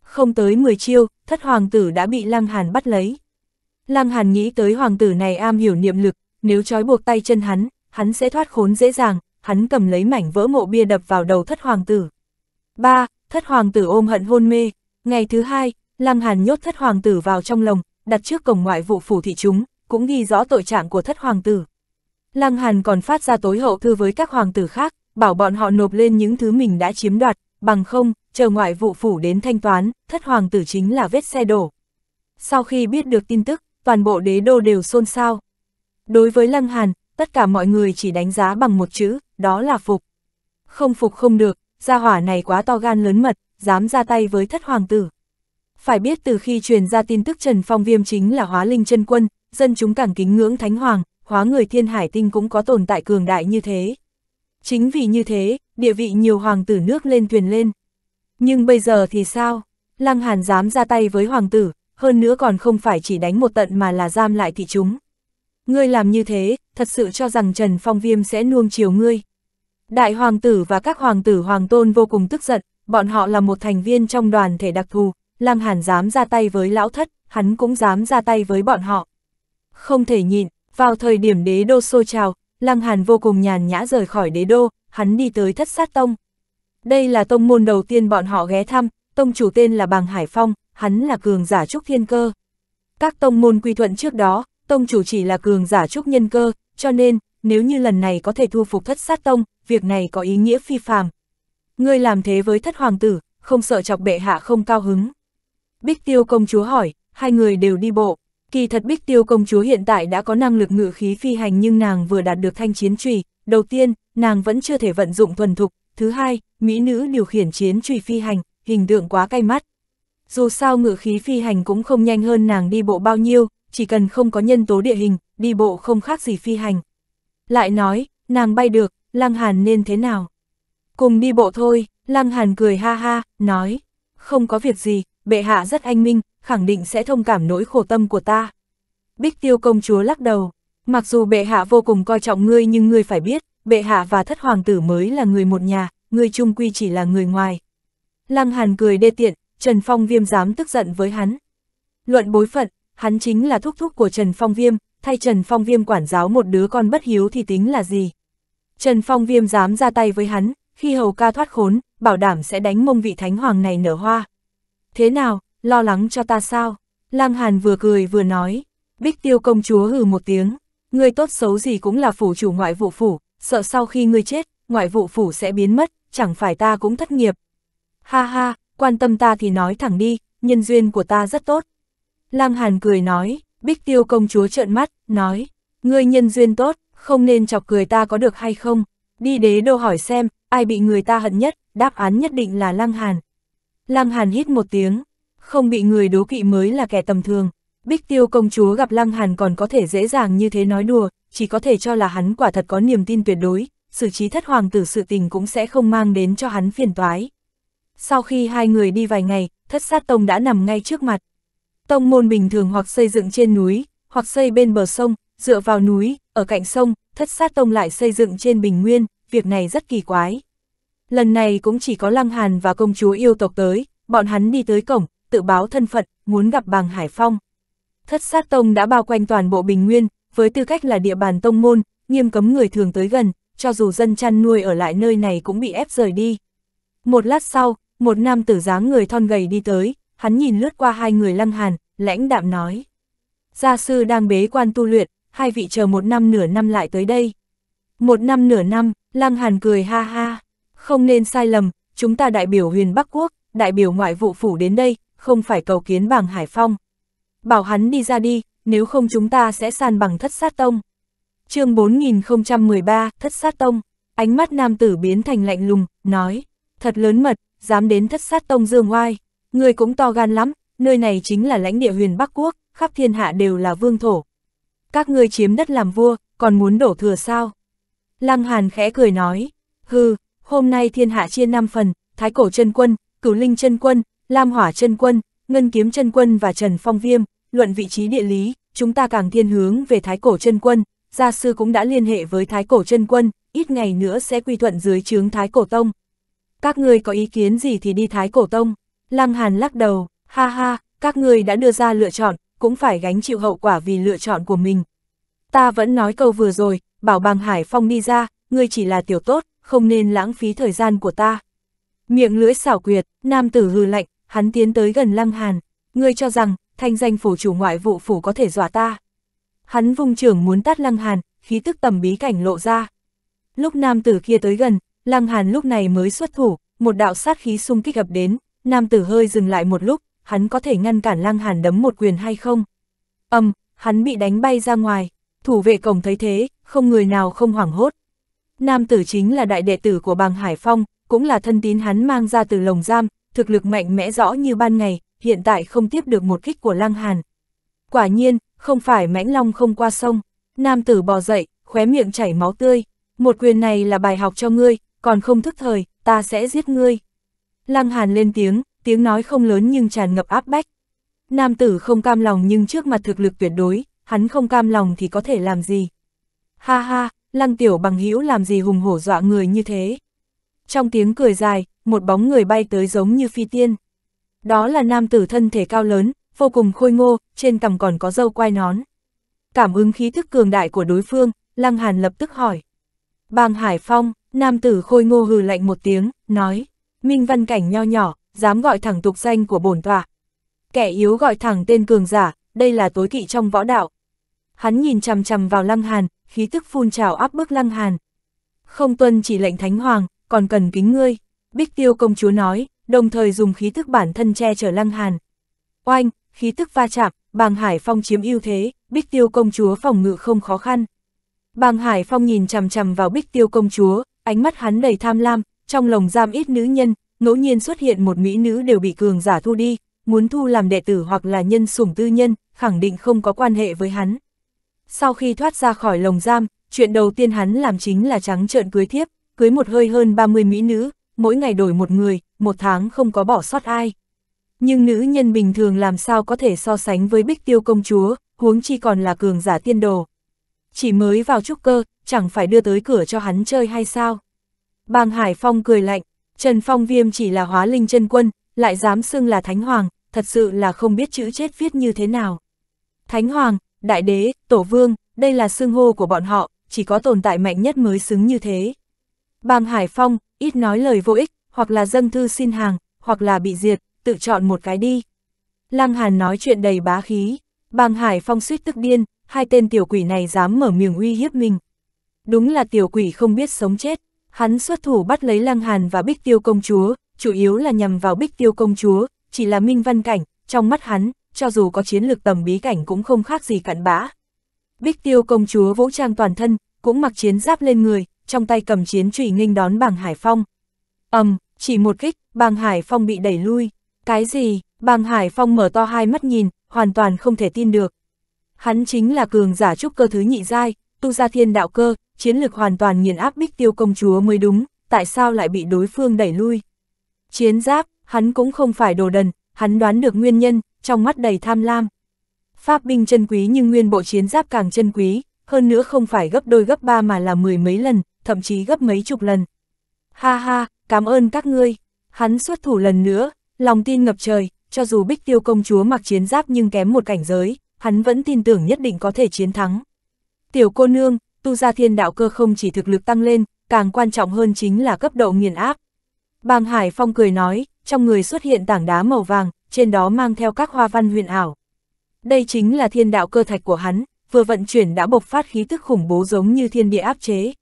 Không tới 10 chiêu, thất hoàng tử đã bị Lăng Hàn bắt lấy. Lăng Hàn nghĩ tới hoàng tử này am hiểu niệm lực, nếu trói buộc tay chân hắn, hắn sẽ thoát khốn dễ dàng, hắn cầm lấy mảnh vỡ mộ bia đập vào đầu thất hoàng tử. ba Thất hoàng tử ôm hận hôn mê. Ngày thứ hai, Lăng Hàn nhốt thất hoàng tử vào trong lồng, đặt trước cổng ngoại vụ phủ thị chúng, cũng ghi rõ tội trạng của thất hoàng tử. Lăng Hàn còn phát ra tối hậu thư với các hoàng tử khác, bảo bọn họ nộp lên những thứ mình đã chiếm đoạt, bằng không, chờ ngoại vụ phủ đến thanh toán, thất hoàng tử chính là vết xe đổ. Sau khi biết được tin tức, toàn bộ đế đô đều xôn xao. Đối với Lăng Hàn, tất cả mọi người chỉ đánh giá bằng một chữ, đó là phục. Không phục không được, gia hỏa này quá to gan lớn mật, dám ra tay với thất hoàng tử. Phải biết từ khi truyền ra tin tức Trần Phong Viêm chính là hóa linh chân quân, dân chúng càng kính ngưỡng thánh hoàng, hóa người thiên hải tinh cũng có tồn tại cường đại như thế. Chính vì như thế, địa vị nhiều hoàng tử nước lên thuyền lên. Nhưng bây giờ thì sao? Lăng Hàn dám ra tay với hoàng tử, hơn nữa còn không phải chỉ đánh một tận mà là giam lại thị chúng. Ngươi làm như thế, thật sự cho rằng Trần Phong Viêm sẽ nuông chiều ngươi. Đại hoàng tử và các hoàng tử hoàng tôn vô cùng tức giận, bọn họ là một thành viên trong đoàn thể đặc thù, Lăng Hàn dám ra tay với lão thất, hắn cũng dám ra tay với bọn họ. Không thể nhịn, vào thời điểm đế đô xô trào, Lăng Hàn vô cùng nhàn nhã rời khỏi đế đô, hắn đi tới thất sát tông. Đây là tông môn đầu tiên bọn họ ghé thăm, tông chủ tên là Bàng Hải Phong, hắn là cường giả trúc thiên cơ. Các tông môn quy thuận trước đó, tông chủ chỉ là cường giả trúc nhân cơ, cho nên, nếu như lần này có thể thu phục thất sát tông, việc này có ý nghĩa phi phàm. Ngươi làm thế với thất hoàng tử, không sợ chọc bệ hạ không cao hứng. Bích tiêu công chúa hỏi, hai người đều đi bộ. Kỳ thật Bích Tiêu công chúa hiện tại đã có năng lực ngự khí phi hành nhưng nàng vừa đạt được thanh chiến trùy, đầu tiên, nàng vẫn chưa thể vận dụng thuần thục, thứ hai, mỹ nữ điều khiển chiến trùy phi hành, hình tượng quá cay mắt dù sao ngựa khí phi hành cũng không nhanh hơn nàng đi bộ bao nhiêu, chỉ cần không có nhân tố địa hình, đi bộ không khác gì phi hành. Lại nói, nàng bay được, Lăng Hàn nên thế nào? Cùng đi bộ thôi, Lăng Hàn cười ha ha, nói, không có việc gì, bệ hạ rất anh minh, khẳng định sẽ thông cảm nỗi khổ tâm của ta. Bích tiêu công chúa lắc đầu, mặc dù bệ hạ vô cùng coi trọng ngươi nhưng ngươi phải biết, bệ hạ và thất hoàng tử mới là người một nhà, ngươi trung quy chỉ là người ngoài. Lăng Hàn cười đê tiện, Trần Phong Viêm dám tức giận với hắn. Luận bối phận, hắn chính là thúc thúc của Trần Phong Viêm, thay Trần Phong Viêm quản giáo một đứa con bất hiếu thì tính là gì. Trần Phong Viêm dám ra tay với hắn, khi hầu ca thoát khốn, bảo đảm sẽ đánh mông vị thánh hoàng này nở hoa. Thế nào, lo lắng cho ta sao? Lăng Hàn vừa cười vừa nói, bích tiêu công chúa hừ một tiếng, người tốt xấu gì cũng là phủ chủ ngoại vụ phủ, sợ sau khi ngươi chết, ngoại vụ phủ sẽ biến mất, chẳng phải ta cũng thất nghiệp. Ha ha, quan tâm ta thì nói thẳng đi, nhân duyên của ta rất tốt. Lăng Hàn cười nói, Bích Tiêu công chúa trợn mắt, nói, ngươi nhân duyên tốt, không nên chọc cười ta có được hay không, đi đế đô hỏi xem, ai bị người ta hận nhất, đáp án nhất định là Lăng Hàn. Lăng Hàn hít một tiếng, không bị người đố kỵ mới là kẻ tầm thường. Bích Tiêu công chúa gặp Lăng Hàn còn có thể dễ dàng như thế nói đùa, chỉ có thể cho là hắn quả thật có niềm tin tuyệt đối, xử trí thất hoàng tử sự tình cũng sẽ không mang đến cho hắn phiền toái. Sau khi hai người đi vài ngày, thất sát tông đã nằm ngay trước mặt. Tông môn bình thường hoặc xây dựng trên núi, hoặc xây bên bờ sông, dựa vào núi, ở cạnh sông, thất sát tông lại xây dựng trên bình nguyên, việc này rất kỳ quái. Lần này cũng chỉ có Lăng Hàn và công chúa yêu tộc tới, bọn hắn đi tới cổng, tự báo thân phận, muốn gặp bàng Hải Phong. Thất sát tông đã bao quanh toàn bộ bình nguyên, với tư cách là địa bàn tông môn, nghiêm cấm người thường tới gần, cho dù dân chăn nuôi ở lại nơi này cũng bị ép rời đi. Một lát sau, một nam tử dáng người thon gầy đi tới, hắn nhìn lướt qua hai người lăng hàn, lãnh đạm nói. Gia sư đang bế quan tu luyện, hai vị chờ một năm nửa năm lại tới đây. Một năm nửa năm, lăng hàn cười ha ha, không nên sai lầm, chúng ta đại biểu huyền Bắc Quốc, đại biểu ngoại vụ phủ đến đây, không phải cầu kiến bằng Hải Phong. Bảo hắn đi ra đi, nếu không chúng ta sẽ san bằng thất sát tông. chương 4013, thất sát tông, ánh mắt nam tử biến thành lạnh lùng, nói, thật lớn mật, dám đến thất sát tông dương oai, người cũng to gan lắm, nơi này chính là lãnh địa huyền Bắc Quốc, khắp thiên hạ đều là vương thổ. Các ngươi chiếm đất làm vua, còn muốn đổ thừa sao? Lăng Hàn khẽ cười nói, hừ, hôm nay thiên hạ chia năm phần, Thái Cổ chân Quân, Cửu Linh chân Quân, Lam Hỏa chân Quân, Ngân Kiếm chân Quân và Trần Phong Viêm, luận vị trí địa lý, chúng ta càng thiên hướng về Thái Cổ chân Quân, gia sư cũng đã liên hệ với Thái Cổ chân Quân, ít ngày nữa sẽ quy thuận dưới trướng Thái Cổ Tông các ngươi có ý kiến gì thì đi thái cổ tông. Lăng Hàn lắc đầu, ha ha, các ngươi đã đưa ra lựa chọn, cũng phải gánh chịu hậu quả vì lựa chọn của mình. Ta vẫn nói câu vừa rồi, bảo bàng Hải Phong đi ra, ngươi chỉ là tiểu tốt, không nên lãng phí thời gian của ta. Miệng lưỡi xảo quyệt, nam tử hư lạnh, hắn tiến tới gần Lăng Hàn, ngươi cho rằng, thanh danh phủ chủ ngoại vụ phủ có thể dọa ta. Hắn vung trưởng muốn tát Lăng Hàn, khí tức tầm bí cảnh lộ ra. Lúc nam tử kia tới gần, Lăng Hàn lúc này mới xuất thủ, một đạo sát khí xung kích ập đến, nam tử hơi dừng lại một lúc, hắn có thể ngăn cản Lăng Hàn đấm một quyền hay không? Âm, um, hắn bị đánh bay ra ngoài, thủ vệ cổng thấy thế, không người nào không hoảng hốt. Nam tử chính là đại đệ tử của bàng Hải Phong, cũng là thân tín hắn mang ra từ lồng giam, thực lực mạnh mẽ rõ như ban ngày, hiện tại không tiếp được một kích của Lăng Hàn. Quả nhiên, không phải mãnh long không qua sông, nam tử bò dậy, khóe miệng chảy máu tươi, một quyền này là bài học cho ngươi, còn không thức thời, ta sẽ giết ngươi. Lăng Hàn lên tiếng, tiếng nói không lớn nhưng tràn ngập áp bách. Nam tử không cam lòng nhưng trước mặt thực lực tuyệt đối, hắn không cam lòng thì có thể làm gì. Ha ha, lăng tiểu bằng hữu làm gì hùng hổ dọa người như thế. Trong tiếng cười dài, một bóng người bay tới giống như phi tiên. Đó là nam tử thân thể cao lớn, vô cùng khôi ngô, trên cằm còn có dâu quai nón. Cảm ứng khí thức cường đại của đối phương, Lăng Hàn lập tức hỏi. Bàng Hải Phong, Nam tử khôi ngô hừ lạnh một tiếng, nói, Minh Văn Cảnh nho nhỏ, dám gọi thẳng tục danh của bổn tọa. Kẻ yếu gọi thẳng tên cường giả, đây là tối kỵ trong võ đạo. Hắn nhìn chằm chằm vào Lăng Hàn, khí tức phun trào áp bức Lăng Hàn. Không tuân chỉ lệnh Thánh Hoàng, còn cần kính ngươi, Bích Tiêu công chúa nói, đồng thời dùng khí tức bản thân che chở Lăng Hàn. Oanh, khí tức va chạm, Bàng Hải Phong chiếm ưu thế, Bích Tiêu công chúa phòng ngự không khó khăn. Bàng Hải Phong nhìn chằm chằm vào Bích Tiêu công chúa, ánh mắt hắn đầy tham lam, trong lồng giam ít nữ nhân, ngẫu nhiên xuất hiện một mỹ nữ đều bị cường giả thu đi, muốn thu làm đệ tử hoặc là nhân sủng tư nhân, khẳng định không có quan hệ với hắn. Sau khi thoát ra khỏi lồng giam, chuyện đầu tiên hắn làm chính là trắng trợn cưới thiếp, cưới một hơi hơn 30 mỹ nữ, mỗi ngày đổi một người, một tháng không có bỏ sót ai. Nhưng nữ nhân bình thường làm sao có thể so sánh với bích tiêu công chúa, huống chi còn là cường giả tiên đồ chỉ mới vào trúc cơ, chẳng phải đưa tới cửa cho hắn chơi hay sao? Bàng Hải Phong cười lạnh, Trần Phong Viêm chỉ là hóa linh chân quân, lại dám xưng là Thánh Hoàng, thật sự là không biết chữ chết viết như thế nào. Thánh Hoàng, Đại Đế, Tổ Vương, đây là xưng hô của bọn họ, chỉ có tồn tại mạnh nhất mới xứng như thế. Bàng Hải Phong, ít nói lời vô ích, hoặc là dâng thư xin hàng, hoặc là bị diệt, tự chọn một cái đi. Lăng Hàn nói chuyện đầy bá khí, Bàng Hải Phong suýt tức điên, hai tên tiểu quỷ này dám mở miệng uy hiếp mình. Đúng là tiểu quỷ không biết sống chết, hắn xuất thủ bắt lấy Lăng Hàn và Bích Tiêu công chúa, chủ yếu là nhằm vào Bích Tiêu công chúa, chỉ là Minh Văn Cảnh, trong mắt hắn, cho dù có chiến lược tầm bí cảnh cũng không khác gì cặn bã. Bích Tiêu công chúa vũ trang toàn thân, cũng mặc chiến giáp lên người, trong tay cầm chiến chùy nghênh đón Bàng Hải Phong. Ầm, um, chỉ một kích, Bàng Hải Phong bị đẩy lui. Cái gì? Bàng Hải Phong mở to hai mắt nhìn, hoàn toàn không thể tin được, Hắn chính là cường giả trúc cơ thứ nhị giai, tu ra thiên đạo cơ, chiến lực hoàn toàn nghiền áp bích tiêu công chúa mới đúng, tại sao lại bị đối phương đẩy lui. Chiến giáp, hắn cũng không phải đồ đần, hắn đoán được nguyên nhân, trong mắt đầy tham lam. Pháp binh chân quý nhưng nguyên bộ chiến giáp càng chân quý, hơn nữa không phải gấp đôi gấp ba mà là mười mấy lần, thậm chí gấp mấy chục lần. Ha ha, cảm ơn các ngươi. Hắn xuất thủ lần nữa, lòng tin ngập trời, cho dù bích tiêu công chúa mặc chiến giáp nhưng kém một cảnh giới, hắn vẫn tin tưởng nhất định có thể chiến thắng. Tiểu cô nương, tu gia thiên đạo cơ không chỉ thực lực tăng lên, càng quan trọng hơn chính là cấp độ nghiền áp. Bàng Hải Phong cười nói, trong người xuất hiện tảng đá màu vàng, trên đó mang theo các hoa văn huyền ảo. Đây chính là thiên đạo cơ thạch của hắn, vừa vận chuyển đã bộc phát khí tức khủng bố giống như thiên địa áp chế.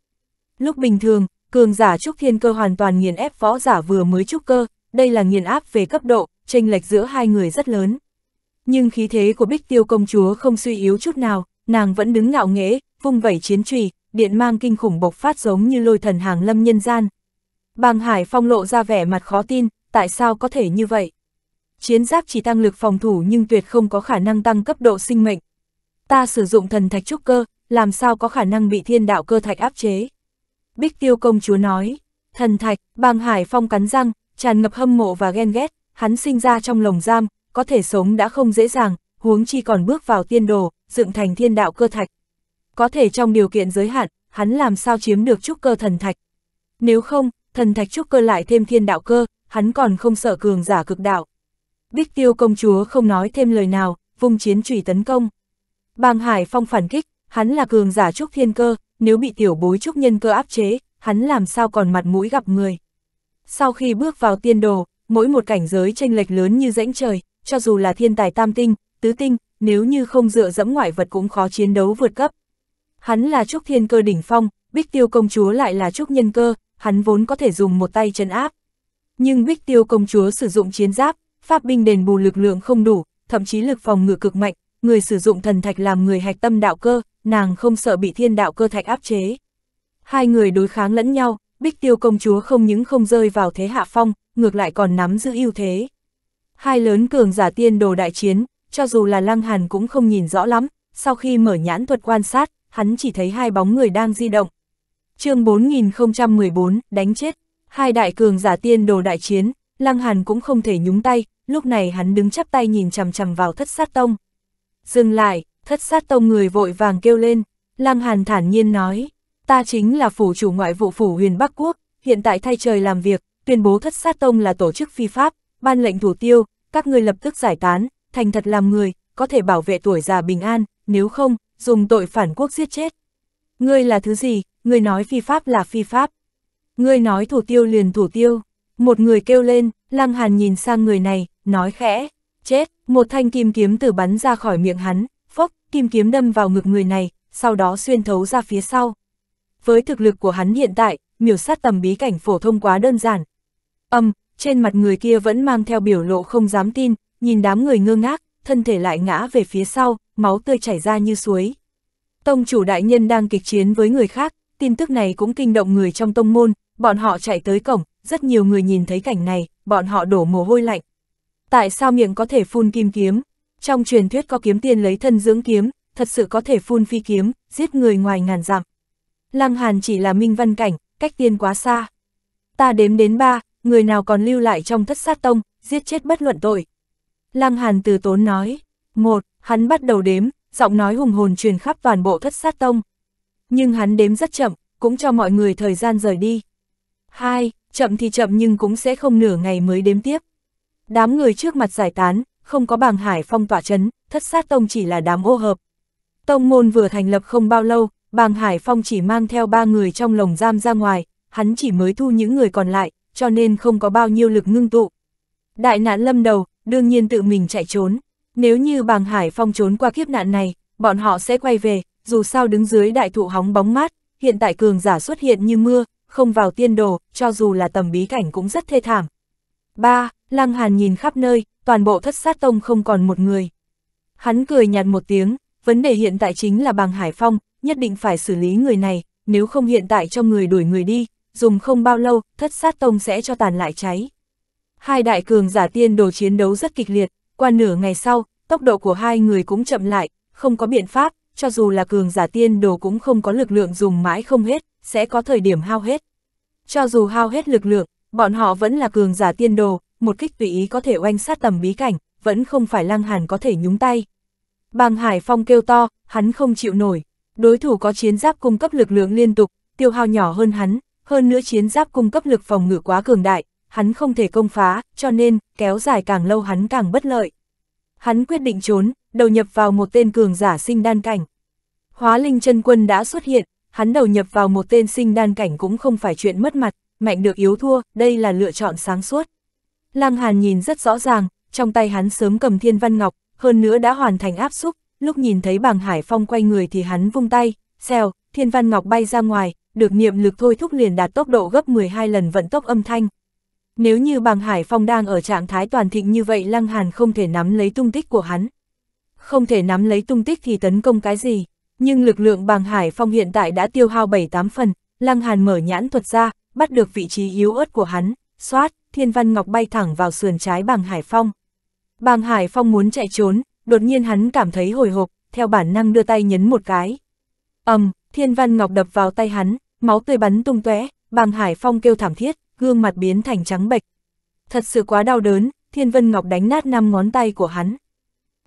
Lúc bình thường, cường giả trúc thiên cơ hoàn toàn nghiền ép võ giả vừa mới trúc cơ, đây là nghiền áp về cấp độ, chênh lệch giữa hai người rất lớn. Nhưng khí thế của Bích Tiêu công chúa không suy yếu chút nào, nàng vẫn đứng ngạo nghễ, vung vẩy chiến trùy, điện mang kinh khủng bộc phát giống như lôi thần hàng lâm nhân gian. Bàng Hải Phong lộ ra vẻ mặt khó tin, tại sao có thể như vậy? Chiến giáp chỉ tăng lực phòng thủ nhưng tuyệt không có khả năng tăng cấp độ sinh mệnh. Ta sử dụng thần thạch trúc cơ, làm sao có khả năng bị thiên đạo cơ thạch áp chế? Bích Tiêu công chúa nói, thần thạch, Bàng Hải Phong cắn răng, tràn ngập hâm mộ và ghen ghét, hắn sinh ra trong lồng giam, có thể sống đã không dễ dàng, huống chi còn bước vào tiên đồ, dựng thành thiên đạo cơ thạch. Có thể trong điều kiện giới hạn, hắn làm sao chiếm được trúc cơ thần thạch. Nếu không, thần thạch trúc cơ lại thêm thiên đạo cơ, hắn còn không sợ cường giả cực đạo. Bích tiêu công chúa không nói thêm lời nào, vùng chiến trùy tấn công. Bang Hải Phong phản kích, hắn là cường giả trúc thiên cơ, nếu bị tiểu bối trúc nhân cơ áp chế, hắn làm sao còn mặt mũi gặp người. Sau khi bước vào tiên đồ, mỗi một cảnh giới tranh lệch lớn như rãnh trời, cho dù là thiên tài tam tinh, tứ tinh, nếu như không dựa dẫm ngoại vật cũng khó chiến đấu vượt cấp. Hắn là trúc thiên cơ đỉnh phong, bích tiêu công chúa lại là trúc nhân cơ, hắn vốn có thể dùng một tay chân áp. Nhưng bích tiêu công chúa sử dụng chiến giáp, pháp binh đền bù lực lượng không đủ, thậm chí lực phòng ngự cực mạnh, người sử dụng thần thạch làm người hạch tâm đạo cơ, nàng không sợ bị thiên đạo cơ thạch áp chế. Hai người đối kháng lẫn nhau, bích tiêu công chúa không những không rơi vào thế hạ phong, ngược lại còn nắm giữ ưu thế. Hai lớn cường giả tiên đồ đại chiến, cho dù là Lăng Hàn cũng không nhìn rõ lắm, sau khi mở nhãn thuật quan sát, hắn chỉ thấy hai bóng người đang di động. chương 4014, đánh chết, hai đại cường giả tiên đồ đại chiến, Lăng Hàn cũng không thể nhúng tay, lúc này hắn đứng chắp tay nhìn chằm chằm vào thất sát tông. Dừng lại, thất sát tông người vội vàng kêu lên, Lăng Hàn thản nhiên nói, ta chính là phủ chủ ngoại vụ phủ huyền Bắc Quốc, hiện tại thay trời làm việc, tuyên bố thất sát tông là tổ chức phi pháp, ban lệnh thủ tiêu, các ngươi lập tức giải tán, thành thật làm người, có thể bảo vệ tuổi già bình an, nếu không, dùng tội phản quốc giết chết. Ngươi là thứ gì, ngươi nói phi pháp là phi pháp. Ngươi nói thủ tiêu liền thủ tiêu. Một người kêu lên, Lăng Hàn nhìn sang người này, nói khẽ, chết, một thanh kim kiếm từ bắn ra khỏi miệng hắn, phốc, kim kiếm đâm vào ngực người này, sau đó xuyên thấu ra phía sau. Với thực lực của hắn hiện tại, miểu sát tầm bí cảnh phổ thông quá đơn giản. Âm, trên mặt người kia vẫn mang theo biểu lộ không dám tin, nhìn đám người ngơ ngác, thân thể lại ngã về phía sau, máu tươi chảy ra như suối. Tông chủ đại nhân đang kịch chiến với người khác, tin tức này cũng kinh động người trong tông môn, bọn họ chạy tới cổng, rất nhiều người nhìn thấy cảnh này, bọn họ đổ mồ hôi lạnh. Tại sao miệng có thể phun kim kiếm? Trong truyền thuyết có kiếm tiên lấy thân dưỡng kiếm, thật sự có thể phun phi kiếm, giết người ngoài ngàn dặm. Lăng Hàn chỉ là minh văn cảnh, cách tiên quá xa. Ta đếm đến ba, người nào còn lưu lại trong thất sát tông, giết chết bất luận tội. Lăng Hàn từ tốn nói, một, hắn bắt đầu đếm, giọng nói hùng hồn truyền khắp toàn bộ thất sát tông. Nhưng hắn đếm rất chậm, cũng cho mọi người thời gian rời đi. Hai, chậm thì chậm nhưng cũng sẽ không nửa ngày mới đếm tiếp. Đám người trước mặt giải tán, không có bàng hải phong tỏa chấn, thất sát tông chỉ là đám ô hợp. Tông môn vừa thành lập không bao lâu, bàng hải phong chỉ mang theo ba người trong lồng giam ra ngoài, hắn chỉ mới thu những người còn lại, cho nên không có bao nhiêu lực ngưng tụ. Đại nạn lâm đầu, đương nhiên tự mình chạy trốn. Nếu như bàng hải phong trốn qua kiếp nạn này, bọn họ sẽ quay về, dù sao đứng dưới đại thụ hóng bóng mát, hiện tại cường giả xuất hiện như mưa, không vào tiên đồ, cho dù là tầm bí cảnh cũng rất thê thảm. 3. Lăng Hàn nhìn khắp nơi, toàn bộ thất sát tông không còn một người. Hắn cười nhạt một tiếng, vấn đề hiện tại chính là bàng hải phong, nhất định phải xử lý người này, nếu không hiện tại cho người đuổi người đi, dùng không bao lâu, thất sát tông sẽ cho tàn lại cháy. Hai đại cường giả tiên đồ chiến đấu rất kịch liệt, qua nửa ngày sau, tốc độ của hai người cũng chậm lại, không có biện pháp, cho dù là cường giả tiên đồ cũng không có lực lượng dùng mãi không hết, sẽ có thời điểm hao hết. Cho dù hao hết lực lượng, bọn họ vẫn là cường giả tiên đồ, một kích tùy ý có thể oanh sát tầm bí cảnh, vẫn không phải lăng hàn có thể nhúng tay. Bàng Hải Phong kêu to, hắn không chịu nổi, đối thủ có chiến giáp cung cấp lực lượng liên tục, tiêu hao nhỏ hơn hắn, hơn nữa chiến giáp cung cấp lực phòng ngự quá cường đại, hắn không thể công phá, cho nên, kéo dài càng lâu hắn càng bất lợi. Hắn quyết định trốn, đầu nhập vào một tên cường giả sinh đan cảnh. Hóa linh chân quân đã xuất hiện, hắn đầu nhập vào một tên sinh đan cảnh cũng không phải chuyện mất mặt, mạnh được yếu thua, đây là lựa chọn sáng suốt. Lăng Hàn nhìn rất rõ ràng, trong tay hắn sớm cầm thiên văn ngọc, hơn nữa đã hoàn thành áp xúc, lúc nhìn thấy bàng hải phong quay người thì hắn vung tay, xèo, thiên văn ngọc bay ra ngoài, được niệm lực thôi thúc liền đạt tốc độ gấp 12 lần vận tốc âm thanh. Nếu như bằng Hải Phong đang ở trạng thái toàn thịnh như vậy Lăng Hàn không thể nắm lấy tung tích của hắn. Không thể nắm lấy tung tích thì tấn công cái gì, nhưng lực lượng bằng Hải Phong hiện tại đã tiêu hao 7-8 phần, Lăng Hàn mở nhãn thuật ra, bắt được vị trí yếu ớt của hắn, xoát, thiên văn ngọc bay thẳng vào sườn trái bằng Hải Phong. Bàng Hải Phong muốn chạy trốn, đột nhiên hắn cảm thấy hồi hộp, theo bản năng đưa tay nhấn một cái. ầm, um, thiên văn ngọc đập vào tay hắn, máu tươi bắn tung tóe, Bàng Hải Phong kêu thảm thiết, gương mặt biến thành trắng bệch. Thật sự quá đau đớn, Thiên Vân Ngọc đánh nát năm ngón tay của hắn.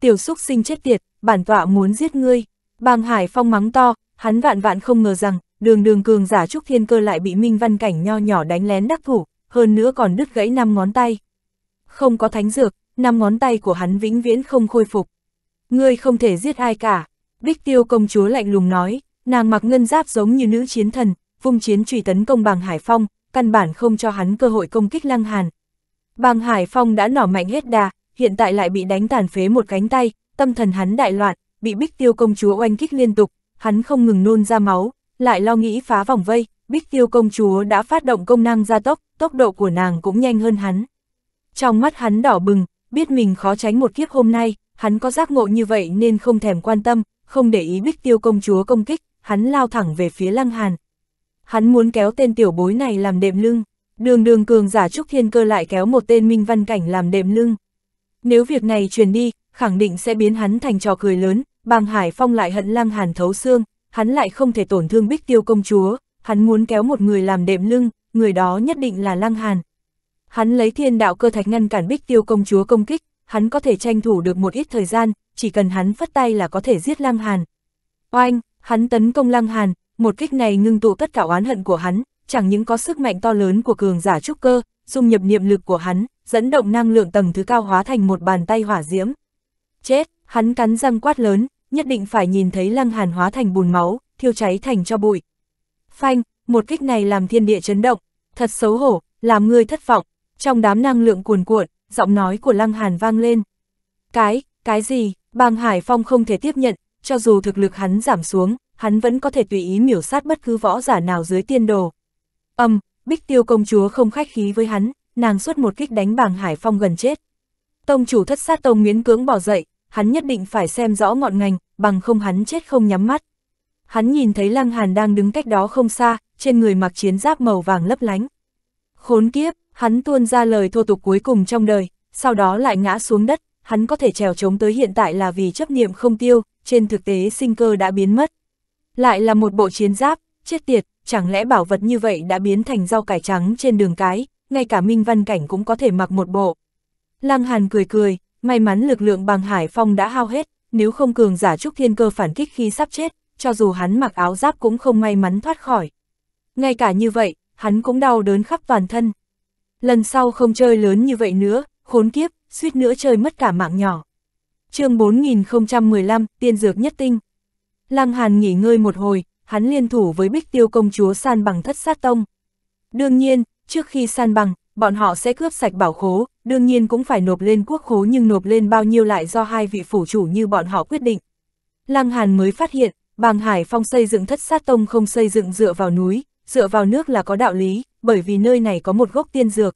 Tiểu xúc Sinh chết tiệt, bản tọa muốn giết ngươi. Bàng Hải Phong mắng to, hắn vạn vạn không ngờ rằng, đường đường cường giả trúc thiên cơ lại bị Minh Văn Cảnh nho nhỏ đánh lén đắc thủ, hơn nữa còn đứt gãy năm ngón tay. Không có thánh dược, năm ngón tay của hắn vĩnh viễn không khôi phục. Ngươi không thể giết ai cả. Bích Tiêu công chúa lạnh lùng nói, nàng mặc ngân giáp giống như nữ chiến thần, vung chiến truy tấn công bàng Hải Phong, căn bản không cho hắn cơ hội công kích Lăng Hàn. Bàng Hải Phong đã nỏ mạnh hết đà, hiện tại lại bị đánh tàn phế một cánh tay, tâm thần hắn đại loạn, bị Bích Tiêu công chúa oanh kích liên tục, hắn không ngừng nôn ra máu, lại lo nghĩ phá vòng vây, Bích Tiêu công chúa đã phát động công năng gia tốc, tốc độ của nàng cũng nhanh hơn hắn. Trong mắt hắn đỏ bừng, biết mình khó tránh một kiếp hôm nay, hắn có giác ngộ như vậy nên không thèm quan tâm, không để ý Bích Tiêu công chúa công kích, hắn lao thẳng về phía Lăng Hàn hắn muốn kéo tên tiểu bối này làm đệm lưng, đường đường cường giả trúc thiên cơ lại kéo một tên minh văn cảnh làm đệm lưng. Nếu việc này truyền đi, khẳng định sẽ biến hắn thành trò cười lớn, bàng hải phong lại hận lang hàn thấu xương, hắn lại không thể tổn thương bích tiêu công chúa, hắn muốn kéo một người làm đệm lưng, người đó nhất định là lang hàn. Hắn lấy thiên đạo cơ thạch ngăn cản bích tiêu công chúa công kích, hắn có thể tranh thủ được một ít thời gian, chỉ cần hắn phất tay là có thể giết lang hàn. Oanh, hắn tấn công lang hàn, một kích này ngưng tụ tất cả oán hận của hắn, chẳng những có sức mạnh to lớn của cường giả trúc cơ, dung nhập niệm lực của hắn, dẫn động năng lượng tầng thứ cao hóa thành một bàn tay hỏa diễm. Chết, hắn cắn răng quát lớn, nhất định phải nhìn thấy lăng hàn hóa thành bùn máu, thiêu cháy thành cho bụi. Phanh, một kích này làm thiên địa chấn động, thật xấu hổ, làm người thất vọng, trong đám năng lượng cuồn cuộn, giọng nói của lăng hàn vang lên. Cái, cái gì, bang Hải Phong không thể tiếp nhận, cho dù thực lực hắn giảm xuống, hắn vẫn có thể tùy ý miểu sát bất cứ võ giả nào dưới tiên đồ. Âm, Bích Tiêu công chúa không khách khí với hắn, nàng suốt một kích đánh bàng Hải Phong gần chết. Tông chủ thất sát tông nguyễn cưỡng bỏ dậy, hắn nhất định phải xem rõ ngọn ngành, bằng không hắn chết không nhắm mắt. Hắn nhìn thấy Lăng Hàn đang đứng cách đó không xa, trên người mặc chiến giáp màu vàng lấp lánh. Khốn kiếp, hắn tuôn ra lời thô tục cuối cùng trong đời, sau đó lại ngã xuống đất, hắn có thể trèo chống tới hiện tại là vì chấp niệm không tiêu, trên thực tế sinh cơ đã biến mất. Lại là một bộ chiến giáp, chết tiệt, chẳng lẽ bảo vật như vậy đã biến thành rau cải trắng trên đường cái, ngay cả Minh Văn Cảnh cũng có thể mặc một bộ. Lăng Hàn cười cười, may mắn lực lượng bằng Hải Phong đã hao hết, nếu không cường giả trúc thiên cơ phản kích khi sắp chết, cho dù hắn mặc áo giáp cũng không may mắn thoát khỏi. Ngay cả như vậy, hắn cũng đau đớn khắp toàn thân. Lần sau không chơi lớn như vậy nữa, khốn kiếp, suýt nữa chơi mất cả mạng nhỏ. chương 4015, tiên dược nhất tinh. Lăng Hàn nghỉ ngơi một hồi, hắn liên thủ với Bích Tiêu công chúa san bằng thất sát tông. Đương nhiên, trước khi san bằng, bọn họ sẽ cướp sạch bảo khố, đương nhiên cũng phải nộp lên quốc khố nhưng nộp lên bao nhiêu lại do hai vị phủ chủ như bọn họ quyết định. Lăng Hàn mới phát hiện, Bàng Hải Phong xây dựng thất sát tông không xây dựng dựa vào núi, dựa vào nước là có đạo lý, bởi vì nơi này có một gốc tiên dược.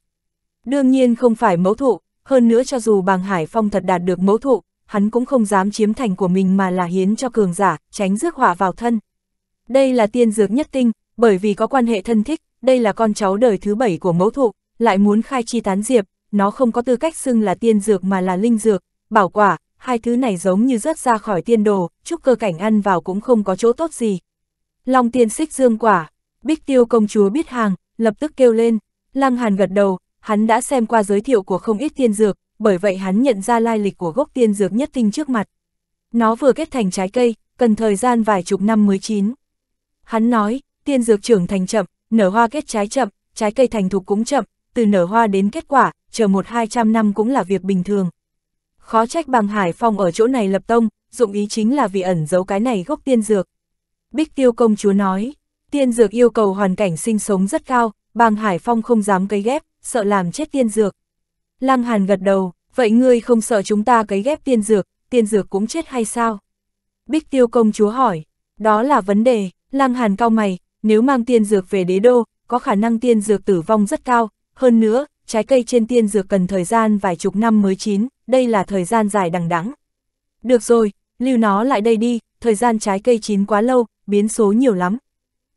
Đương nhiên không phải mẫu thụ, hơn nữa cho dù Bàng Hải Phong thật đạt được mẫu thụ, hắn cũng không dám chiếm thành của mình mà là hiến cho cường giả, tránh rước họa vào thân. Đây là tiên dược nhất tinh, bởi vì có quan hệ thân thích, đây là con cháu đời thứ bảy của mẫu thụ, lại muốn khai chi tán diệp, nó không có tư cách xưng là tiên dược mà là linh dược, bảo quả, hai thứ này giống như rớt ra khỏi tiên đồ, chúc cơ cảnh ăn vào cũng không có chỗ tốt gì. Long tiên xích dương quả, bích tiêu công chúa biết hàng, lập tức kêu lên, lăng hàn gật đầu, hắn đã xem qua giới thiệu của không ít tiên dược, bởi vậy hắn nhận ra lai lịch của gốc tiên dược nhất tinh trước mặt. Nó vừa kết thành trái cây, cần thời gian vài chục năm mới chín. Hắn nói, tiên dược trưởng thành chậm, nở hoa kết trái chậm, trái cây thành thục cũng chậm, từ nở hoa đến kết quả, chờ một hai trăm năm cũng là việc bình thường. Khó trách bằng Hải Phong ở chỗ này lập tông, dụng ý chính là vì ẩn giấu cái này gốc tiên dược. Bích Tiêu công chúa nói, tiên dược yêu cầu hoàn cảnh sinh sống rất cao, bằng Hải Phong không dám cây ghép, sợ làm chết tiên dược. Lăng Hàn gật đầu, vậy ngươi không sợ chúng ta cấy ghép tiên dược, tiên dược cũng chết hay sao? Bích tiêu công chúa hỏi, đó là vấn đề, Lăng Hàn cao mày, nếu mang tiên dược về đế đô, có khả năng tiên dược tử vong rất cao, hơn nữa, trái cây trên tiên dược cần thời gian vài chục năm mới chín, đây là thời gian dài đằng đẵng. Được rồi, lưu nó lại đây đi, thời gian trái cây chín quá lâu, biến số nhiều lắm.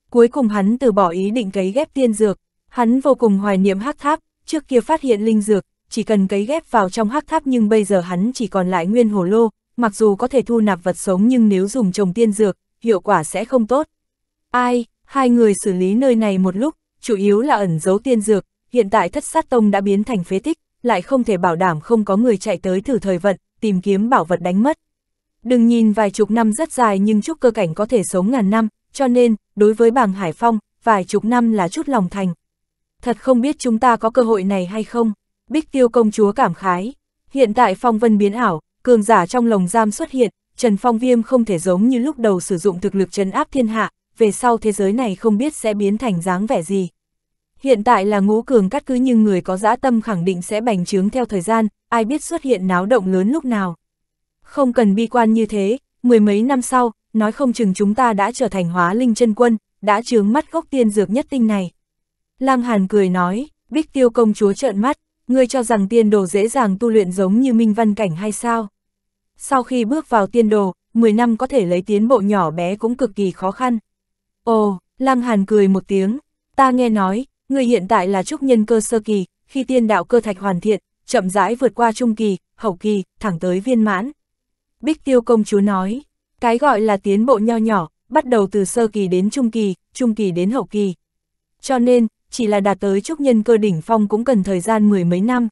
Cuối cùng hắn từ bỏ ý định cấy ghép tiên dược, hắn vô cùng hoài niệm hắc tháp, trước kia phát hiện linh dược, chỉ cần cấy ghép vào trong hắc tháp nhưng bây giờ hắn chỉ còn lại nguyên hồ lô, mặc dù có thể thu nạp vật sống nhưng nếu dùng trồng tiên dược, hiệu quả sẽ không tốt. Ai, hai người xử lý nơi này một lúc, chủ yếu là ẩn giấu tiên dược, hiện tại thất sát tông đã biến thành phế tích, lại không thể bảo đảm không có người chạy tới thử thời vận, tìm kiếm bảo vật đánh mất. Đừng nhìn vài chục năm rất dài nhưng chút cơ cảnh có thể sống ngàn năm, cho nên, đối với bàng Hải Phong, vài chục năm là chút lòng thành. Thật không biết chúng ta có cơ hội này hay không? Bích Tiêu công chúa cảm khái. Hiện tại phong vân biến ảo, cường giả trong lồng giam xuất hiện, Trần Phong Viêm không thể giống như lúc đầu sử dụng thực lực trấn áp thiên hạ, về sau thế giới này không biết sẽ biến thành dáng vẻ gì. Hiện tại là ngũ cường cắt cứ nhưng người có dã tâm khẳng định sẽ bành trướng theo thời gian, ai biết xuất hiện náo động lớn lúc nào. Không cần bi quan như thế, mười mấy năm sau, nói không chừng chúng ta đã trở thành hóa linh chân quân, đã chướng mắt gốc tiên dược nhất tinh này. Lăng Hàn cười nói, Bích Tiêu công chúa trợn mắt, ngươi cho rằng tiên đồ dễ dàng tu luyện giống như minh văn cảnh hay sao? Sau khi bước vào tiên đồ, 10 năm có thể lấy tiến bộ nhỏ bé cũng cực kỳ khó khăn. Ồ, Lăng Hàn cười một tiếng, ta nghe nói, ngươi hiện tại là trúc nhân cơ sơ kỳ, khi tiên đạo cơ thạch hoàn thiện, chậm rãi vượt qua trung kỳ, hậu kỳ, thẳng tới viên mãn. Bích Tiêu công chúa nói, cái gọi là tiến bộ nho nhỏ, bắt đầu từ sơ kỳ đến trung kỳ, trung kỳ đến hậu kỳ. Cho nên, chỉ là đạt tới trúc nhân cơ đỉnh phong cũng cần thời gian mười mấy năm.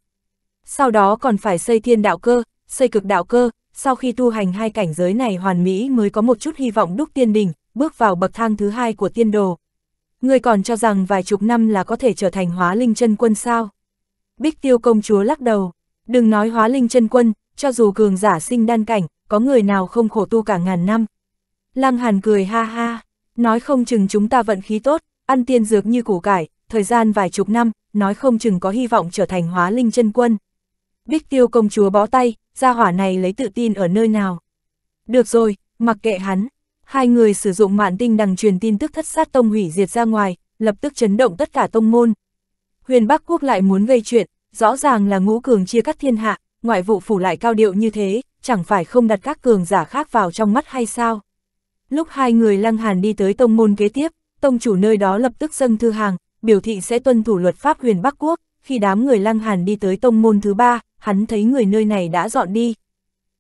Sau đó còn phải xây thiên đạo cơ, xây cực đạo cơ, sau khi tu hành hai cảnh giới này hoàn mỹ mới có một chút hy vọng đúc tiên đỉnh, bước vào bậc thang thứ hai của tiên đồ. Người còn cho rằng vài chục năm là có thể trở thành hóa linh chân quân sao. Bích tiêu công chúa lắc đầu, đừng nói hóa linh chân quân, cho dù cường giả sinh đan cảnh, có người nào không khổ tu cả ngàn năm. Lăng hàn cười ha ha, nói không chừng chúng ta vận khí tốt, ăn tiên dược như củ cải, thời gian vài chục năm, nói không chừng có hy vọng trở thành hóa linh chân quân. Bích tiêu công chúa bó tay, gia hỏa này lấy tự tin ở nơi nào. Được rồi, mặc kệ hắn. Hai người sử dụng mạn tinh đằng truyền tin tức thất sát tông hủy diệt ra ngoài, lập tức chấn động tất cả tông môn. Huyền Bắc Quốc lại muốn gây chuyện, rõ ràng là ngũ cường chia cắt thiên hạ, ngoại vụ phủ lại cao điệu như thế, chẳng phải không đặt các cường giả khác vào trong mắt hay sao. Lúc hai người lăng hàn đi tới tông môn kế tiếp, tông chủ nơi đó lập tức dâng thư hàng, biểu thị sẽ tuân thủ luật pháp huyền Bắc Quốc, khi đám người Lăng Hàn đi tới tông môn thứ ba, hắn thấy người nơi này đã dọn đi.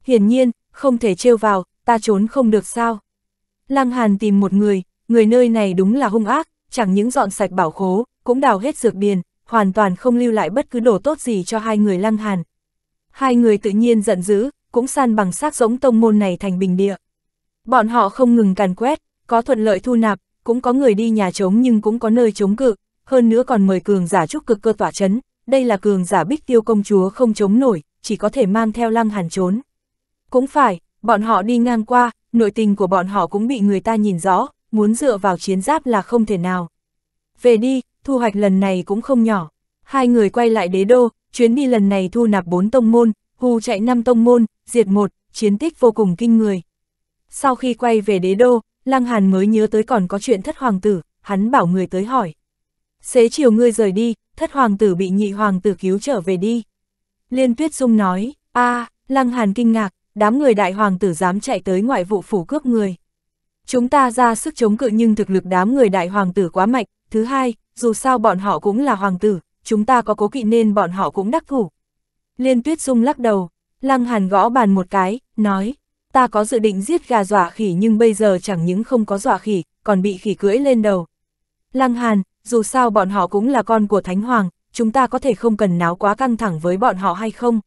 Hiển nhiên, không thể trêu vào, ta trốn không được sao. Lăng Hàn tìm một người, người nơi này đúng là hung ác, chẳng những dọn sạch bảo khố, cũng đào hết dược điền, hoàn toàn không lưu lại bất cứ đồ tốt gì cho hai người Lăng Hàn. Hai người tự nhiên giận dữ, cũng san bằng xác giống tông môn này thành bình địa. Bọn họ không ngừng càn quét, có thuận lợi thu nạp, cũng có người đi nhà trống nhưng cũng có nơi chống cự, hơn nữa còn mời cường giả trúc cực cơ tỏa chấn, đây là cường giả bích tiêu công chúa không chống nổi, chỉ có thể mang theo lăng hàn trốn. Cũng phải, bọn họ đi ngang qua, nội tình của bọn họ cũng bị người ta nhìn rõ, muốn dựa vào chiến giáp là không thể nào. Về đi, thu hoạch lần này cũng không nhỏ. Hai người quay lại đế đô, chuyến đi lần này thu nạp bốn tông môn, hù chạy năm tông môn, diệt một, chiến tích vô cùng kinh người. Sau khi quay về đế đô, Lăng Hàn mới nhớ tới còn có chuyện thất hoàng tử, hắn bảo người tới hỏi. Xế chiều ngươi rời đi, thất hoàng tử bị nhị hoàng tử cứu trở về đi. Liên tuyết dung nói, a à, lăng hàn kinh ngạc, đám người đại hoàng tử dám chạy tới ngoại vụ phủ cướp người. Chúng ta ra sức chống cự nhưng thực lực đám người đại hoàng tử quá mạnh, thứ hai, dù sao bọn họ cũng là hoàng tử, chúng ta có cố kỵ nên bọn họ cũng đắc thủ. Liên tuyết dung lắc đầu, lăng hàn gõ bàn một cái, nói, ta có dự định giết gà dọa khỉ nhưng bây giờ chẳng những không có dọa khỉ, còn bị khỉ cưỡi lên đầu. Lăng hàn, dù sao bọn họ cũng là con của Thánh Hoàng, chúng ta có thể không cần náo quá căng thẳng với bọn họ hay không?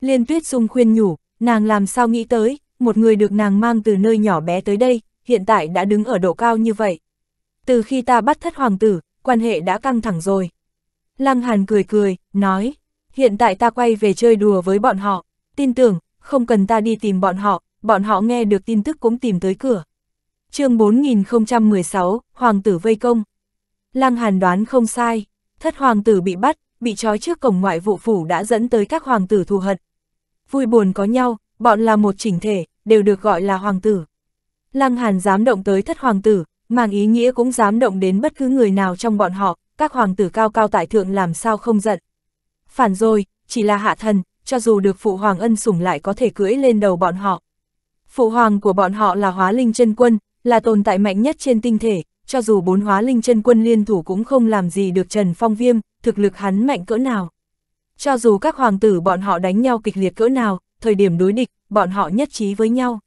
Liên Tuyết Dung khuyên nhủ, nàng làm sao nghĩ tới, một người được nàng mang từ nơi nhỏ bé tới đây, hiện tại đã đứng ở độ cao như vậy. Từ khi ta bắt thất hoàng tử, quan hệ đã căng thẳng rồi. Lăng Hàn cười cười, nói, hiện tại ta quay về chơi đùa với bọn họ, tin tưởng, không cần ta đi tìm bọn họ, bọn họ nghe được tin tức cũng tìm tới cửa. chương 4016, Hoàng tử vây công. Lăng Hàn đoán không sai, thất hoàng tử bị bắt, bị trói trước cổng ngoại vụ phủ đã dẫn tới các hoàng tử thù hận. Vui buồn có nhau, bọn là một chỉnh thể, đều được gọi là hoàng tử. Lăng Hàn dám động tới thất hoàng tử, mang ý nghĩa cũng dám động đến bất cứ người nào trong bọn họ, các hoàng tử cao cao tại thượng làm sao không giận. Phản rồi, chỉ là hạ thần, cho dù được phụ hoàng ân sủng lại có thể cưỡi lên đầu bọn họ. Phụ hoàng của bọn họ là hóa linh chân quân, là tồn tại mạnh nhất trên tinh thể, cho dù bốn hóa linh chân quân liên thủ cũng không làm gì được Trần Phong Viêm, thực lực hắn mạnh cỡ nào. Cho dù các hoàng tử bọn họ đánh nhau kịch liệt cỡ nào, thời điểm đối địch, bọn họ nhất trí với nhau.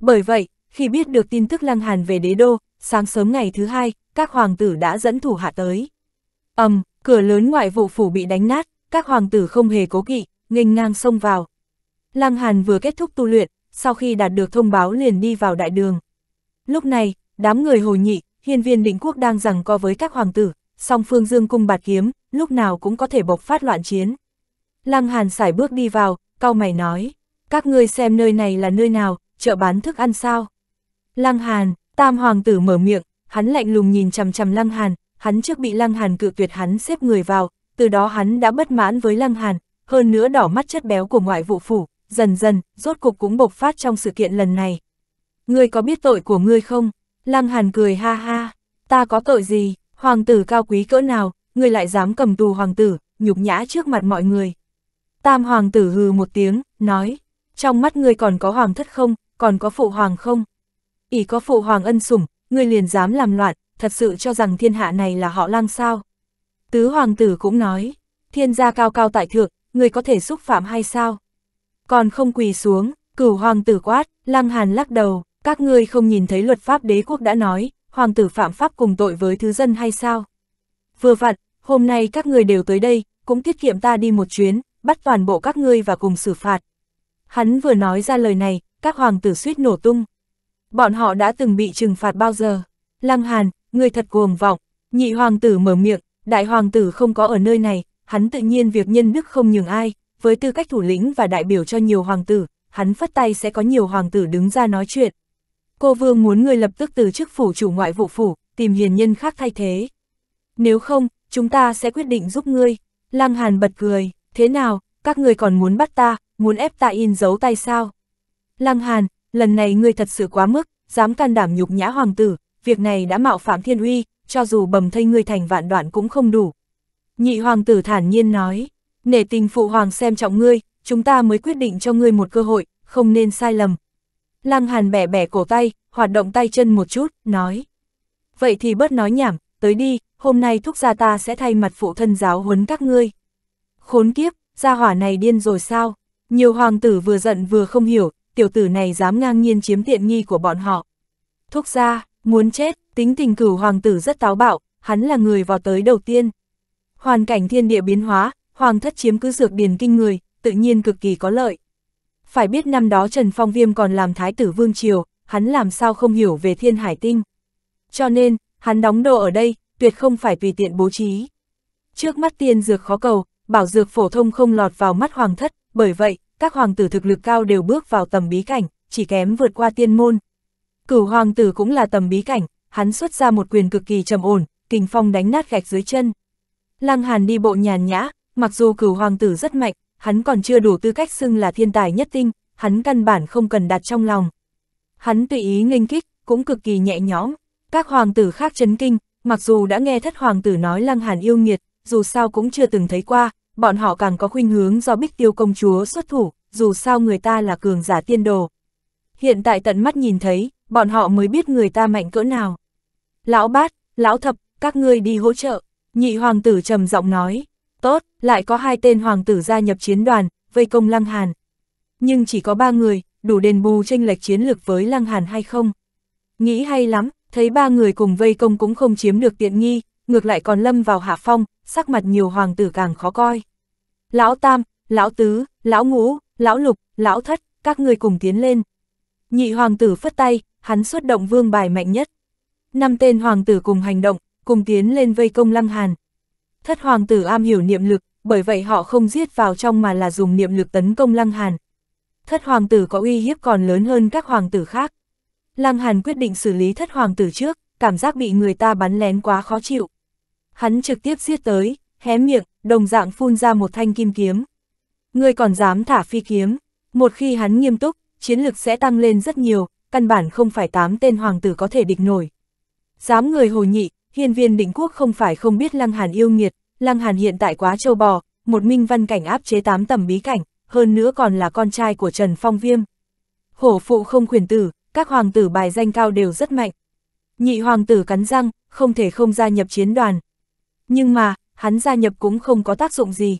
Bởi vậy, khi biết được tin tức Lăng Hàn về đế đô, sáng sớm ngày thứ hai, các hoàng tử đã dẫn thủ hạ tới. ầm, um, cửa lớn ngoại vụ phủ bị đánh nát, các hoàng tử không hề cố kỵ, nghênh ngang xông vào. Lăng Hàn vừa kết thúc tu luyện, sau khi đạt được thông báo liền đi vào đại đường. Lúc này, đám người hồ nhị, hiên viên định quốc đang rằng co với các hoàng tử, song phương dương cung bạt kiếm, lúc nào cũng có thể bộc phát loạn chiến. Lăng Hàn sải bước đi vào, cau mày nói, các ngươi xem nơi này là nơi nào, chợ bán thức ăn sao? Lăng Hàn, tam hoàng tử mở miệng, hắn lạnh lùng nhìn chằm chằm Lăng Hàn, hắn trước bị Lăng Hàn cự tuyệt hắn xếp người vào, từ đó hắn đã bất mãn với Lăng Hàn, hơn nữa đỏ mắt chất béo của ngoại vụ phủ, dần dần, rốt cục cũng bộc phát trong sự kiện lần này. Ngươi có biết tội của ngươi không? Lăng Hàn cười ha ha, ta có tội gì, hoàng tử cao quý cỡ nào, người lại dám cầm tù hoàng tử, nhục nhã trước mặt mọi người. Tam hoàng tử hừ một tiếng, nói, trong mắt người còn có hoàng thất không, còn có phụ hoàng không? ỉ có phụ hoàng ân sủng, người liền dám làm loạn, thật sự cho rằng thiên hạ này là họ lang sao. Tứ hoàng tử cũng nói, thiên gia cao cao tại thượng, người có thể xúc phạm hay sao? Còn không quỳ xuống, cửu hoàng tử quát, lăng hàn lắc đầu, các ngươi không nhìn thấy luật pháp đế quốc đã nói, hoàng tử phạm pháp cùng tội với thứ dân hay sao? Vừa vặn, hôm nay các ngươi đều tới đây, cũng tiết kiệm ta đi một chuyến, bắt toàn bộ các ngươi và cùng xử phạt. Hắn vừa nói ra lời này, các hoàng tử suýt nổ tung. Bọn họ đã từng bị trừng phạt bao giờ? Lăng Hàn, người thật cuồng vọng, nhị hoàng tử mở miệng, đại hoàng tử không có ở nơi này, hắn tự nhiên việc nhân đức không nhường ai, với tư cách thủ lĩnh và đại biểu cho nhiều hoàng tử, hắn phất tay sẽ có nhiều hoàng tử đứng ra nói chuyện cô vương muốn người lập tức từ chức phủ chủ ngoại vụ phủ, tìm hiền nhân khác thay thế. Nếu không, chúng ta sẽ quyết định giúp ngươi. Lăng Hàn bật cười, thế nào, các người còn muốn bắt ta, muốn ép ta in dấu tay sao? Lăng Hàn, lần này ngươi thật sự quá mức, dám can đảm nhục nhã hoàng tử, việc này đã mạo phạm thiên uy, cho dù bầm thây ngươi thành vạn đoạn cũng không đủ. Nhị hoàng tử thản nhiên nói, nể tình phụ hoàng xem trọng ngươi, chúng ta mới quyết định cho ngươi một cơ hội, không nên sai lầm, Lăng Hàn bẻ bẻ cổ tay, hoạt động tay chân một chút, nói. Vậy thì bớt nói nhảm, tới đi, hôm nay thúc gia ta sẽ thay mặt phụ thân giáo huấn các ngươi. Khốn kiếp, gia hỏa này điên rồi sao? Nhiều hoàng tử vừa giận vừa không hiểu, tiểu tử này dám ngang nhiên chiếm tiện nghi của bọn họ. Thúc gia, muốn chết, tính tình cửu hoàng tử rất táo bạo, hắn là người vào tới đầu tiên. Hoàn cảnh thiên địa biến hóa, hoàng thất chiếm cứ dược điền kinh người, tự nhiên cực kỳ có lợi phải biết năm đó Trần Phong Viêm còn làm Thái tử Vương Triều, hắn làm sao không hiểu về thiên hải tinh. Cho nên, hắn đóng đồ ở đây, tuyệt không phải tùy tiện bố trí. Trước mắt tiên dược khó cầu, bảo dược phổ thông không lọt vào mắt hoàng thất, bởi vậy, các hoàng tử thực lực cao đều bước vào tầm bí cảnh, chỉ kém vượt qua tiên môn. Cửu hoàng tử cũng là tầm bí cảnh, hắn xuất ra một quyền cực kỳ trầm ổn, kình phong đánh nát gạch dưới chân. Lăng Hàn đi bộ nhàn nhã, mặc dù cửu hoàng tử rất mạnh, hắn còn chưa đủ tư cách xưng là thiên tài nhất tinh, hắn căn bản không cần đặt trong lòng. Hắn tùy ý nghênh kích, cũng cực kỳ nhẹ nhõm. Các hoàng tử khác chấn kinh, mặc dù đã nghe thất hoàng tử nói Lăng Hàn yêu nghiệt, dù sao cũng chưa từng thấy qua, bọn họ càng có khuynh hướng do Bích Tiêu công chúa xuất thủ, dù sao người ta là cường giả tiên đồ. Hiện tại tận mắt nhìn thấy, bọn họ mới biết người ta mạnh cỡ nào. Lão bát, lão thập, các ngươi đi hỗ trợ, nhị hoàng tử trầm giọng nói. Tốt, lại có hai tên hoàng tử gia nhập chiến đoàn, vây công Lăng Hàn. Nhưng chỉ có ba người, đủ đền bù tranh lệch chiến lược với Lăng Hàn hay không? Nghĩ hay lắm, thấy ba người cùng vây công cũng không chiếm được tiện nghi, ngược lại còn lâm vào hạ phong, sắc mặt nhiều hoàng tử càng khó coi. Lão Tam, Lão Tứ, Lão Ngũ, Lão Lục, Lão Thất, các người cùng tiến lên. Nhị hoàng tử phất tay, hắn xuất động vương bài mạnh nhất. Năm tên hoàng tử cùng hành động, cùng tiến lên vây công Lăng Hàn thất hoàng tử am hiểu niệm lực, bởi vậy họ không giết vào trong mà là dùng niệm lực tấn công Lăng Hàn. Thất hoàng tử có uy hiếp còn lớn hơn các hoàng tử khác. Lăng Hàn quyết định xử lý thất hoàng tử trước, cảm giác bị người ta bắn lén quá khó chịu. Hắn trực tiếp giết tới, hé miệng, đồng dạng phun ra một thanh kim kiếm. Ngươi còn dám thả phi kiếm, một khi hắn nghiêm túc, chiến lực sẽ tăng lên rất nhiều, căn bản không phải tám tên hoàng tử có thể địch nổi. Dám người hồ nhị, hiên viên định quốc không phải không biết Lăng Hàn yêu nghiệt, Lăng Hàn hiện tại quá châu bò, một minh văn cảnh áp chế tám tầm bí cảnh, hơn nữa còn là con trai của Trần Phong Viêm. Hổ phụ không khuyển tử, các hoàng tử bài danh cao đều rất mạnh. Nhị hoàng tử cắn răng, không thể không gia nhập chiến đoàn. Nhưng mà, hắn gia nhập cũng không có tác dụng gì.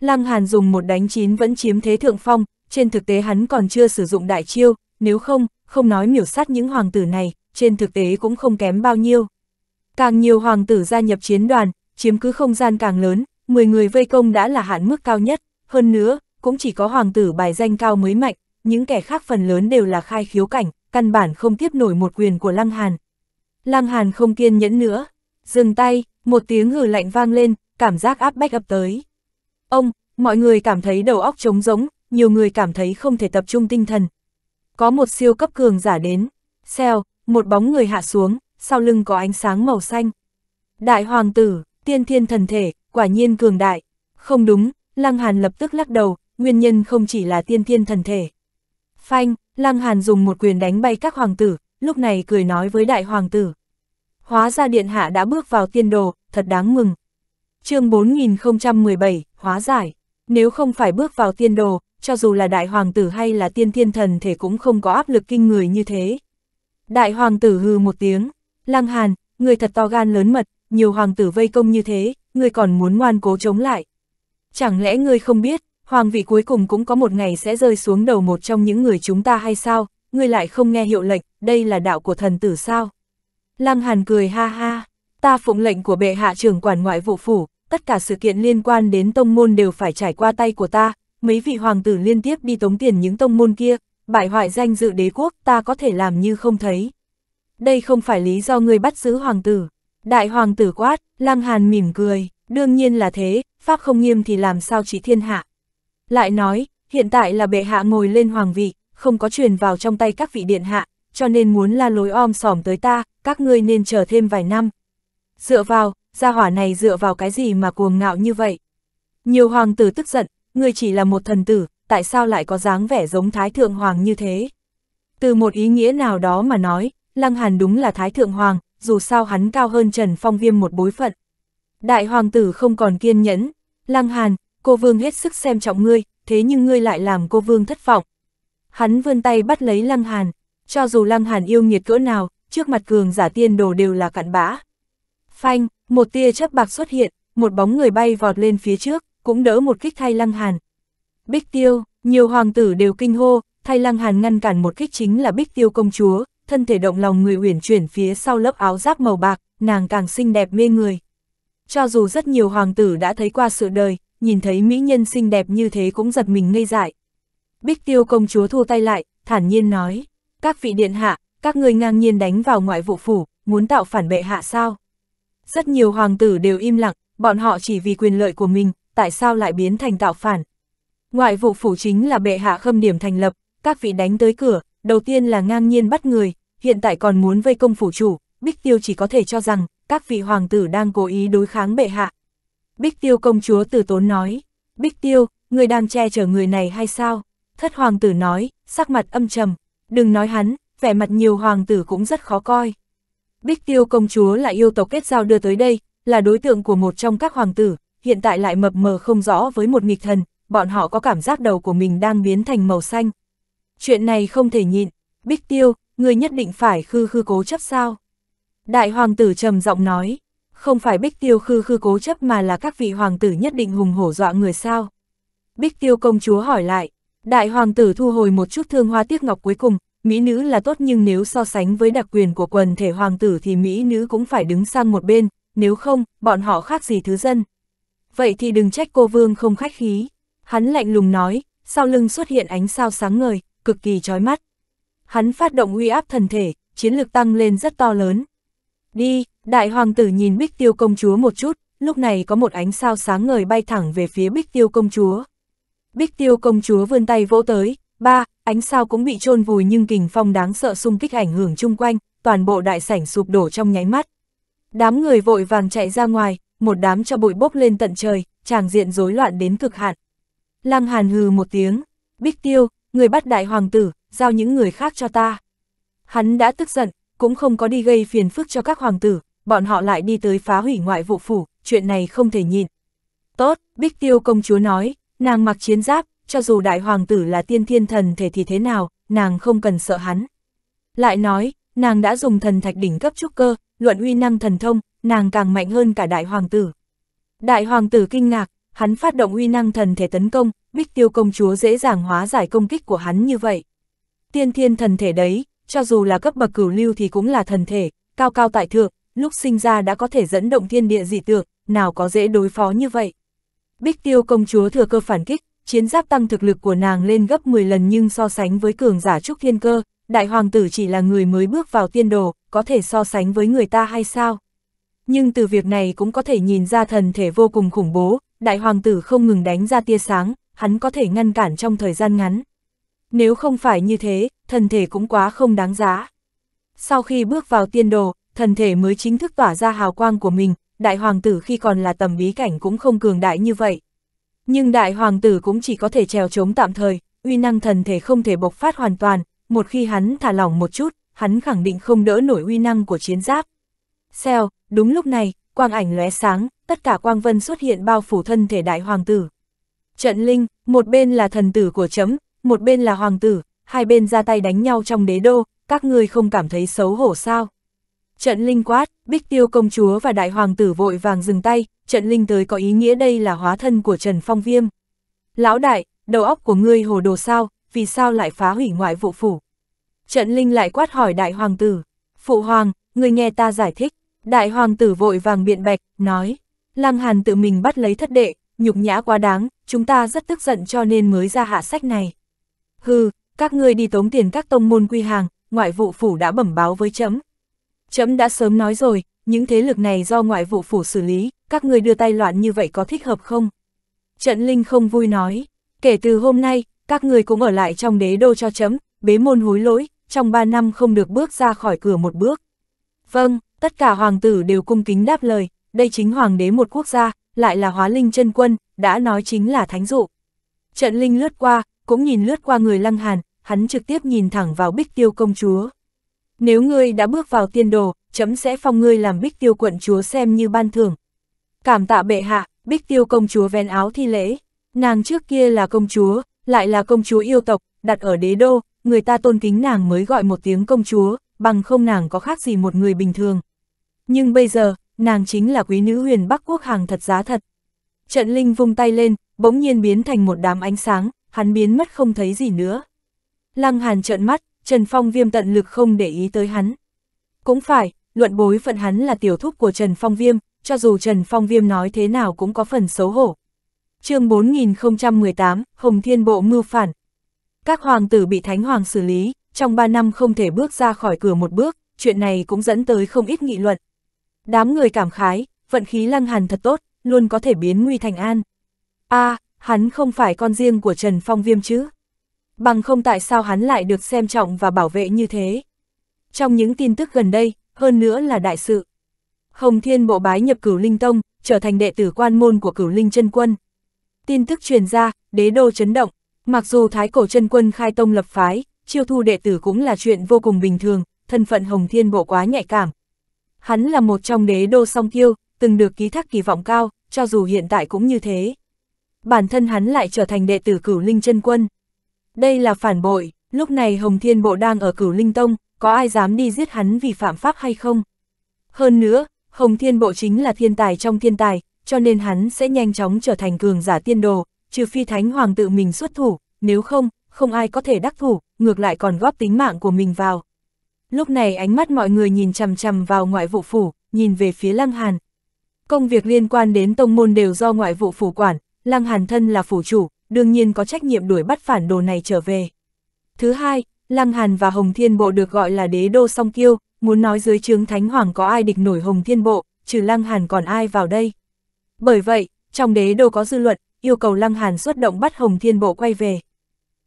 Lăng Hàn dùng một đánh chín vẫn chiếm thế thượng phong, trên thực tế hắn còn chưa sử dụng đại chiêu, nếu không, không nói miểu sát những hoàng tử này, trên thực tế cũng không kém bao nhiêu. Càng nhiều hoàng tử gia nhập chiến đoàn, chiếm cứ không gian càng lớn, 10 người vây công đã là hạn mức cao nhất, hơn nữa, cũng chỉ có hoàng tử bài danh cao mới mạnh, những kẻ khác phần lớn đều là khai khiếu cảnh, căn bản không tiếp nổi một quyền của Lăng Hàn. Lăng Hàn không kiên nhẫn nữa, dừng tay, một tiếng hừ lạnh vang lên, cảm giác áp bách ập tới. Ông, mọi người cảm thấy đầu óc trống rỗng, nhiều người cảm thấy không thể tập trung tinh thần. Có một siêu cấp cường giả đến, xeo, một bóng người hạ xuống, sau lưng có ánh sáng màu xanh. Đại hoàng tử, tiên thiên thần thể, quả nhiên cường đại. Không đúng, Lăng Hàn lập tức lắc đầu, nguyên nhân không chỉ là tiên thiên thần thể. Phanh, Lăng Hàn dùng một quyền đánh bay các hoàng tử, lúc này cười nói với đại hoàng tử. Hóa ra điện hạ đã bước vào tiên đồ, thật đáng mừng. chương 4017, hóa giải. Nếu không phải bước vào tiên đồ, cho dù là đại hoàng tử hay là tiên thiên thần thể cũng không có áp lực kinh người như thế. Đại hoàng tử hư một tiếng, Lăng Hàn, người thật to gan lớn mật, nhiều hoàng tử vây công như thế, người còn muốn ngoan cố chống lại. Chẳng lẽ người không biết, hoàng vị cuối cùng cũng có một ngày sẽ rơi xuống đầu một trong những người chúng ta hay sao, người lại không nghe hiệu lệnh, đây là đạo của thần tử sao? Lăng Hàn cười ha ha, ta phụng lệnh của bệ hạ trưởng quản ngoại vụ phủ, tất cả sự kiện liên quan đến tông môn đều phải trải qua tay của ta, mấy vị hoàng tử liên tiếp đi tống tiền những tông môn kia, bại hoại danh dự đế quốc ta có thể làm như không thấy đây không phải lý do ngươi bắt giữ hoàng tử. Đại hoàng tử quát, Lăng Hàn mỉm cười, đương nhiên là thế, pháp không nghiêm thì làm sao chỉ thiên hạ. Lại nói, hiện tại là bệ hạ ngồi lên hoàng vị, không có truyền vào trong tay các vị điện hạ, cho nên muốn la lối om sòm tới ta, các ngươi nên chờ thêm vài năm. Dựa vào, gia hỏa này dựa vào cái gì mà cuồng ngạo như vậy? Nhiều hoàng tử tức giận, ngươi chỉ là một thần tử, tại sao lại có dáng vẻ giống thái thượng hoàng như thế? Từ một ý nghĩa nào đó mà nói, Lăng Hàn đúng là Thái Thượng Hoàng, dù sao hắn cao hơn Trần Phong Viêm một bối phận. Đại Hoàng tử không còn kiên nhẫn, Lăng Hàn, cô Vương hết sức xem trọng ngươi, thế nhưng ngươi lại làm cô Vương thất vọng. Hắn vươn tay bắt lấy Lăng Hàn, cho dù Lăng Hàn yêu nghiệt cỡ nào, trước mặt cường giả tiên đồ đều là cặn bã. Phanh, một tia chớp bạc xuất hiện, một bóng người bay vọt lên phía trước, cũng đỡ một kích thay Lăng Hàn. Bích Tiêu, nhiều hoàng tử đều kinh hô, thay Lăng Hàn ngăn cản một kích chính là Bích Tiêu công chúa, thân thể động lòng người uyển chuyển phía sau lớp áo giáp màu bạc, nàng càng xinh đẹp mê người. Cho dù rất nhiều hoàng tử đã thấy qua sự đời, nhìn thấy mỹ nhân xinh đẹp như thế cũng giật mình ngây dại. Bích tiêu công chúa thu tay lại, thản nhiên nói, các vị điện hạ, các người ngang nhiên đánh vào ngoại vụ phủ, muốn tạo phản bệ hạ sao? Rất nhiều hoàng tử đều im lặng, bọn họ chỉ vì quyền lợi của mình, tại sao lại biến thành tạo phản? Ngoại vụ phủ chính là bệ hạ khâm điểm thành lập, các vị đánh tới cửa, đầu tiên là ngang nhiên bắt người, hiện tại còn muốn vây công phủ chủ, Bích Tiêu chỉ có thể cho rằng, các vị hoàng tử đang cố ý đối kháng bệ hạ. Bích Tiêu công chúa từ tốn nói, Bích Tiêu, người đang che chở người này hay sao? Thất hoàng tử nói, sắc mặt âm trầm, đừng nói hắn, vẻ mặt nhiều hoàng tử cũng rất khó coi. Bích Tiêu công chúa là yêu tộc kết giao đưa tới đây, là đối tượng của một trong các hoàng tử, hiện tại lại mập mờ không rõ với một nghịch thần, bọn họ có cảm giác đầu của mình đang biến thành màu xanh chuyện này không thể nhịn, Bích Tiêu, người nhất định phải khư khư cố chấp sao? Đại hoàng tử trầm giọng nói, không phải Bích Tiêu khư khư cố chấp mà là các vị hoàng tử nhất định hùng hổ dọa người sao? Bích Tiêu công chúa hỏi lại, đại hoàng tử thu hồi một chút thương hoa tiếc ngọc cuối cùng, mỹ nữ là tốt nhưng nếu so sánh với đặc quyền của quần thể hoàng tử thì mỹ nữ cũng phải đứng sang một bên, nếu không, bọn họ khác gì thứ dân. Vậy thì đừng trách cô vương không khách khí. Hắn lạnh lùng nói, sau lưng xuất hiện ánh sao sáng ngời, cực kỳ chói mắt. Hắn phát động uy áp thần thể, chiến lực tăng lên rất to lớn. Đi, đại hoàng tử nhìn bích tiêu công chúa một chút, lúc này có một ánh sao sáng ngời bay thẳng về phía bích tiêu công chúa. Bích tiêu công chúa vươn tay vỗ tới, ba, ánh sao cũng bị trôn vùi nhưng kình phong đáng sợ xung kích ảnh hưởng chung quanh, toàn bộ đại sảnh sụp đổ trong nháy mắt. Đám người vội vàng chạy ra ngoài, một đám cho bụi bốc lên tận trời, tràng diện rối loạn đến cực hạn. Lăng Hàn hừ một tiếng, Bích Tiêu, người bắt đại hoàng tử, giao những người khác cho ta. Hắn đã tức giận, cũng không có đi gây phiền phức cho các hoàng tử, bọn họ lại đi tới phá hủy ngoại vụ phủ, chuyện này không thể nhịn. Tốt, Bích Tiêu công chúa nói, nàng mặc chiến giáp, cho dù đại hoàng tử là tiên thiên thần thể thì thế nào, nàng không cần sợ hắn. Lại nói, nàng đã dùng thần thạch đỉnh cấp trúc cơ, luận uy năng thần thông, nàng càng mạnh hơn cả đại hoàng tử. Đại hoàng tử kinh ngạc, hắn phát động uy năng thần thể tấn công, bích tiêu công chúa dễ dàng hóa giải công kích của hắn như vậy. Tiên thiên thần thể đấy, cho dù là cấp bậc cửu lưu thì cũng là thần thể, cao cao tại thượng, lúc sinh ra đã có thể dẫn động thiên địa dị tượng, nào có dễ đối phó như vậy. Bích tiêu công chúa thừa cơ phản kích, chiến giáp tăng thực lực của nàng lên gấp 10 lần nhưng so sánh với cường giả trúc thiên cơ, đại hoàng tử chỉ là người mới bước vào tiên đồ, có thể so sánh với người ta hay sao? Nhưng từ việc này cũng có thể nhìn ra thần thể vô cùng khủng bố, đại hoàng tử không ngừng đánh ra tia sáng, hắn có thể ngăn cản trong thời gian ngắn. Nếu không phải như thế, thần thể cũng quá không đáng giá. Sau khi bước vào tiên đồ, thần thể mới chính thức tỏa ra hào quang của mình, đại hoàng tử khi còn là tầm bí cảnh cũng không cường đại như vậy. Nhưng đại hoàng tử cũng chỉ có thể trèo chống tạm thời, uy năng thần thể không thể bộc phát hoàn toàn, một khi hắn thả lỏng một chút, hắn khẳng định không đỡ nổi uy năng của chiến giáp. Xeo, đúng lúc này, quang ảnh lóe sáng, tất cả quang vân xuất hiện bao phủ thân thể đại hoàng tử. Trận linh, một bên là thần tử của chấm, một bên là hoàng tử, hai bên ra tay đánh nhau trong đế đô, các người không cảm thấy xấu hổ sao. Trận linh quát, bích tiêu công chúa và đại hoàng tử vội vàng dừng tay, trận linh tới có ý nghĩa đây là hóa thân của Trần Phong Viêm. Lão đại, đầu óc của ngươi hồ đồ sao, vì sao lại phá hủy ngoại vụ phủ? Trận linh lại quát hỏi đại hoàng tử, phụ hoàng, ngươi nghe ta giải thích. Đại hoàng tử vội vàng biện bạch, nói, Lăng Hàn tự mình bắt lấy thất đệ, nhục nhã quá đáng, chúng ta rất tức giận cho nên mới ra hạ sách này. Hừ, các ngươi đi tống tiền các tông môn quy hàng, ngoại vụ phủ đã bẩm báo với chấm. Chấm đã sớm nói rồi, những thế lực này do ngoại vụ phủ xử lý, các ngươi đưa tay loạn như vậy có thích hợp không? Trận Linh không vui nói, kể từ hôm nay, các ngươi cũng ở lại trong đế đô cho chấm, bế môn hối lỗi, trong ba năm không được bước ra khỏi cửa một bước. Vâng, tất cả hoàng tử đều cung kính đáp lời, đây chính hoàng đế một quốc gia, lại là hóa linh chân quân, đã nói chính là thánh dụ. Trận linh lướt qua, cũng nhìn lướt qua người lăng hàn, hắn trực tiếp nhìn thẳng vào bích tiêu công chúa. Nếu ngươi đã bước vào tiên đồ, chấm sẽ phong ngươi làm bích tiêu quận chúa xem như ban thưởng. Cảm tạ bệ hạ, bích tiêu công chúa ven áo thi lễ. Nàng trước kia là công chúa, lại là công chúa yêu tộc, đặt ở đế đô, người ta tôn kính nàng mới gọi một tiếng công chúa, bằng không nàng có khác gì một người bình thường. Nhưng bây giờ, nàng chính là quý nữ huyền Bắc Quốc hàng thật giá thật. Trận Linh vung tay lên, bỗng nhiên biến thành một đám ánh sáng, hắn biến mất không thấy gì nữa. Lăng Hàn trợn mắt, Trần Phong viêm tận lực không để ý tới hắn. Cũng phải, luận bối phận hắn là tiểu thúc của Trần Phong viêm, cho dù Trần Phong viêm nói thế nào cũng có phần xấu hổ. chương 4018, Hồng Thiên Bộ mưu phản. Các hoàng tử bị Thánh Hoàng xử lý, trong 3 năm không thể bước ra khỏi cửa một bước, chuyện này cũng dẫn tới không ít nghị luận. Đám người cảm khái, vận khí lăng hàn thật tốt, luôn có thể biến nguy thành an. a à, hắn không phải con riêng của Trần Phong Viêm chứ? Bằng không tại sao hắn lại được xem trọng và bảo vệ như thế? Trong những tin tức gần đây, hơn nữa là đại sự. Hồng Thiên Bộ bái nhập cửu Linh Tông, trở thành đệ tử quan môn của cửu Linh chân Quân. Tin tức truyền ra, đế đô chấn động, mặc dù Thái Cổ chân Quân khai tông lập phái, chiêu thu đệ tử cũng là chuyện vô cùng bình thường, thân phận Hồng Thiên Bộ quá nhạy cảm, Hắn là một trong đế đô song kiêu, từng được ký thác kỳ vọng cao, cho dù hiện tại cũng như thế. Bản thân hắn lại trở thành đệ tử cửu linh chân quân. Đây là phản bội, lúc này Hồng Thiên Bộ đang ở cửu linh tông, có ai dám đi giết hắn vì phạm pháp hay không? Hơn nữa, Hồng Thiên Bộ chính là thiên tài trong thiên tài, cho nên hắn sẽ nhanh chóng trở thành cường giả tiên đồ, trừ phi thánh hoàng tự mình xuất thủ, nếu không, không ai có thể đắc thủ, ngược lại còn góp tính mạng của mình vào. Lúc này ánh mắt mọi người nhìn chằm chằm vào ngoại vụ phủ, nhìn về phía Lăng Hàn. Công việc liên quan đến tông môn đều do ngoại vụ phủ quản, Lăng Hàn thân là phủ chủ, đương nhiên có trách nhiệm đuổi bắt phản đồ này trở về. Thứ hai, Lăng Hàn và Hồng Thiên Bộ được gọi là đế đô song kiêu, muốn nói dưới trướng Thánh Hoàng có ai địch nổi Hồng Thiên Bộ, trừ Lăng Hàn còn ai vào đây. Bởi vậy, trong đế đô có dư luận, yêu cầu Lăng Hàn xuất động bắt Hồng Thiên Bộ quay về.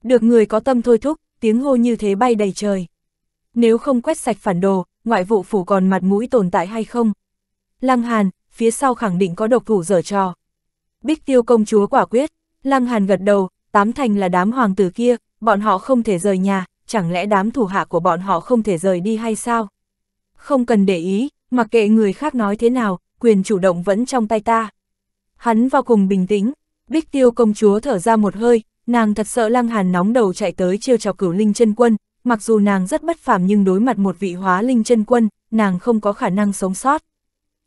Được người có tâm thôi thúc, tiếng hô như thế bay đầy trời nếu không quét sạch phản đồ, ngoại vụ phủ còn mặt mũi tồn tại hay không? Lăng Hàn, phía sau khẳng định có độc thủ dở trò. Bích tiêu công chúa quả quyết, Lăng Hàn gật đầu, tám thành là đám hoàng tử kia, bọn họ không thể rời nhà, chẳng lẽ đám thủ hạ của bọn họ không thể rời đi hay sao? Không cần để ý, mặc kệ người khác nói thế nào, quyền chủ động vẫn trong tay ta. Hắn vào cùng bình tĩnh, bích tiêu công chúa thở ra một hơi, nàng thật sợ lăng hàn nóng đầu chạy tới chiêu chọc cửu linh chân quân, mặc dù nàng rất bất phàm nhưng đối mặt một vị hóa linh chân quân, nàng không có khả năng sống sót.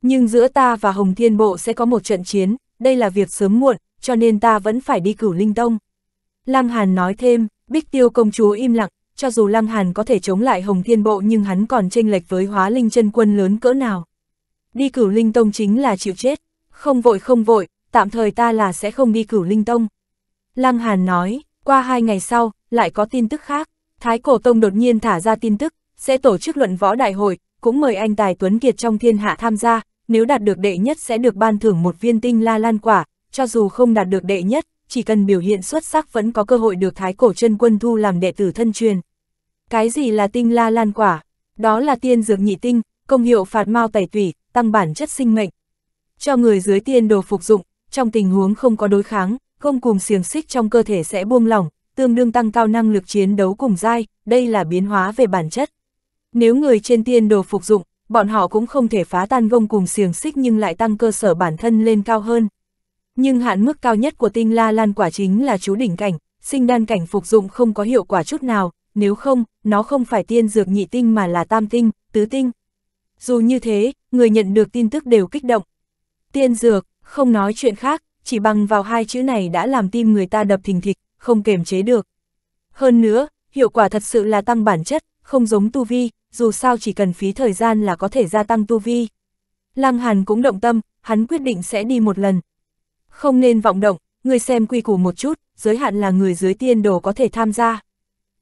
Nhưng giữa ta và Hồng Thiên Bộ sẽ có một trận chiến, đây là việc sớm muộn, cho nên ta vẫn phải đi cửu linh tông. Lăng Hàn nói thêm, Bích Tiêu công chúa im lặng, cho dù Lăng Hàn có thể chống lại Hồng Thiên Bộ nhưng hắn còn tranh lệch với hóa linh chân quân lớn cỡ nào. Đi cửu linh tông chính là chịu chết, không vội không vội, tạm thời ta là sẽ không đi cửu linh tông. Lăng Hàn nói, qua hai ngày sau, lại có tin tức khác. Thái Cổ Tông đột nhiên thả ra tin tức, sẽ tổ chức luận võ đại hội, cũng mời anh Tài Tuấn Kiệt trong thiên hạ tham gia, nếu đạt được đệ nhất sẽ được ban thưởng một viên tinh la lan quả, cho dù không đạt được đệ nhất, chỉ cần biểu hiện xuất sắc vẫn có cơ hội được Thái Cổ chân Quân thu làm đệ tử thân truyền. Cái gì là tinh la lan quả? Đó là tiên dược nhị tinh, công hiệu phạt mau tẩy tủy, tăng bản chất sinh mệnh. Cho người dưới tiên đồ phục dụng, trong tình huống không có đối kháng, không cùng xiềng xích trong cơ thể sẽ buông lỏng, tương đương tăng cao năng lực chiến đấu cùng dai, đây là biến hóa về bản chất. Nếu người trên tiên đồ phục dụng, bọn họ cũng không thể phá tan gông cùng xiềng xích nhưng lại tăng cơ sở bản thân lên cao hơn. Nhưng hạn mức cao nhất của tinh la lan quả chính là chú đỉnh cảnh, sinh đan cảnh phục dụng không có hiệu quả chút nào, nếu không, nó không phải tiên dược nhị tinh mà là tam tinh, tứ tinh. Dù như thế, người nhận được tin tức đều kích động. Tiên dược, không nói chuyện khác, chỉ bằng vào hai chữ này đã làm tim người ta đập thình thịch, không kềm chế được. Hơn nữa, hiệu quả thật sự là tăng bản chất, không giống tu vi, dù sao chỉ cần phí thời gian là có thể gia tăng tu vi. Lăng Hàn cũng động tâm, hắn quyết định sẽ đi một lần. Không nên vọng động, người xem quy củ một chút, giới hạn là người dưới tiên đồ có thể tham gia.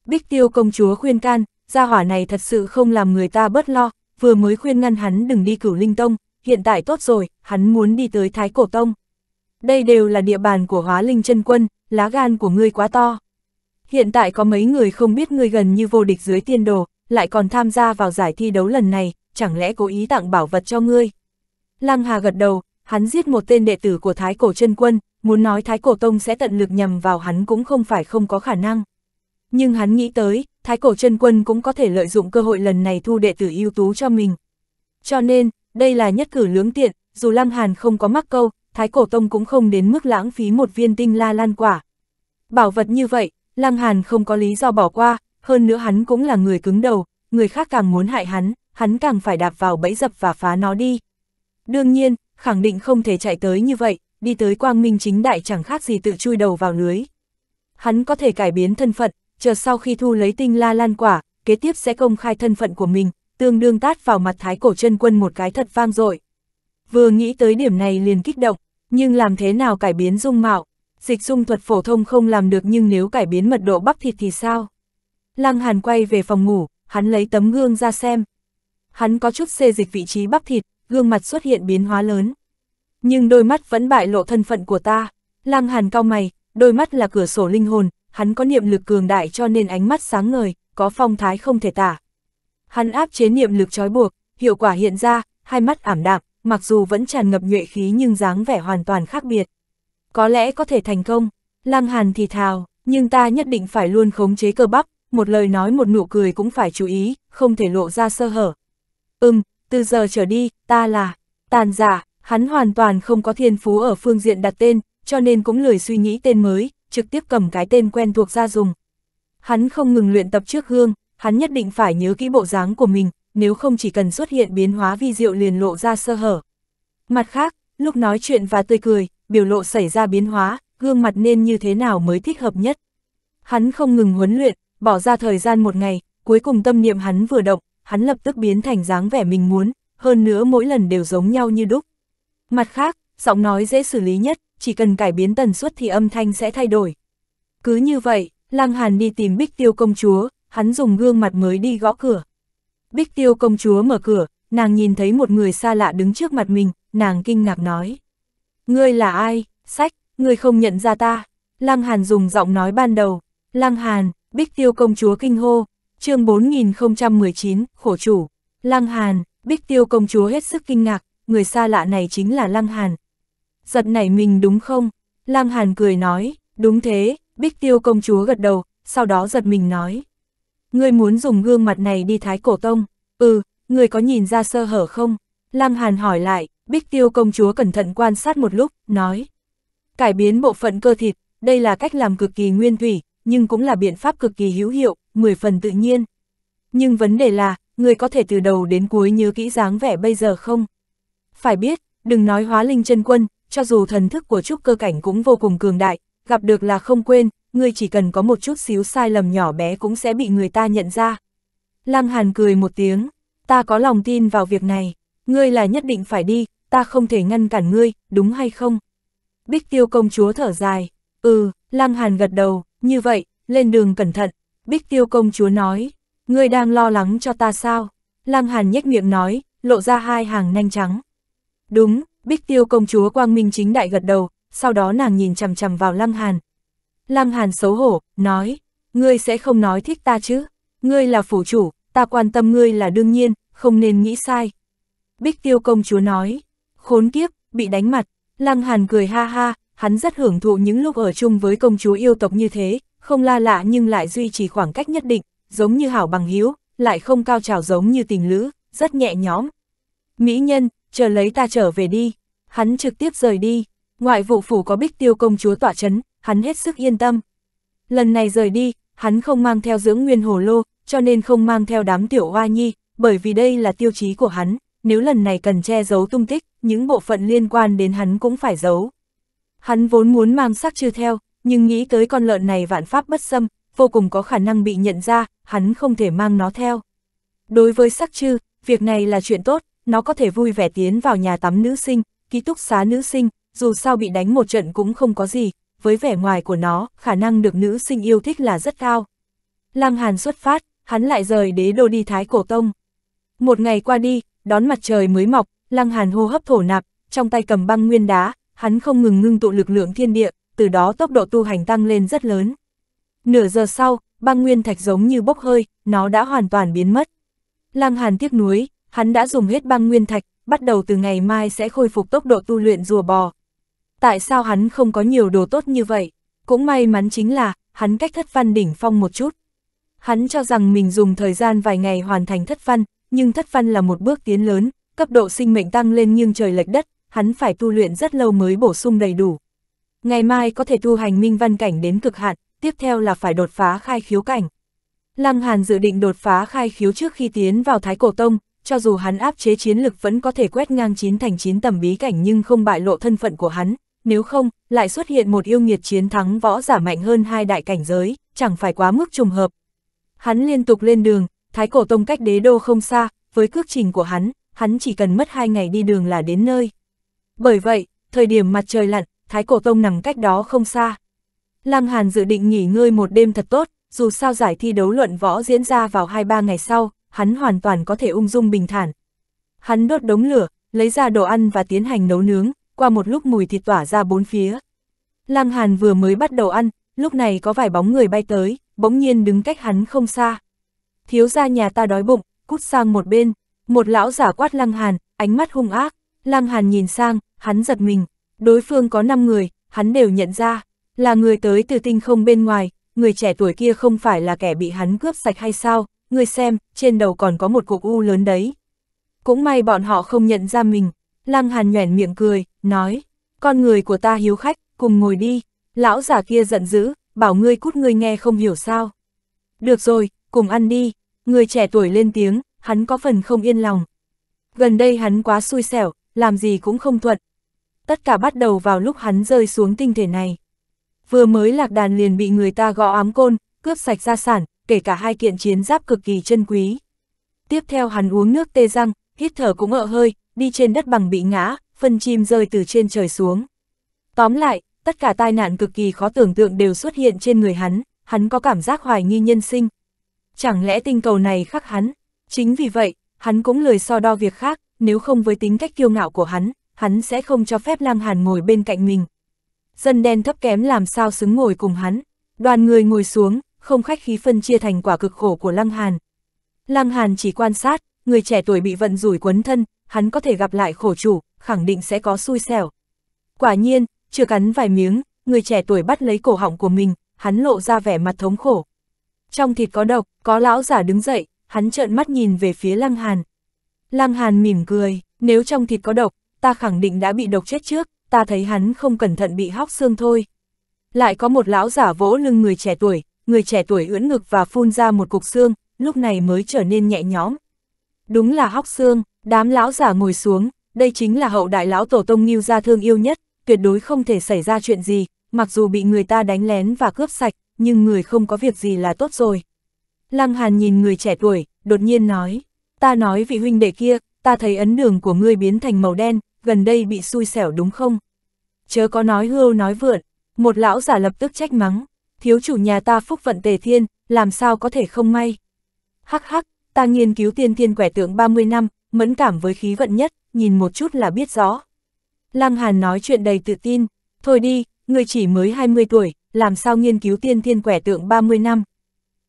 Bích Tiêu công chúa khuyên can, gia hỏa này thật sự không làm người ta bớt lo, vừa mới khuyên ngăn hắn đừng đi cửu linh tông, hiện tại tốt rồi, hắn muốn đi tới Thái Cổ Tông đây đều là địa bàn của hóa linh chân quân, lá gan của ngươi quá to. Hiện tại có mấy người không biết ngươi gần như vô địch dưới tiên đồ, lại còn tham gia vào giải thi đấu lần này, chẳng lẽ cố ý tặng bảo vật cho ngươi. Lăng Hà gật đầu, hắn giết một tên đệ tử của Thái Cổ chân quân, muốn nói Thái Cổ Tông sẽ tận lực nhầm vào hắn cũng không phải không có khả năng. Nhưng hắn nghĩ tới, Thái Cổ chân quân cũng có thể lợi dụng cơ hội lần này thu đệ tử ưu tú cho mình. Cho nên, đây là nhất cử lưỡng tiện, dù Lăng Hàn không có mắc câu, Thái Cổ Tông cũng không đến mức lãng phí một viên tinh la lan quả. Bảo vật như vậy, Lăng Hàn không có lý do bỏ qua, hơn nữa hắn cũng là người cứng đầu, người khác càng muốn hại hắn, hắn càng phải đạp vào bẫy dập và phá nó đi. Đương nhiên, khẳng định không thể chạy tới như vậy, đi tới quang minh chính đại chẳng khác gì tự chui đầu vào lưới. Hắn có thể cải biến thân phận, chờ sau khi thu lấy tinh la lan quả, kế tiếp sẽ công khai thân phận của mình, tương đương tát vào mặt thái cổ chân quân một cái thật vang dội. Vừa nghĩ tới điểm này liền kích động, nhưng làm thế nào cải biến dung mạo? Dịch dung thuật phổ thông không làm được nhưng nếu cải biến mật độ bắp thịt thì sao? Lăng Hàn quay về phòng ngủ, hắn lấy tấm gương ra xem. Hắn có chút xê dịch vị trí bắp thịt, gương mặt xuất hiện biến hóa lớn. Nhưng đôi mắt vẫn bại lộ thân phận của ta. Lăng Hàn cao mày, đôi mắt là cửa sổ linh hồn, hắn có niệm lực cường đại cho nên ánh mắt sáng ngời, có phong thái không thể tả. Hắn áp chế niệm lực trói buộc, hiệu quả hiện ra, hai mắt ảm đạm, mặc dù vẫn tràn ngập nhuệ khí nhưng dáng vẻ hoàn toàn khác biệt. Có lẽ có thể thành công, Lăng Hàn thì thào, nhưng ta nhất định phải luôn khống chế cơ bắp, một lời nói một nụ cười cũng phải chú ý, không thể lộ ra sơ hở. Ừm, từ giờ trở đi, ta là, tàn giả, hắn hoàn toàn không có thiên phú ở phương diện đặt tên, cho nên cũng lười suy nghĩ tên mới, trực tiếp cầm cái tên quen thuộc ra dùng. Hắn không ngừng luyện tập trước gương, hắn nhất định phải nhớ kỹ bộ dáng của mình, nếu không chỉ cần xuất hiện biến hóa vi diệu liền lộ ra sơ hở. Mặt khác, lúc nói chuyện và tươi cười, biểu lộ xảy ra biến hóa, gương mặt nên như thế nào mới thích hợp nhất. Hắn không ngừng huấn luyện, bỏ ra thời gian một ngày, cuối cùng tâm niệm hắn vừa động, hắn lập tức biến thành dáng vẻ mình muốn, hơn nữa mỗi lần đều giống nhau như đúc. Mặt khác, giọng nói dễ xử lý nhất, chỉ cần cải biến tần suất thì âm thanh sẽ thay đổi. Cứ như vậy, Lăng Hàn đi tìm Bích Tiêu công chúa, hắn dùng gương mặt mới đi gõ cửa. Bích Tiêu công chúa mở cửa, nàng nhìn thấy một người xa lạ đứng trước mặt mình, nàng kinh ngạc nói. Ngươi là ai? Sách, ngươi không nhận ra ta. Lăng Hàn dùng giọng nói ban đầu. Lăng Hàn, Bích Tiêu công chúa kinh hô. chương 4019, khổ chủ. Lăng Hàn, Bích Tiêu công chúa hết sức kinh ngạc, người xa lạ này chính là Lăng Hàn. Giật nảy mình đúng không? Lăng Hàn cười nói, đúng thế, Bích Tiêu công chúa gật đầu, sau đó giật mình nói. Ngươi muốn dùng gương mặt này đi thái cổ tông, ừ, ngươi có nhìn ra sơ hở không? Lăng Hàn hỏi lại, Bích Tiêu công chúa cẩn thận quan sát một lúc, nói. Cải biến bộ phận cơ thịt, đây là cách làm cực kỳ nguyên thủy, nhưng cũng là biện pháp cực kỳ hữu hiệu, mười phần tự nhiên. Nhưng vấn đề là, ngươi có thể từ đầu đến cuối nhớ kỹ dáng vẻ bây giờ không? Phải biết, đừng nói hóa linh chân quân, cho dù thần thức của trúc cơ cảnh cũng vô cùng cường đại, gặp được là không quên, ngươi chỉ cần có một chút xíu sai lầm nhỏ bé cũng sẽ bị người ta nhận ra. Lăng Hàn cười một tiếng, ta có lòng tin vào việc này, ngươi là nhất định phải đi, ta không thể ngăn cản ngươi, đúng hay không? Bích tiêu công chúa thở dài, ừ, Lăng Hàn gật đầu, như vậy, lên đường cẩn thận, Bích tiêu công chúa nói, ngươi đang lo lắng cho ta sao? Lăng Hàn nhếch miệng nói, lộ ra hai hàng nanh trắng. Đúng, Bích tiêu công chúa quang minh chính đại gật đầu, sau đó nàng nhìn chằm chằm vào Lăng Hàn, Lăng Hàn xấu hổ, nói, ngươi sẽ không nói thích ta chứ, ngươi là phủ chủ, ta quan tâm ngươi là đương nhiên, không nên nghĩ sai. Bích tiêu công chúa nói, khốn kiếp, bị đánh mặt, Lăng Hàn cười ha ha, hắn rất hưởng thụ những lúc ở chung với công chúa yêu tộc như thế, không la lạ nhưng lại duy trì khoảng cách nhất định, giống như hảo bằng hiếu, lại không cao trào giống như tình lữ, rất nhẹ nhõm. Mỹ nhân, chờ lấy ta trở về đi, hắn trực tiếp rời đi, ngoại vụ phủ có bích tiêu công chúa tỏa chấn, hắn hết sức yên tâm. Lần này rời đi, hắn không mang theo dưỡng nguyên hồ lô, cho nên không mang theo đám tiểu hoa nhi, bởi vì đây là tiêu chí của hắn, nếu lần này cần che giấu tung tích, những bộ phận liên quan đến hắn cũng phải giấu. Hắn vốn muốn mang sắc chư theo, nhưng nghĩ tới con lợn này vạn pháp bất xâm, vô cùng có khả năng bị nhận ra, hắn không thể mang nó theo. Đối với sắc chư, việc này là chuyện tốt, nó có thể vui vẻ tiến vào nhà tắm nữ sinh, ký túc xá nữ sinh, dù sao bị đánh một trận cũng không có gì, với vẻ ngoài của nó, khả năng được nữ sinh yêu thích là rất cao. Lăng Hàn xuất phát, hắn lại rời đế đô đi Thái Cổ Tông. Một ngày qua đi, đón mặt trời mới mọc, Lăng Hàn hô hấp thổ nạp, trong tay cầm băng nguyên đá, hắn không ngừng ngưng tụ lực lượng thiên địa, từ đó tốc độ tu hành tăng lên rất lớn. Nửa giờ sau, băng nguyên thạch giống như bốc hơi, nó đã hoàn toàn biến mất. Lăng Hàn tiếc nuối, hắn đã dùng hết băng nguyên thạch, bắt đầu từ ngày mai sẽ khôi phục tốc độ tu luyện rùa bò tại sao hắn không có nhiều đồ tốt như vậy. Cũng may mắn chính là, hắn cách thất văn đỉnh phong một chút. Hắn cho rằng mình dùng thời gian vài ngày hoàn thành thất văn, nhưng thất văn là một bước tiến lớn, cấp độ sinh mệnh tăng lên nghiêng trời lệch đất, hắn phải tu luyện rất lâu mới bổ sung đầy đủ. Ngày mai có thể tu hành minh văn cảnh đến cực hạn, tiếp theo là phải đột phá khai khiếu cảnh. Lăng Hàn dự định đột phá khai khiếu trước khi tiến vào Thái Cổ Tông, cho dù hắn áp chế chiến lực vẫn có thể quét ngang chín thành chín tầm bí cảnh nhưng không bại lộ thân phận của hắn, nếu không, lại xuất hiện một yêu nghiệt chiến thắng võ giả mạnh hơn hai đại cảnh giới, chẳng phải quá mức trùng hợp. Hắn liên tục lên đường, Thái Cổ Tông cách đế đô không xa, với cước trình của hắn, hắn chỉ cần mất hai ngày đi đường là đến nơi. Bởi vậy, thời điểm mặt trời lặn, Thái Cổ Tông nằm cách đó không xa. Lăng Hàn dự định nghỉ ngơi một đêm thật tốt, dù sao giải thi đấu luận võ diễn ra vào 2-3 ngày sau, hắn hoàn toàn có thể ung dung bình thản. Hắn đốt đống lửa, lấy ra đồ ăn và tiến hành nấu nướng, qua một lúc mùi thịt tỏa ra bốn phía. Lăng Hàn vừa mới bắt đầu ăn, lúc này có vài bóng người bay tới, bỗng nhiên đứng cách hắn không xa. Thiếu gia nhà ta đói bụng, cút sang một bên, một lão giả quát Lăng Hàn, ánh mắt hung ác, Lăng Hàn nhìn sang, hắn giật mình, đối phương có 5 người, hắn đều nhận ra, là người tới từ tinh không bên ngoài, người trẻ tuổi kia không phải là kẻ bị hắn cướp sạch hay sao, người xem, trên đầu còn có một cục u lớn đấy. Cũng may bọn họ không nhận ra mình, Lăng Hàn nhoẻn miệng cười, nói, con người của ta hiếu khách, cùng ngồi đi. Lão giả kia giận dữ, bảo ngươi cút ngươi nghe không hiểu sao. Được rồi, cùng ăn đi. Người trẻ tuổi lên tiếng, hắn có phần không yên lòng. Gần đây hắn quá xui xẻo, làm gì cũng không thuận. Tất cả bắt đầu vào lúc hắn rơi xuống tinh thể này. Vừa mới lạc đàn liền bị người ta gõ ám côn, cướp sạch gia sản, kể cả hai kiện chiến giáp cực kỳ chân quý. Tiếp theo hắn uống nước tê răng, hít thở cũng ợ hơi, đi trên đất bằng bị ngã, phân chim rơi từ trên trời xuống. Tóm lại, tất cả tai nạn cực kỳ khó tưởng tượng đều xuất hiện trên người hắn, hắn có cảm giác hoài nghi nhân sinh. Chẳng lẽ tinh cầu này khắc hắn? Chính vì vậy, hắn cũng lười so đo việc khác, nếu không với tính cách kiêu ngạo của hắn, hắn sẽ không cho phép Lăng Hàn ngồi bên cạnh mình. Dân đen thấp kém làm sao xứng ngồi cùng hắn, đoàn người ngồi xuống, không khách khí phân chia thành quả cực khổ của Lăng Hàn. Lăng Hàn chỉ quan sát, người trẻ tuổi bị vận rủi quấn thân, hắn có thể gặp lại khổ chủ, khẳng định sẽ có xui xẻo. Quả nhiên, chưa cắn vài miếng, người trẻ tuổi bắt lấy cổ họng của mình, hắn lộ ra vẻ mặt thống khổ. Trong thịt có độc, có lão giả đứng dậy, hắn trợn mắt nhìn về phía Lăng Hàn. Lăng Hàn mỉm cười, nếu trong thịt có độc, ta khẳng định đã bị độc chết trước, ta thấy hắn không cẩn thận bị hóc xương thôi. Lại có một lão giả vỗ lưng người trẻ tuổi, người trẻ tuổi ưỡn ngực và phun ra một cục xương, lúc này mới trở nên nhẹ nhõm. Đúng là hóc xương, Đám lão giả ngồi xuống, đây chính là hậu đại lão tổ tông Ngưu gia thương yêu nhất, tuyệt đối không thể xảy ra chuyện gì, mặc dù bị người ta đánh lén và cướp sạch, nhưng người không có việc gì là tốt rồi. Lăng Hàn nhìn người trẻ tuổi, đột nhiên nói, ta nói vị huynh đệ kia, ta thấy ấn đường của ngươi biến thành màu đen, gần đây bị xui xẻo đúng không? Chớ có nói hưu nói vượn, một lão giả lập tức trách mắng, thiếu chủ nhà ta phúc vận tề thiên, làm sao có thể không may? Hắc hắc, ta nghiên cứu tiên thiên quẻ tượng 30 năm, mẫn cảm với khí vận nhất, nhìn một chút là biết rõ. Lăng Hàn nói chuyện đầy tự tin, thôi đi, người chỉ mới 20 tuổi, làm sao nghiên cứu tiên thiên quẻ tượng 30 năm.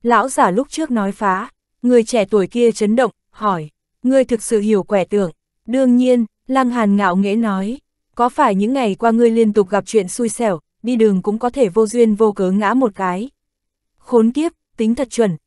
Lão giả lúc trước nói phá, người trẻ tuổi kia chấn động, hỏi, ngươi thực sự hiểu quẻ tượng, đương nhiên, Lăng Hàn ngạo nghễ nói, có phải những ngày qua ngươi liên tục gặp chuyện xui xẻo, đi đường cũng có thể vô duyên vô cớ ngã một cái. Khốn kiếp, tính thật chuẩn,